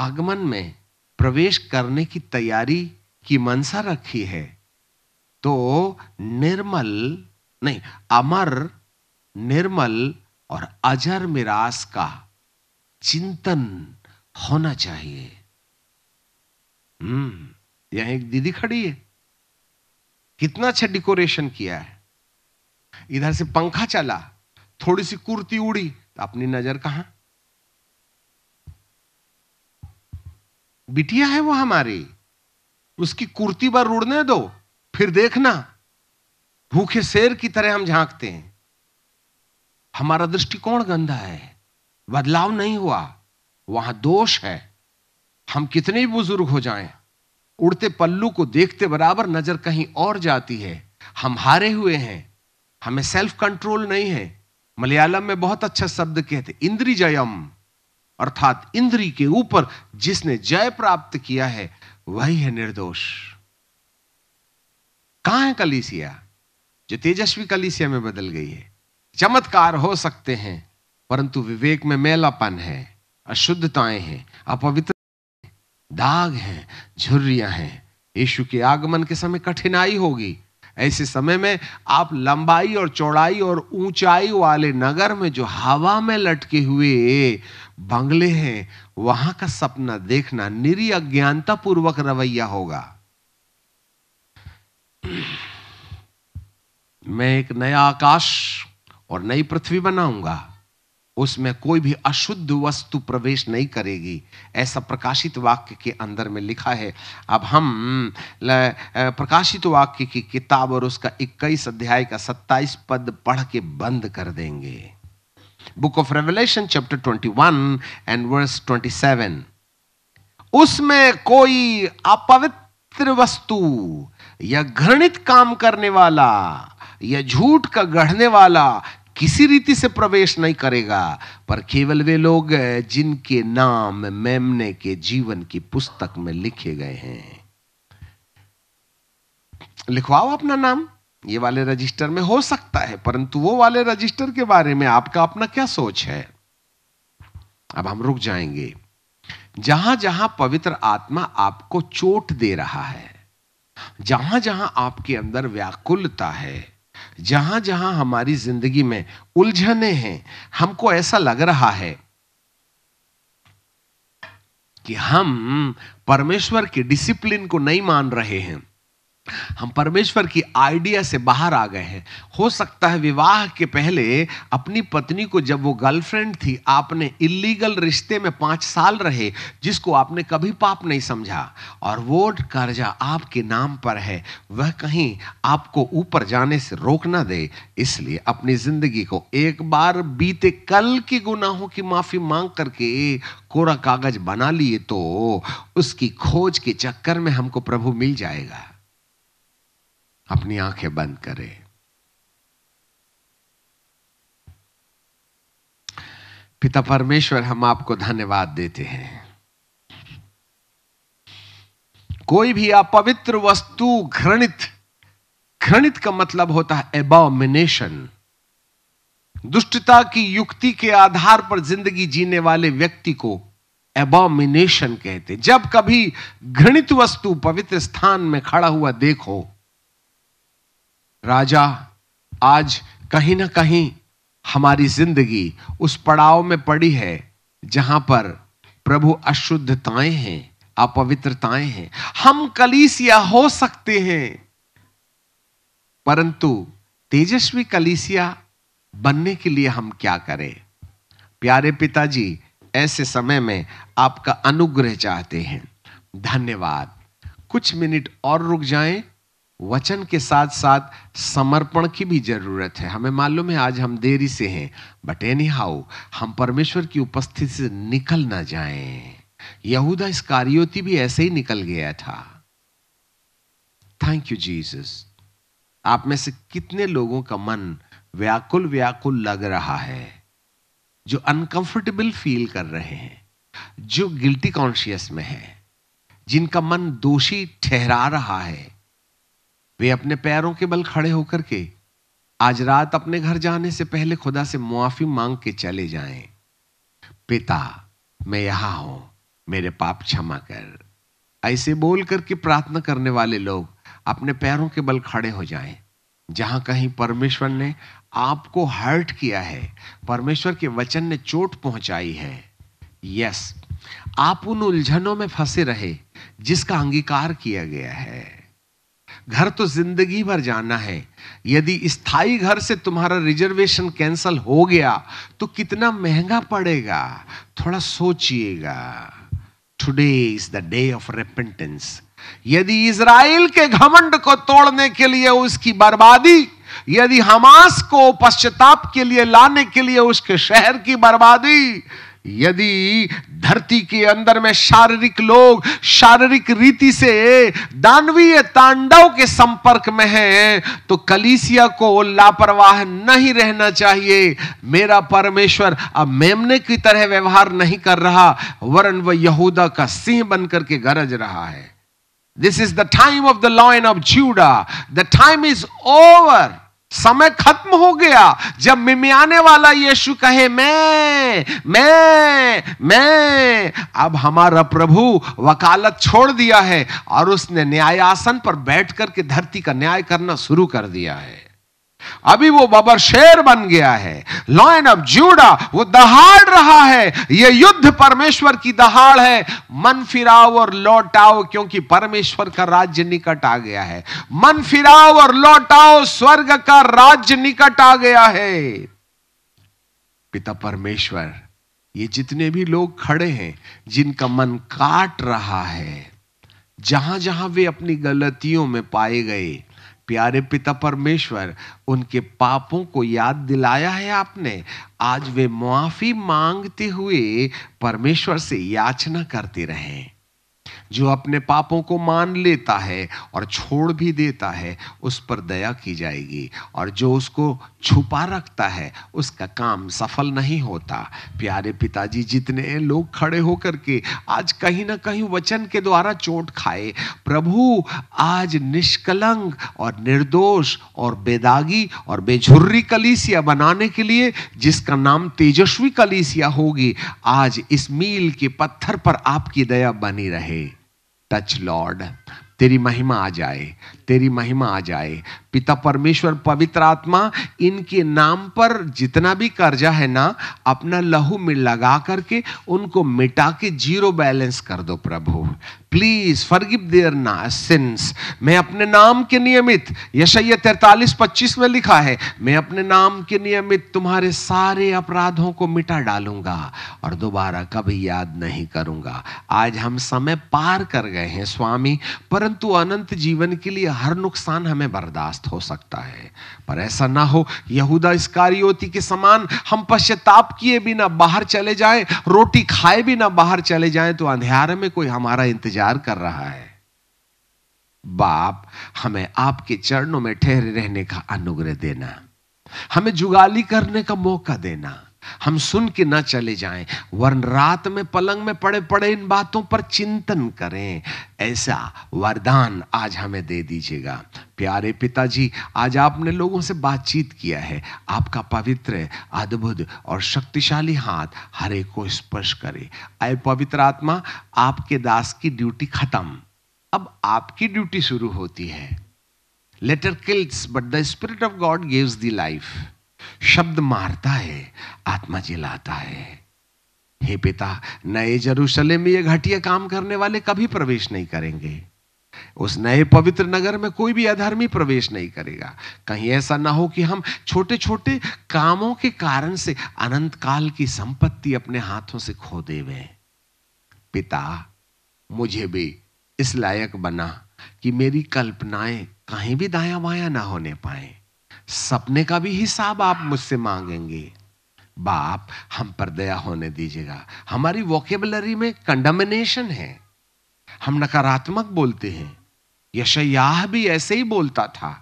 आगमन में प्रवेश करने की तैयारी की मनसा रखी है तो निर्मल नहीं अमर निर्मल और अजर मिरास का चिंतन होना चाहिए हम्म यहां एक दीदी खड़ी है कितना अच्छा डेकोरेशन किया है इधर से पंखा चला थोड़ी सी कुर्ती उड़ी तो अपनी नजर कहां बिटिया है वो हमारी उसकी कुर्ती पर उड़ने दो फिर देखना भूखे शेर की तरह हम झांकते हैं हमारा दृष्टिकोण गंदा है बदलाव नहीं हुआ वहां दोष है हम कितने भी बुजुर्ग हो जाएं, उड़ते पल्लू को देखते बराबर नजर कहीं और जाती है हम हारे हुए हैं हमें सेल्फ कंट्रोल नहीं है मलयालम में बहुत अच्छा शब्द कहते इंद्री जयम अर्थात इंद्री के ऊपर जिसने जय प्राप्त किया है वही है निर्दोष कहां है कलिसिया जो तेजस्वी कलिसिया में बदल गई है चमत्कार हो सकते हैं परंतु विवेक में मेलापन है अशुद्धताएं हैं अपवित्र दाग हैं झुर्रियां हैं यीशु के आगमन के समय कठिनाई होगी ऐसे समय में आप लंबाई और चौड़ाई और ऊंचाई वाले नगर में जो हवा में लटके हुए बंगले हैं वहां का सपना देखना निरी अज्ञानता पूर्वक रवैया होगा मैं एक नया आकाश और नई पृथ्वी बनाऊंगा उसमें कोई भी अशुद्ध वस्तु प्रवेश नहीं करेगी ऐसा प्रकाशित वाक्य के अंदर में लिखा है अब हम प्रकाशित वाक्य की किताब और उसका 21 अध्याय का 27 पद पढ़ के बंद कर देंगे book of Revelation chapter 21 and verse 27 उसमें कोई अपवित्र वस्तु या घृणित काम करने वाला या झूठ का गढ़ने वाला किसी रीति से प्रवेश नहीं करेगा पर केवल वे लोग जिनके नाम मेमने के जीवन की पुस्तक में लिखे गए हैं लिखवाओ अपना नाम ये वाले रजिस्टर में हो सकता है परंतु वो वाले रजिस्टर के बारे में आपका अपना क्या सोच है अब हम रुक जाएंगे जहां जहां पवित्र आत्मा आपको चोट दे रहा है जहां जहां आपके अंदर व्याकुलता है जहां जहां हमारी जिंदगी में उलझने हैं हमको ऐसा लग रहा है कि हम परमेश्वर के डिसिप्लिन को नहीं मान रहे हैं हम परमेश्वर की आइडिया से बाहर आ गए हैं हो सकता है विवाह के पहले अपनी पत्नी को जब वो गर्लफ्रेंड थी आपने इलीगल रिश्ते में पांच साल रहे जिसको आपने कभी पाप नहीं समझा और वो कर्जा आपके नाम पर है वह कहीं आपको ऊपर जाने से रोक ना दे इसलिए अपनी जिंदगी को एक बार बीते कल के गुनाहों की माफ़ी मांग करके कोरा कागज बना लिए तो उसकी खोज के चक्कर में हमको प्रभु मिल जाएगा अपनी आंखें बंद करें पिता परमेश्वर हम आपको धन्यवाद देते हैं कोई भी अपवित्र वस्तु घृणित घृणित का मतलब होता है एबोमिनेशन दुष्टता की युक्ति के आधार पर जिंदगी जीने वाले व्यक्ति को एबोमिनेशन कहते जब कभी घृणित वस्तु पवित्र स्थान में खड़ा हुआ देखो राजा आज कहीं ना कहीं हमारी जिंदगी उस पड़ाव में पड़ी है जहां पर प्रभु अशुद्धताएं हैं अपवित्रताएं हैं हम कलीसिया हो सकते हैं परंतु तेजस्वी कलीसिया बनने के लिए हम क्या करें प्यारे पिताजी ऐसे समय में आपका अनुग्रह चाहते हैं धन्यवाद कुछ मिनट और रुक जाएं वचन के साथ साथ समर्पण की भी जरूरत है हमें मालूम है आज हम देरी से हैं बट एनी हाउ हम परमेश्वर की उपस्थिति से निकल ना जाएं। यहूदा इस कार्योति भी ऐसे ही निकल गया था थैंक यू जीसस आप में से कितने लोगों का मन व्याकुल व्याकुल लग रहा है जो अनकंफर्टेबल फील कर रहे हैं जो गिल्टी कॉन्शियस में है जिनका मन दोषी ठहरा रहा है वे अपने पैरों के बल खड़े होकर के आज रात अपने घर जाने से पहले खुदा से मुआफी मांग के चले जाएं। पिता मैं यहां हूं मेरे पाप क्षमा कर ऐसे बोल करके प्रार्थना करने वाले लोग अपने पैरों के बल खड़े हो जाएं। जहां कहीं परमेश्वर ने आपको हर्ट किया है परमेश्वर के वचन ने चोट पहुंचाई है यस आप उन उलझनों में फंसे रहे जिसका अंगीकार किया गया है घर तो जिंदगी भर जाना है यदि स्थाई घर से तुम्हारा रिजर्वेशन कैंसल हो गया तो कितना महंगा पड़ेगा थोड़ा सोचिएगा today is the day of repentance यदि इज़राइल के घमंड को तोड़ने के लिए उसकी बर्बादी यदि हमास को पश्चाताप के लिए लाने के लिए उसके शहर की बर्बादी यदि धरती के अंदर में शारीरिक लोग शारीरिक रीति से दानवीय तांडव के संपर्क में हैं तो कलीसिया को लापरवाह नहीं रहना चाहिए मेरा परमेश्वर अब मेमने की तरह व्यवहार नहीं कर रहा वरन वह यहूदा का सिंह बनकर के गरज रहा है this is the time of the lion of Judah the time is over समय खत्म हो गया जब मिमियाने वाला यीशु कहे मैं मैं मैं अब हमारा प्रभु वकालत छोड़ दिया है और उसने न्यायासन पर बैठ के धरती का न्याय करना शुरू कर दिया है अभी वो बबर शेर बन गया है लॉयन ऑफ जूडा वो दहाड़ रहा है ये युद्ध परमेश्वर की दहाड़ है मन फिराओ और लौटाओ क्योंकि परमेश्वर का राज्य निकट आ गया है मन फिराओ और लौटाओ स्वर्ग का राज्य निकट आ गया है पिता परमेश्वर ये जितने भी लोग खड़े हैं जिनका मन काट रहा है जहां जहां वे अपनी गलतियों में पाए गए प्यारे पिता परमेश्वर उनके पापों को याद दिलाया है आपने आज वे मुआफी मांगते हुए परमेश्वर से याचना करते रहें जो अपने पापों को मान लेता है और छोड़ भी देता है उस पर दया की जाएगी और जो उसको छुपा रखता है उसका काम सफल नहीं होता प्यारे पिताजी जितने लोग खड़े होकर के आज कहीं ना कहीं वचन के द्वारा चोट खाए प्रभु आज निष्कलंक और निर्दोष और बेदागी और बेझुर्री कलीसिया बनाने के लिए जिसका नाम तेजस्वी कलीसिया होगी आज इस मील के पत्थर पर आपकी दया बनी रहे टच लॉर्ड तेरी महिमा आ जाए तेरी महिमा आ जाए पिता परमेश्वर पवित्र आत्मा इनके नाम पर जितना भी कर्जा है ना अपना लहू में लगा करके उनको मिटा के जीरो बैलेंस कर दो प्रभु प्लीज फर्गिव देयर ना सिंस मैं अपने नाम के नियमित यशय तैतालीस पच्चीस में लिखा है मैं अपने नाम के नियमित तुम्हारे सारे अपराधों को मिटा डालूंगा और दोबारा कभी याद नहीं करूंगा आज हम समय पार कर गए हैं स्वामी परंतु अनंत जीवन के लिए हर नुकसान हमें बर्दाश्त हो सकता है पर ऐसा ना हो यहूदा कार्योती के समान हम पश्चाताप किए बिना बाहर चले जाएं रोटी खाए बिना बाहर चले जाएं तो अंधेरे में कोई हमारा इंतजार कर रहा है बाप हमें आपके चरणों में ठहरे रहने का अनुग्रह देना हमें जुगाली करने का मौका देना हम सुन के ना चले जाएं वरन रात में पलंग में पड़े पड़े इन बातों पर चिंतन करें ऐसा वरदान आज हमें दे दीजिएगा प्यारे पिताजी आज आपने लोगों से बातचीत किया है आपका पवित्र अद्भुत और शक्तिशाली हाथ हरे को स्पर्श करे अय पवित्र आत्मा आपके दास की ड्यूटी खत्म अब आपकी ड्यूटी शुरू होती है letter kills but the spirit of God gives the life शब्द मारता है आत्मा जिलाता है हे पिता नए जरूसलेम में ये घटिया काम करने वाले कभी प्रवेश नहीं करेंगे उस नए पवित्र नगर में कोई भी अधर्मी प्रवेश नहीं करेगा कहीं ऐसा ना हो कि हम छोटे छोटे कामों के कारण से अनंत काल की संपत्ति अपने हाथों से खो देवे पिता मुझे भी इस लायक बना कि मेरी कल्पनाएं कहीं भी दाया बाया ना होने पाए सपने का भी हिसाब आप मुझसे मांगेंगे बाप हम पर दया होने दीजिएगा हमारी वोकेबलरी में कंडमिनेशन है हम नकारात्मक बोलते हैं यशयाह भी ऐसे ही बोलता था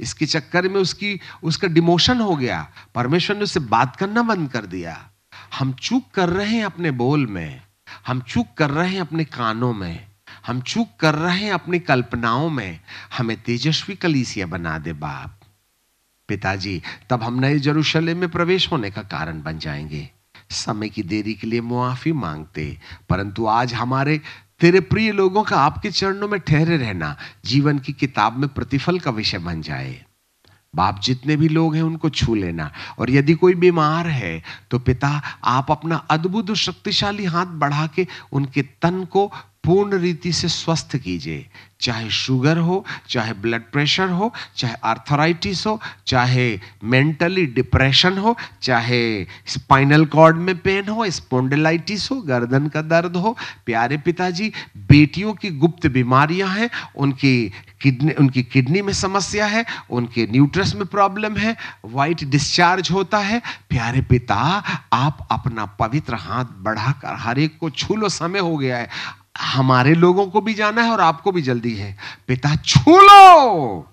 इसके चक्कर में उसकी उसका डिमोशन हो गया परमेश्वर ने उससे बात करना बंद कर दिया हम चूक कर रहे हैं अपने बोल में हम चूक कर रहे हैं अपने कानों में हम चूक कर रहे हैं अपनी कल्पनाओं में हमें तेजस्वी कलीसिया बना दे बाप पिताजी तब हम नए जरूशलेम में प्रवेश होने का कारण बन जाएंगे समय की देरी के लिए मुआफी मांगते परंतु आज हमारे तेरे प्रिय लोगों का आपके चरणों में ठहरे रहना जीवन की किताब में प्रतिफल का विषय बन जाए बाप जितने भी लोग हैं उनको छू लेना और यदि कोई बीमार है तो पिता आप अपना अद्भुत और शक्तिशाली हाथ बढ़ा के उनके तन को पूर्ण रीति से स्वस्थ कीजिए चाहे शुगर हो चाहे ब्लड प्रेशर हो चाहे आर्थराइटिस हो चाहे मेंटली डिप्रेशन हो चाहे स्पाइनल कॉर्ड में पेन हो स्पोंडेलाइटिस हो गर्दन का दर्द हो प्यारे पिताजी बेटियों की गुप्त बीमारियां हैं उनकी किडनी उनकी किडनी में समस्या है उनके न्यूट्रस में प्रॉब्लम है वाइट डिस्चार्ज होता है प्यारे पिता आप अपना पवित्र हाथ बढ़ाकर हर एक को छू लो समय हो गया है हमारे लोगों को भी जाना है और आपको भी जल्दी है पिता छू लो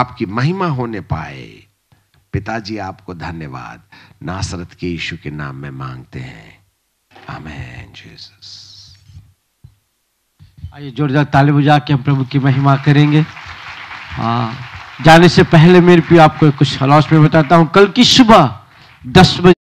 आपकी महिमा होने पाए पिताजी आपको धन्यवाद नासरत के यीशु के नाम में मांगते हैं आमेन जीसस आइए जोरदार ताली बजा के हम प्रभु की महिमा करेंगे हाँ जाने से पहले मेरे प्रिय आपको कुछ हलास में बताता हूँ कल की सुबह दस बजे